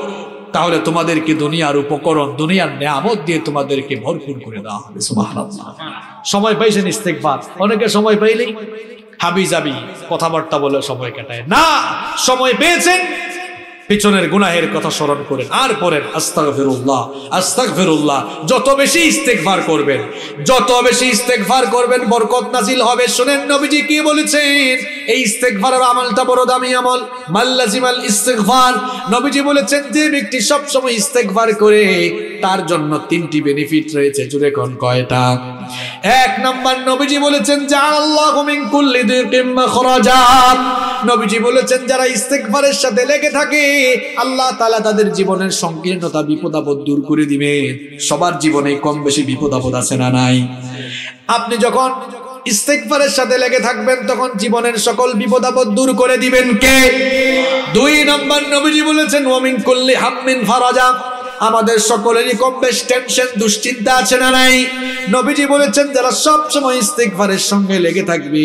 তাহলে তোমাদেরকে দুনিয়ার উপকরণ দুনিয়ার নেয়ামত দিয়ে তোমাদেরকে ভরপুর করে দেওয়া হবে সময় পাইছেন ইস্তেকবার অনেকে সময় পাইলেই হাবি যাবি কথাবার্তা বলে সময় কাটায় না সময় পেয়েছেন পিছনের গুনাহের কথা স্মরণ করেন আর পড়েন আস্তাক ফেরুল্লাহ আস্তাক ফেরুল্লাহ যত বেশি ইস্তেকভার করবেন যত বেশি ইস্তেকভার করবেন বরকত নাজিল হবে শোনেন নবীজি কি বলেছেন এই ইস্তেকভারের আমলটা বড় দামি আমল মাল্লাজিমাল ইস্তেকভার নবীজি বলেছেন যে ব্যক্তি সবসময় ইস্তেকভার করে তার জন্য তিনটি বেনিফিট রয়েছে জুড়ে কয়টা এক নম্বর নবীজি বলেছেন যা আল্লাহ নবীজি বলেছেন যারা ইস্তেকবারের সাথে লেগে থাকে আল্লাহ তালা তাদের জীবনের সংকীর্ণতা বিপদাপদ দূর করে দিবে সবার জীবনে কম বেশি বিপদাপদ আছে না নাই আপনি যখন ইস্তেকবারের সাথে লেগে থাকবেন তখন জীবনের সকল বিপদাপদ দূর করে দিবেন কে দুই নম্বর নবীজি বলেছেন ওমিন করলে হাম্মিন ফারাজা আমাদের সকলেরই কম বেশ টেনশন দুশ্চিন্তা আছে না নাই নবীজি বলেছেন যারা সব সময় ইস্তেকভারের সঙ্গে লেগে থাকবে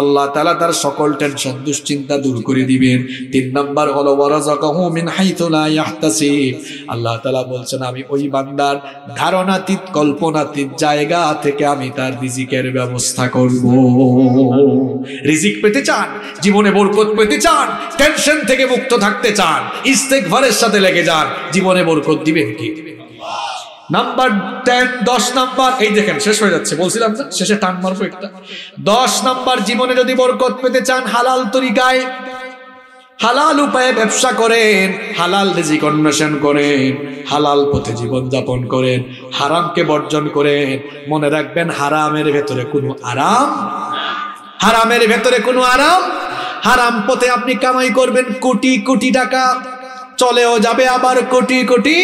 আল্লাহ তালা তার সকল টেনশন দুশ্চিন্তা দূর করে দিবেন তিন নম্বর হলো আল্লাহ তালা বলছেন আমি ওই বান্দার ধারণাতীত কল্পনাতীত জায়গা থেকে আমি তার রিজিকের ব্যবস্থা করব রিজিক পেতে চান জীবনে বরকত পেতে চান টেনশন থেকে মুক্ত থাকতে চান ইস্তেকভারের সাথে লেগে যান জীবনে বরকত দিবেন কি নাম্বার টেন দশ নাম্বার এই দেখেন শেষ হয়ে যাচ্ছে বলছিলাম না শেষে টান মারবো একটা দশ নাম্বার জীবনে যদি বরকত পেতে চান হালাল তরিকায় হালাল উপায়ে ব্যবসা করেন হালাল রেজিক অন্বেষণ করেন হালাল পথে জীবন যাপন করেন হারামকে বর্জন করেন মনে রাখবেন হারামের ভেতরে কোনো আরাম হারামের ভেতরে কোনো আরাম হারাম পথে আপনি কামাই করবেন কোটি কোটি টাকা চলেও যাবে আবার কোটি কোটি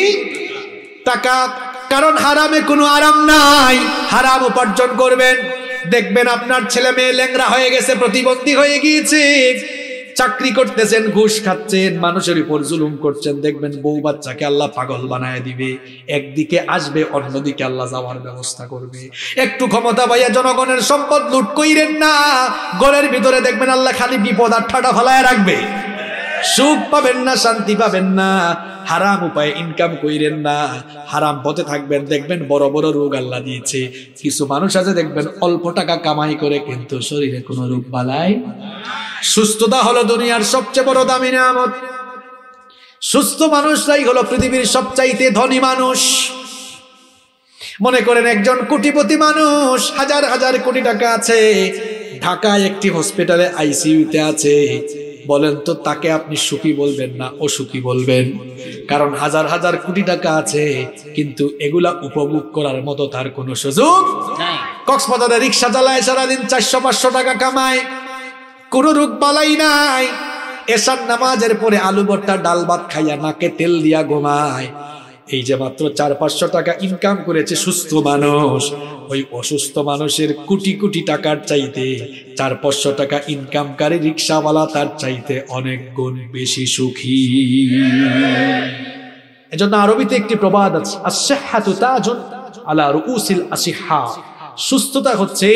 টাকা কারণ হারামে কোনো আরাম নাই হারাম উপার্জন করবেন দেখবেন আপনার ছেলে মেয়ে ল্যাংরা হয়ে গেছে প্রতিবন্ধী হয়ে গিয়েছে চাকরি করতেছেন ঘুষ খাচ্ছেন মানুষের উপর জুলুম করছেন দেখবেন বউ বাচ্চাকে আল্লাহ পাগল বানায় দিবে একদিকে আসবে অন্যদিকে আল্লাহ যাওয়ার ব্যবস্থা করবে একটু ক্ষমতা পাইয়া জনগণের সম্পদ লুট কইরেন না গড়ের ভিতরে দেখবেন আল্লাহ খালি বিপদ আর ঠাটা ফালায় রাখবে সুখ পাবেন না শান্তি পাবেন না হারাম উপায়ে ইনকাম কইরেন না হারাম পথে থাকবেন দেখবেন বড় বড় রোগ আল্লাহ দিয়েছে কিছু মানুষ আছে দেখবেন অল্প টাকা কামাই করে কিন্তু শরীরে কোনো রোগ বালাই সুস্থতা হলো দুনিয়ার সবচেয়ে বড় দামি নামত সুস্থ মানুষরাই হলো পৃথিবীর সবচাইতে ধনী মানুষ মনে করেন একজন কোটিপতি মানুষ হাজার হাজার কোটি টাকা আছে ঢাকায় একটি হসপিটালে আইসিইউতে আছে বলেন তো তাকে আপনি সুখী বলবেন না অসুখী বলবেন কারণ হাজার হাজার কোটি টাকা আছে কিন্তু এগুলা উপভোগ করার মতো তার কোনো সুযোগ কক্সবাজারে রিক্সা চালায় সারাদিন চারশো পাঁচশো টাকা কামায় কোনো রোগ বালাই নাই এসার নামাজের পরে আলু ভর্তা ডাল ভাত খাইয়া নাকে তেল দিয়া ঘুমায় এই যে মাত্র চার পাঁচশো টাকা ইনকাম করেছে সুস্থ মানুষ ওই অসুস্থ মানুষের কোটি কোটি টাকার চাইতে চার পাঁচশো টাকা ইনকামকারী রিক্সাওয়ালা তার চাইতে অনেক গুণ বেশি সুখী এজন্য আরবিতে একটি প্রবাদ আছে আলা রুউসিল আসিহা সুস্থতা হচ্ছে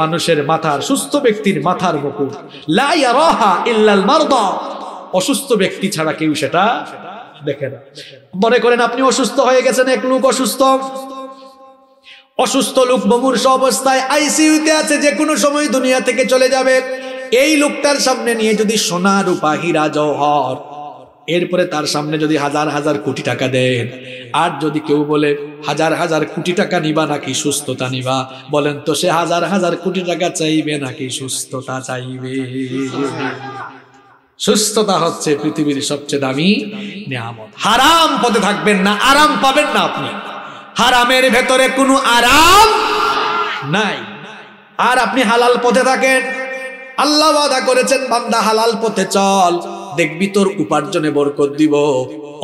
মানুষের মাথার সুস্থ ব্যক্তির মাথার মুকুট লা ইয়ারাহা ইল্লাল মারদা অসুস্থ ব্যক্তি ছাড়া কেউ সেটা দেখেন মনে করেন আপনি অসুস্থ হয়ে গেছেন এক লোক অসুস্থ অসুস্থ লোক মমূর্ষ অবস্থায় আইসিইউতে আছে যে কোনো সময় দুনিয়া থেকে চলে যাবে এই লোকটার সামনে নিয়ে যদি সোনা রূপা হীরা জহর এরপরে তার সামনে যদি হাজার হাজার কোটি টাকা দেন আর যদি কেউ বলে হাজার হাজার কোটি টাকা নিবা নাকি সুস্থতা নিবা বলেন তো সে হাজার হাজার কোটি টাকা চাইবে নাকি সুস্থতা চাইবে সুস্থতা হচ্ছে পৃথিবীর সবচেয়ে দামি নিয়ামত হারাম পথে থাকবেন না আরাম পাবেন না আপনি হারামের ভেতরে কোনো আরাম নাই আর আপনি হালাল পথে থাকেন আল্লাহ ওয়াদা করেছেন বান্দা হালাল পথে চল দেখবি তোর উপার্জনে বরকত দিব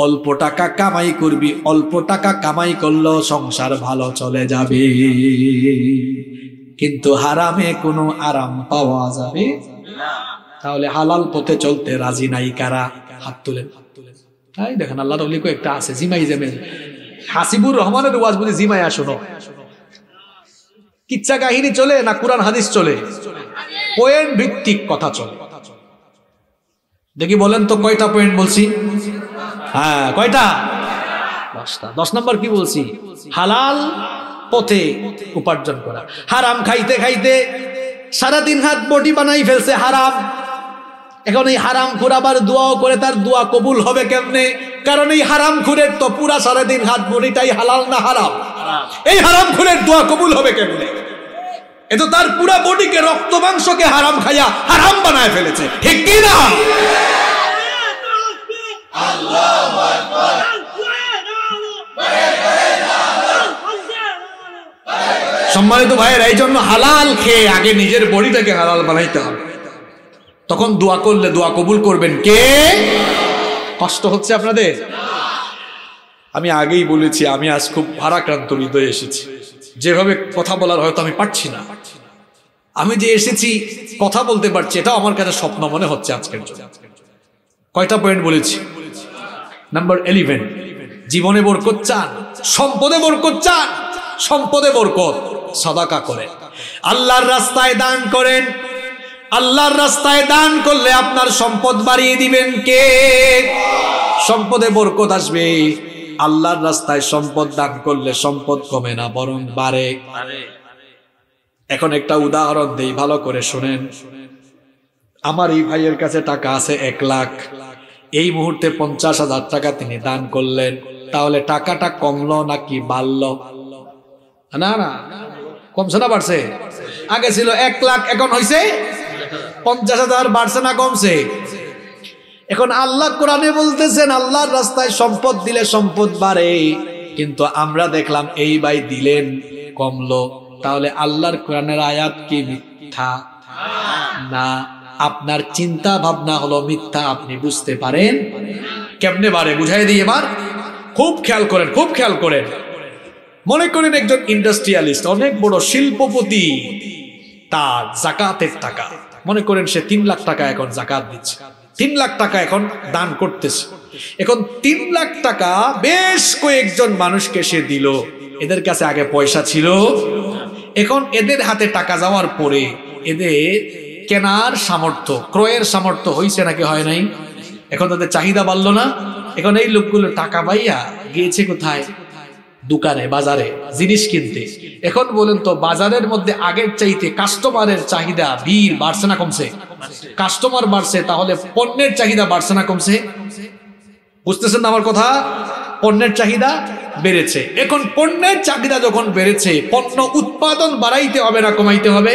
অল্প টাকা কামাই করবি অল্প টাকা কামাই করলেও সংসার ভালো চলে যাবে কিন্তু হারামে কোনো আরাম পাওয়া যাবে না তাহলে হালাল পথে চলতে রাজি নাই কারা হাত তুলেন তাই দেখেন আল্লাহ রবলি একটা আছে জিমাই জেমে হাসিবুর রহমানের ওয়াজ বলি জিমাই আসুন কিচ্ছা কাহিনী চলে না কোরআন হাদিস চলে পয়েন্ট ভিত্তিক কথা চলে দেখি বলেন তো কয়টা পয়েন্ট বলছি হ্যাঁ কয়টা দশটা দশ নম্বর কি বলছি হালাল পথে উপার্জন করা হারাম খাইতে খাইতে সারাদিন হাত বটি বানাই ফেলছে হারাম এখন এই হারাম খুর আবার দোয়াও করে তার দোয়া কবুল হবে কেমনে কারণ এই হারাম খুরের তো পুরা সারাদিন হাত বডিটাই হালাল না হারাম এই হারাম খুরের দোয়া কবুল হবে কেমনে এ তো তার পুরা বডিকে রক্ত মাংসকে হারাম খাইয়া হারাম বানায় ফেলেছে ঠিক কি না সম্মানিত ভাইয়ের এই জন্য হালাল খেয়ে আগে নিজের বডিটাকে হালাল বানাইতে হবে তখন দোয়া করলে দোয়া কবুল করবেন কে কষ্ট হচ্ছে আপনাদের আমি আগেই বলেছি আমি আজ খুব ভারাক্রান্ত হৃদয়ে এসেছি যেভাবে কথা বলার হয়তো আমি পারছি না আমি যে এসেছি কথা বলতে পারছি এটাও আমার কাছে স্বপ্ন মনে হচ্ছে আজকের কয়টা পয়েন্ট বলেছি নাম্বার ইলেভেন জীবনে বরকত চান সম্পদে বরকত চান সম্পদে বরকত সদাকা করে আল্লাহর রাস্তায় দান করেন আল্লাহর রাস্তায় দান করলে আপনার সম্পদ বাড়িয়ে দিবেন কে সম্পদে বরকত আসবে আল্লাহর রাস্তায় সম্পদ দান করলে সম্পদ কমে না বরং বাড়ে এখন একটা উদাহরণ দেই ভালো করে শুনেন আমার এই ভাইয়ের কাছে টাকা আছে এক লাখ এই মুহূর্তে পঞ্চাশ হাজার টাকা তিনি দান করলেন তাহলে টাকাটা কমলো নাকি বাড়লো না না কমছে না বাড়ছে আগে ছিল এক লাখ এখন হয়েছে পঞ্চাশ হাজার বাড়ছে না কমছে এখন আল্লাহ কোরআনে বলতেছেন আল্লাহর রাস্তায় সম্পদ দিলে সম্পদ বাড়ে কিন্তু আমরা দেখলাম এই ভাই দিলেন কমলো তাহলে আল্লাহর কোরআনের আয়াত কি মিথ্যা না আপনার চিন্তা ভাবনা হলো মিথ্যা আপনি বুঝতে পারেন কেমনে বারে বুঝাই দিই এবার খুব খেয়াল করেন খুব খেয়াল করেন মনে করেন একজন ইন্ডাস্ট্রিয়ালিস্ট অনেক বড় শিল্পপতি তার জাকাতের টাকা মনে করেন সে তিন লাখ টাকা এখন জাকাত দিচ্ছে তিন লাখ টাকা এখন দান করতেছে এখন তিন লাখ টাকা বেশ কয়েকজন মানুষকে সে দিল এদের কাছে আগে পয়সা ছিল এখন এদের হাতে টাকা যাওয়ার পরে এদের কেনার সামর্থ্য ক্রয়ের সামর্থ্য হয়েছে নাকি হয় নাই এখন তাদের চাহিদা বাড়লো না এখন এই লোকগুলো টাকা পাইয়া গিয়েছে কোথায় দোকানে বাজারে জিনিস কিনতে এখন বলেন তো বাজারের মধ্যে আগের চাইতে কাস্টমারের চাহিদা ভিড় বাড়ছে না কমছে কাস্টমার বাড়ছে তাহলে পণ্যের চাহিদা বাড়ছে না কমছে বুঝতেছেন না আমার কথা পণ্যের চাহিদা বেড়েছে এখন পণ্যের চাহিদা যখন বেড়েছে পণ্য উৎপাদন বাড়াইতে হবে না কমাইতে হবে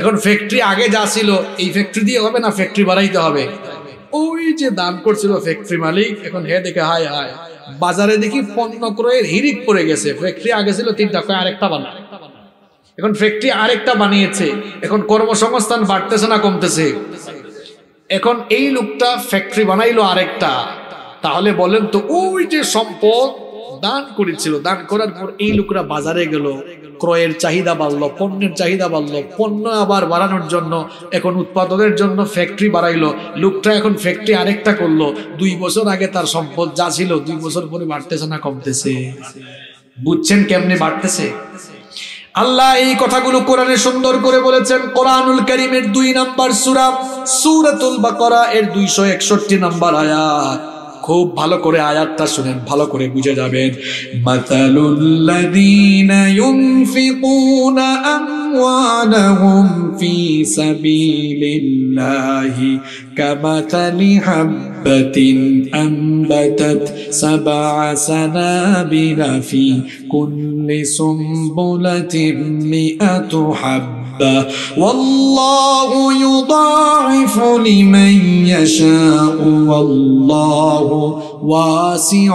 এখন ফ্যাক্টরি আগে যা ছিল এই ফ্যাক্টরি দিয়ে হবে না ফ্যাক্টরি বাড়াইতে হবে ওই যে দান করছিল ফ্যাক্টরি মালিক এখন হে দেখে হায় হায় বাজারে দেখি পণ্য ক্রয়ের হিরিক পড়ে গেছে ফ্যাক্টরি আগে ছিল তিনটা কয় আরেকটা বানা এখন ফ্যাক্টরি আরেকটা বানিয়েছে এখন কর্মসংস্থান বাড়তেছে না কমতেছে এখন এই লোকটা ফ্যাক্টরি বানাইলো আরেকটা তাহলে বলেন তো ওই যে সম্পদ দান করেছিল দান করার পর এই লোকরা বাজারে গেল ক্রয়ের চাহিদা বাড়লো পণ্যের চাহিদা বাড়লো পণ্য আবার বাড়ানোর জন্য এখন উৎপাদনের জন্য ফ্যাক্টরি বাড়াইলো লোকটা এখন ফ্যাক্টরি আরেকটা করলো দুই বছর আগে তার সম্পদ যা ছিল দুই বছর পরে বাড়তেছে না কমতেছে বুঝছেন কেমনে বাড়তেছে আল্লাহ এই কথাগুলো কোরআনে সুন্দর করে বলেছেন কোরআনুল করিমের দুই নাম্বার সুরা সুরাতুল বাকরা এর দুইশো একষট্টি নাম্বার আয়াত খুব ভালো করে আয়াতটা শুনেন ভালো করে বুঝে যাবেন মাতালুল্লাযীনা ইউনফিকুনা আমওয়ালাহুম ফি সাবিলিল্লাহি কামাতালি হাববাতিন আমবাতাত সাবআ সানাবিলা ফি কুল্লি সুমবুলাতিন মিআতু হাব والله يضاعف لمن يشاء والله واسع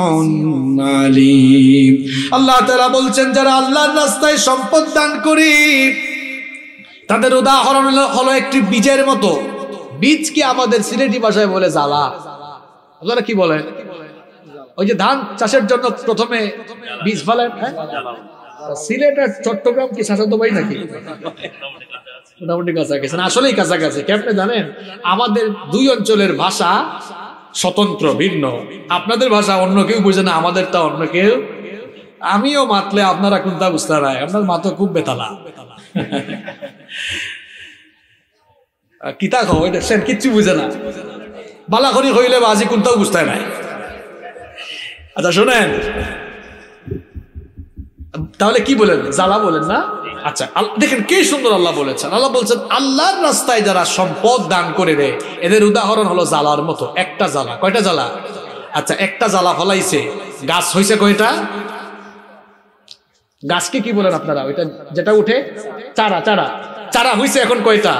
عليم আল্লাহ তাআলা বলছেন যারা আল্লাহর রাস্তায় সম্পদ দান করে তাদের উদাহরণ হলো একটি বীজের মতো কি আমাদের সিলেটি ভাষায় বলে জালা আপনারা কি বলেন ওই যে ধান চাষের জন্য প্রথমে বীজ ফেলেন হ্যাঁ সিলেট আর চট্টগ্রাম কি শাসত ভাই নাকি মোটামুটি কাছাকাছি আসলেই কাছাকাছি কেমনে জানেন আমাদের দুই অঞ্চলের ভাষা স্বতন্ত্র ভিন্ন আপনাদের ভাষা অন্য কেউ বুঝে না আমাদের তা অন্য কেউ আমিও মাতলে আপনারা কোনটা বুঝতে নাই আপনার মাতো খুব বেতালা কিতা খাও দেখছেন কিচ্ছু বুঝে না বালাখড়ি হইলে বা আজি কোনটাও বুঝতে নাই আচ্ছা শোনেন তাহলে কি বলেন জ্বালা বলেন না আচ্ছা দেখেন কে সুন্দর আল্লাহ বলেছেন আল্লাহ বলছেন আল্লাহর রাস্তায় যারা সম্পদ দান করে রে এদের উদাহরণ হলো জ্বালার মতো একটা জালা কয়টা জ্বালা আচ্ছা একটা জ্বালা ফলাইছে গাছ হয়েছে কয়টা গাছকে কি বলেন আপনারা ওইটা যেটা উঠে চারা চারা চারা হয়েছে এখন কয়টা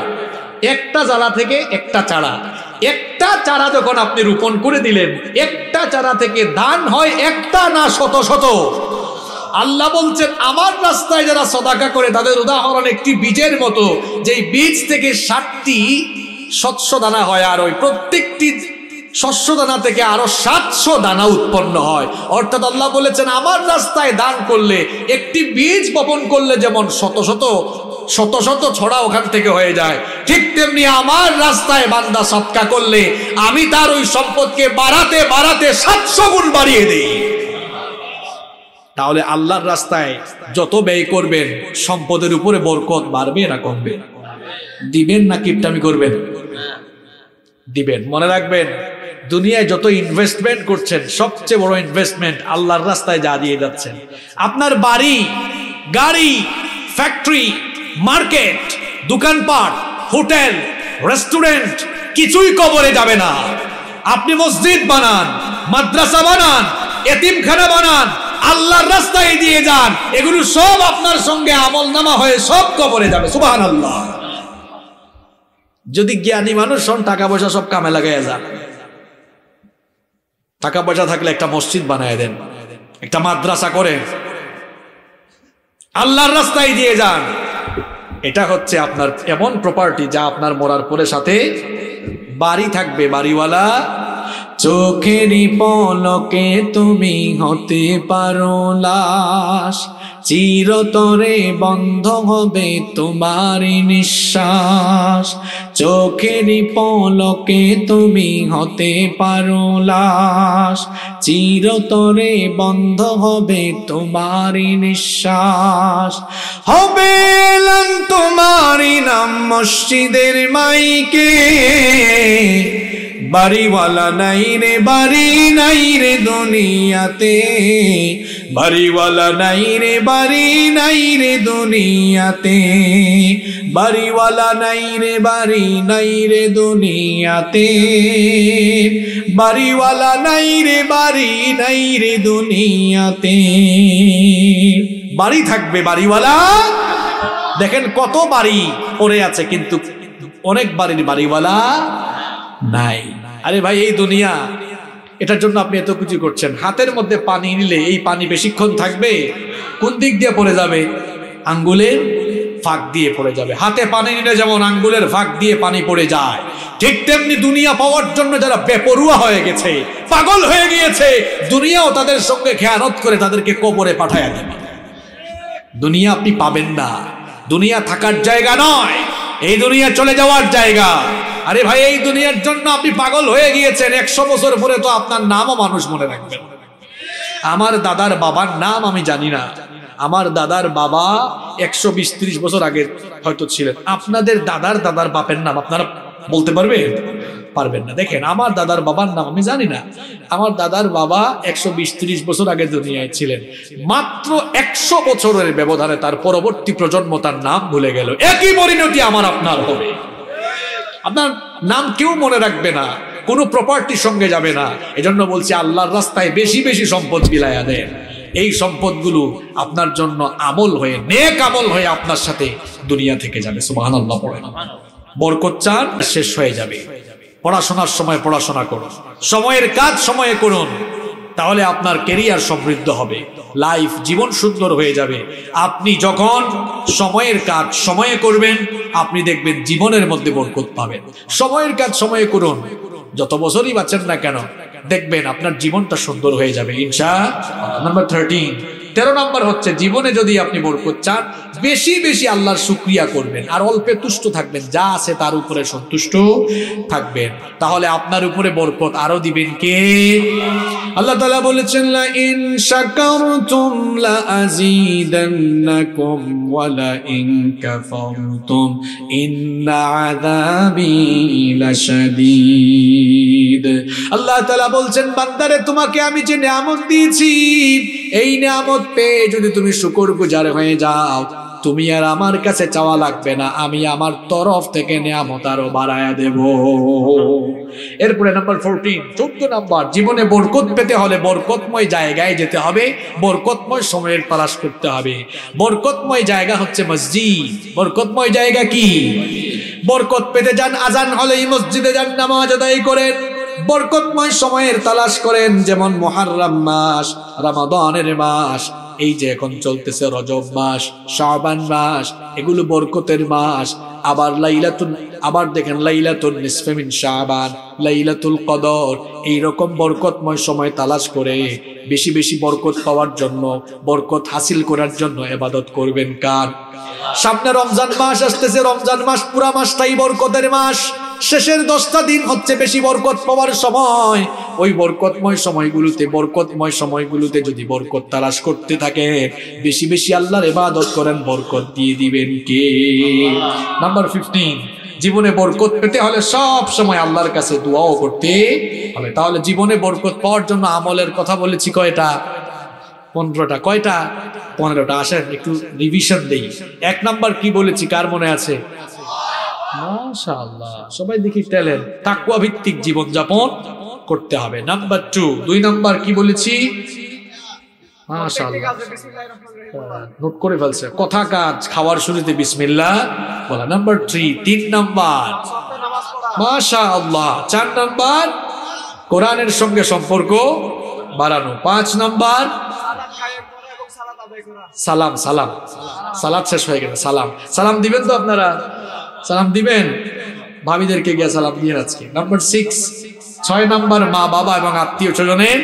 একটা জালা থেকে একটা চারা একটা চারা যখন আপনি রোপণ করে দিলেন একটা চারা থেকে ধান হয় একটা না শত শত আল্লাহ বলছেন আমার রাস্তায় যারা সদাকা করে তাদের উদাহরণ একটি বীজের মতো যেই বীজ থেকে সাতটি শস্য দানা হয় আর ওই প্রত্যেকটি শস্য দানা থেকে আরো সাতশো দানা উৎপন্ন হয় অর্থাৎ আল্লাহ বলেছেন আমার রাস্তায় দান করলে একটি বীজ বপন করলে যেমন শত শত শত শত ছড়া ওখান থেকে হয়ে যায় ঠিক তেমনি আমার রাস্তায় বান্দা সৎকা করলে আমি তার ওই সম্পদকে বাড়াতে বাড়াতে সাতশো গুণ বাড়িয়ে দিই তাহলে আল্লাহর রাস্তায় যত ব্যয় করবেন সম্পদের উপরে বরকত বাড়বে না কমবে দিবেন না কিপটামি করবেন দিবেন মনে রাখবেন দুনিয়ায় যত ইনভেস্টমেন্ট করছেন সবচেয়ে বড় ইনভেস্টমেন্ট আল্লাহর রাস্তায় যা দিয়ে যাচ্ছেন আপনার বাড়ি গাড়ি ফ্যাক্টরি মার্কেট দোকানপাট হোটেল রেস্টুরেন্ট কিছুই কবরে যাবে না আপনি মসজিদ বানান মাদ্রাসা বানান এতিমখানা বানান আল্লাহর রাস্তায় দিয়ে যান এগুলো সব আপনার সঙ্গে আমল নামা হয়ে সব কবরে যাবে সুবাহ আল্লাহ যদি জ্ঞানী মানুষ হন টাকা পয়সা সব কামে লাগাইয়া যান টাকা পয়সা থাকলে একটা মসজিদ বানায় দেন একটা মাদ্রাসা করে আল্লাহর রাস্তায় দিয়ে যান এটা হচ্ছে আপনার এমন প্রপার্টি যা আপনার মরার পরে সাথে বাড়ি থাকবে বাড়িওয়ালা চোখেরই পলকে তুমি হতে পারো লাশ চিরতরে বন্ধ হবে তোমার নিঃশ্বাস চোখেরই পলকে তুমি হতে পারো লাশ চিরতরে বন্ধ হবে তোমার নিঃশ্বাস হবে তোমার নাম মসজিদের মাইকে বাড়িওয়ালা নাই রে বাড়ি নাই রে দুনিয়াতে বাড়িওয়ালা নাই রে বাড়ি নাই রে দুনিয়াতে বাড়িওয়ালা নাই রে বাড়ি নাই রে দুনিয়াতে বাড়িওয়ালা নাই রে বাড়ি নাই রে দুনিয়াতে বাড়ি থাকবে বাড়িওয়ালা দেখেন কত বাড়ি পড়ে আছে কিন্তু অনেক বাড়ির বাড়িওয়ালা নাই আরে ভাই এই দুনিয়া এটার জন্য আপনি এত কিছু করছেন হাতের মধ্যে পানি নিলে এই পানি বেশিক্ষণ থাকবে কোন দিক দিয়ে পড়ে যাবে আঙ্গুলের ফাঁক দিয়ে পড়ে যাবে হাতে পানি নিলে যেমন আঙ্গুলের ফাঁক দিয়ে পানি পড়ে যায় ঠিক তেমনি দুনিয়া পাওয়ার জন্য যারা বেপরুয়া হয়ে গেছে পাগল হয়ে গিয়েছে দুনিয়াও তাদের সঙ্গে খেয়ানত করে তাদেরকে কবরে পাঠায় দেবে দুনিয়া আপনি পাবেন না দুনিয়া থাকার জায়গা নয় এই দুনিয়া চলে যাওয়ার জায়গা আরে ভাই এই দুনিয়ার জন্য আপনি পাগল হয়ে গিয়েছেন একশো বছর পরে তো আপনার নামও মানুষ মনে রাখবেন আমার দাদার বাবার নাম আমি জানি না আমার দাদার বাবা একশো বিশ ত্রিশ বছর আগে হয়তো ছিলেন আপনাদের দাদার দাদার বাপের নাম আপনারা বলতে পারবে পারবেন না দেখেন আমার দাদার বাবার নাম আমি জানি না আমার দাদার বাবা একশো বিশ বছর আগে দুনিয়ায় ছিলেন মাত্র একশো বছরের ব্যবধানে তার পরবর্তী প্রজন্ম তার নাম ভুলে গেল একই পরিণতি আমার আপনার হবে আপনার নাম কেউ মনে রাখবে না কোনো প্রপার্টির সঙ্গে যাবে না এজন্য বলছি আল্লাহর রাস্তায় বেশি বেশি সম্পদ বিলায়া দেন এই সম্পদগুলো আপনার জন্য আমল হয়ে নেক আমল হয়ে আপনার সাথে দুনিয়া থেকে যাবে সুবাহ আল্লাহ বরকত চান শেষ হয়ে যাবে পড়াশোনার সময় পড়াশোনা করুন সময়ের কাজ সময়ে করুন তাহলে আপনার কেরিয়ার সমৃদ্ধ হবে লাইফ জীবন সুন্দর হয়ে যাবে আপনি যখন সময়ের কাজ সময়ে করবেন আপনি দেখবেন জীবনের মধ্যে বরকত পাবেন সময়ের কাজ সময়ে করুন যত বছরই বাঁচেন না কেন দেখবেন আপনার জীবনটা সুন্দর হয়ে যাবে ইনশা নাম্বার থার্টিন তেরো নম্বর হচ্ছে জীবনে যদি আপনি বরকত চান বেশি বেশি আল্লাহর শুক্রিয়া করবেন আর অল্পে তুষ্ট থাকবেন যা আছে তার উপরে সন্তুষ্ট থাকবেন তাহলে আপনার উপরে বরকত আরো দিবেন কে আল্লাহ তালা বলেছেন লা ইন শাকারতুম লা ওয়া লা ইন কাফারতুম আল্লাহ তাআলা বলছেন বান্দারে তোমাকে আমি যে নিয়ামত দিয়েছি এই নিয়ামত পেয়ে যদি তুমি শুকর গুজার হয়ে যাও তুমি আর আমার কাছে চাওয়া লাগবে না আমি আমার তরফ থেকে নিয়ামত আরো বাড়ায়া দেব এরপরে নাম্বার ফোরটিন চোদ্দ নাম্বার জীবনে বরকত পেতে হলে বরকতময় জায়গায় যেতে হবে বরকতময় সময়ের তালাশ করতে হবে বরকতময় জায়গা হচ্ছে মসজিদ বরকতময় জায়গা কি বরকত পেতে যান আজান হলেই মসজিদে যান নামাজ আদায় করেন বরকতময় সময়ের তালাশ করেন যেমন মহারাম মাস রামাদনের মাস এই যে এখন চলতেছে রজব মাস শাহবান মাস এগুলো বরকতের মাস আবার লাইলাতুন আবার দেখেন লাইলাতুল নিসফেমিন শাহবান লাইলাতুল কদর এই রকম বরকতময় সময় তালাশ করে বেশি বেশি বরকত পাওয়ার জন্য বরকত হাসিল করার জন্য এবাদত করবেন কার সামনে রমজান মাস আসতেছে রমজান মাস পুরা মাসটাই বরকতের মাস শেষের দশটা দিন হচ্ছে বেশি বরকত পাওয়ার সময় ওই বরকতময় সময়গুলোতে বরকতময় সময়গুলোতে যদি বরকত তালাশ করতে থাকে বেশি বেশি আল্লাহর এবাদত করেন বরকত দিয়ে দিবেন কে নাম্বার ফিফটিন জীবনে বরকত পেতে হলে সব সময় আল্লাহর কাছে দোয়াও করতে হবে তাহলে জীবনে বরকত পাওয়ার জন্য আমলের কথা বলেছি কয়টা পনেরোটা কয়টা পনেরোটা আসেন একটু রিভিশন দেই এক নাম্বার কি বলেছি কার মনে আছে মাশাআল্লাহ সবাই দেখি ট্যালেন্ট তাকুয়া ভিত্তিক জীবনযাপন করতে হবে নাম্বার টু দুই নাম্বার কি বলেছি মাশাআল্লাহ হ্যাঁ, নোট করে ফেলছে কথা কাজ খাওয়ার শুরুতে বিসমিল্লাহ বলা নাম্বার থ্রি তিন নাম্বার মাশাআল্লাহ চার নাম্বার কোরআনের সঙ্গে সম্পর্ক বাড়ানো পাঁচ নাম্বার সালাম সালাম সালাদ শেষ হয়ে গেল সালাম সালাম দিবেন তো আপনারা সালাম দিবেন ভাবিদেরকে গিয়ে সালাম দিয়ে আজকে নাম্বার সিক্স ছয় নাম্বার মা বাবা এবং আত্মীয় স্বজনের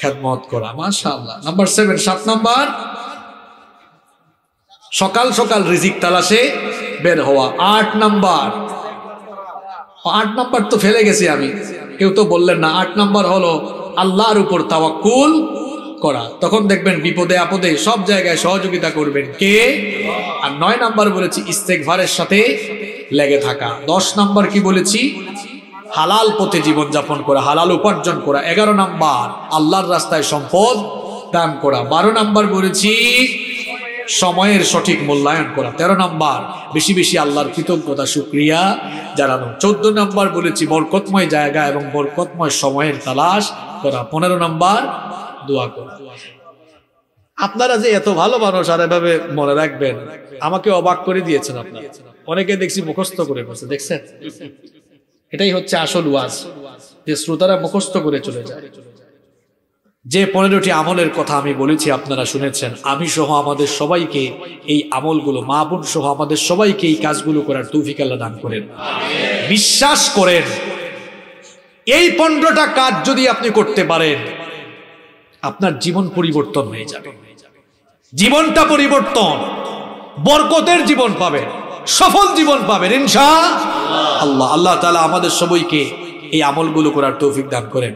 খেদমত করা মাশাল্লাহ নাম্বার সেভেন সাত নাম্বার সকাল সকাল রিজিক তালাশে বের হওয়া আট নাম্বার আট নাম্বার তো ফেলে গেছি আমি কেউ তো বললেন না আট নাম্বার হলো আল্লাহর উপর তাওয়াক্কুল করা তখন দেখবেন বিপদে আপদে সব জায়গায় সহযোগিতা করবেন কে আর নয় নাম্বার বলেছি ইস্তেকভারের সাথে লেগে থাকা দশ নাম্বার কি বলেছি হালাল পথে জীবনযাপন করা হালাল উপার্জন করা এগারো নাম্বার আল্লাহর রাস্তায় সম্পদ দান করা বারো নাম্বার বলেছি সময়ের সঠিক মূল্যায়ন করা ১৩ নাম্বার বেশি বেশি আল্লাহর কৃতজ্ঞতা সুক্রিয়া জানানো চোদ্দ নাম্বার বলেছি বরকতময় জায়গা এবং বরকতময় সময়ের তালাশ করা পনেরো নাম্বার দোয়া করা আপনারা যে এত ভালো মানুষ আর এভাবে মনে রাখবেন আমাকে অবাক করে দিয়েছেন আপনারা অনেকে দেখছি মুখস্থ করে বসে দেখছেন এটাই হচ্ছে আসল ওয়াজ যে শ্রোতারা মুখস্থ করে চলে যায় যে পনেরোটি আমলের কথা আমি বলেছি আপনারা শুনেছেন আমি সহ আমাদের সবাইকে এই আমলগুলো মা বোন সহ আমাদের সবাইকে এই কাজগুলো করার তৌফিক আল্লাহ দান করেন বিশ্বাস করেন এই পনেরোটা কাজ যদি আপনি করতে পারেন আপনার জীবন পরিবর্তন হয়ে যাবে জীবনটা পরিবর্তন বরকতের জীবন পাবেন সফল জীবন পাবেন ইনশা আল্লাহ আল্লাহ তালা আমাদের সবাইকে এই আমলগুলো করার তৌফিক দান করেন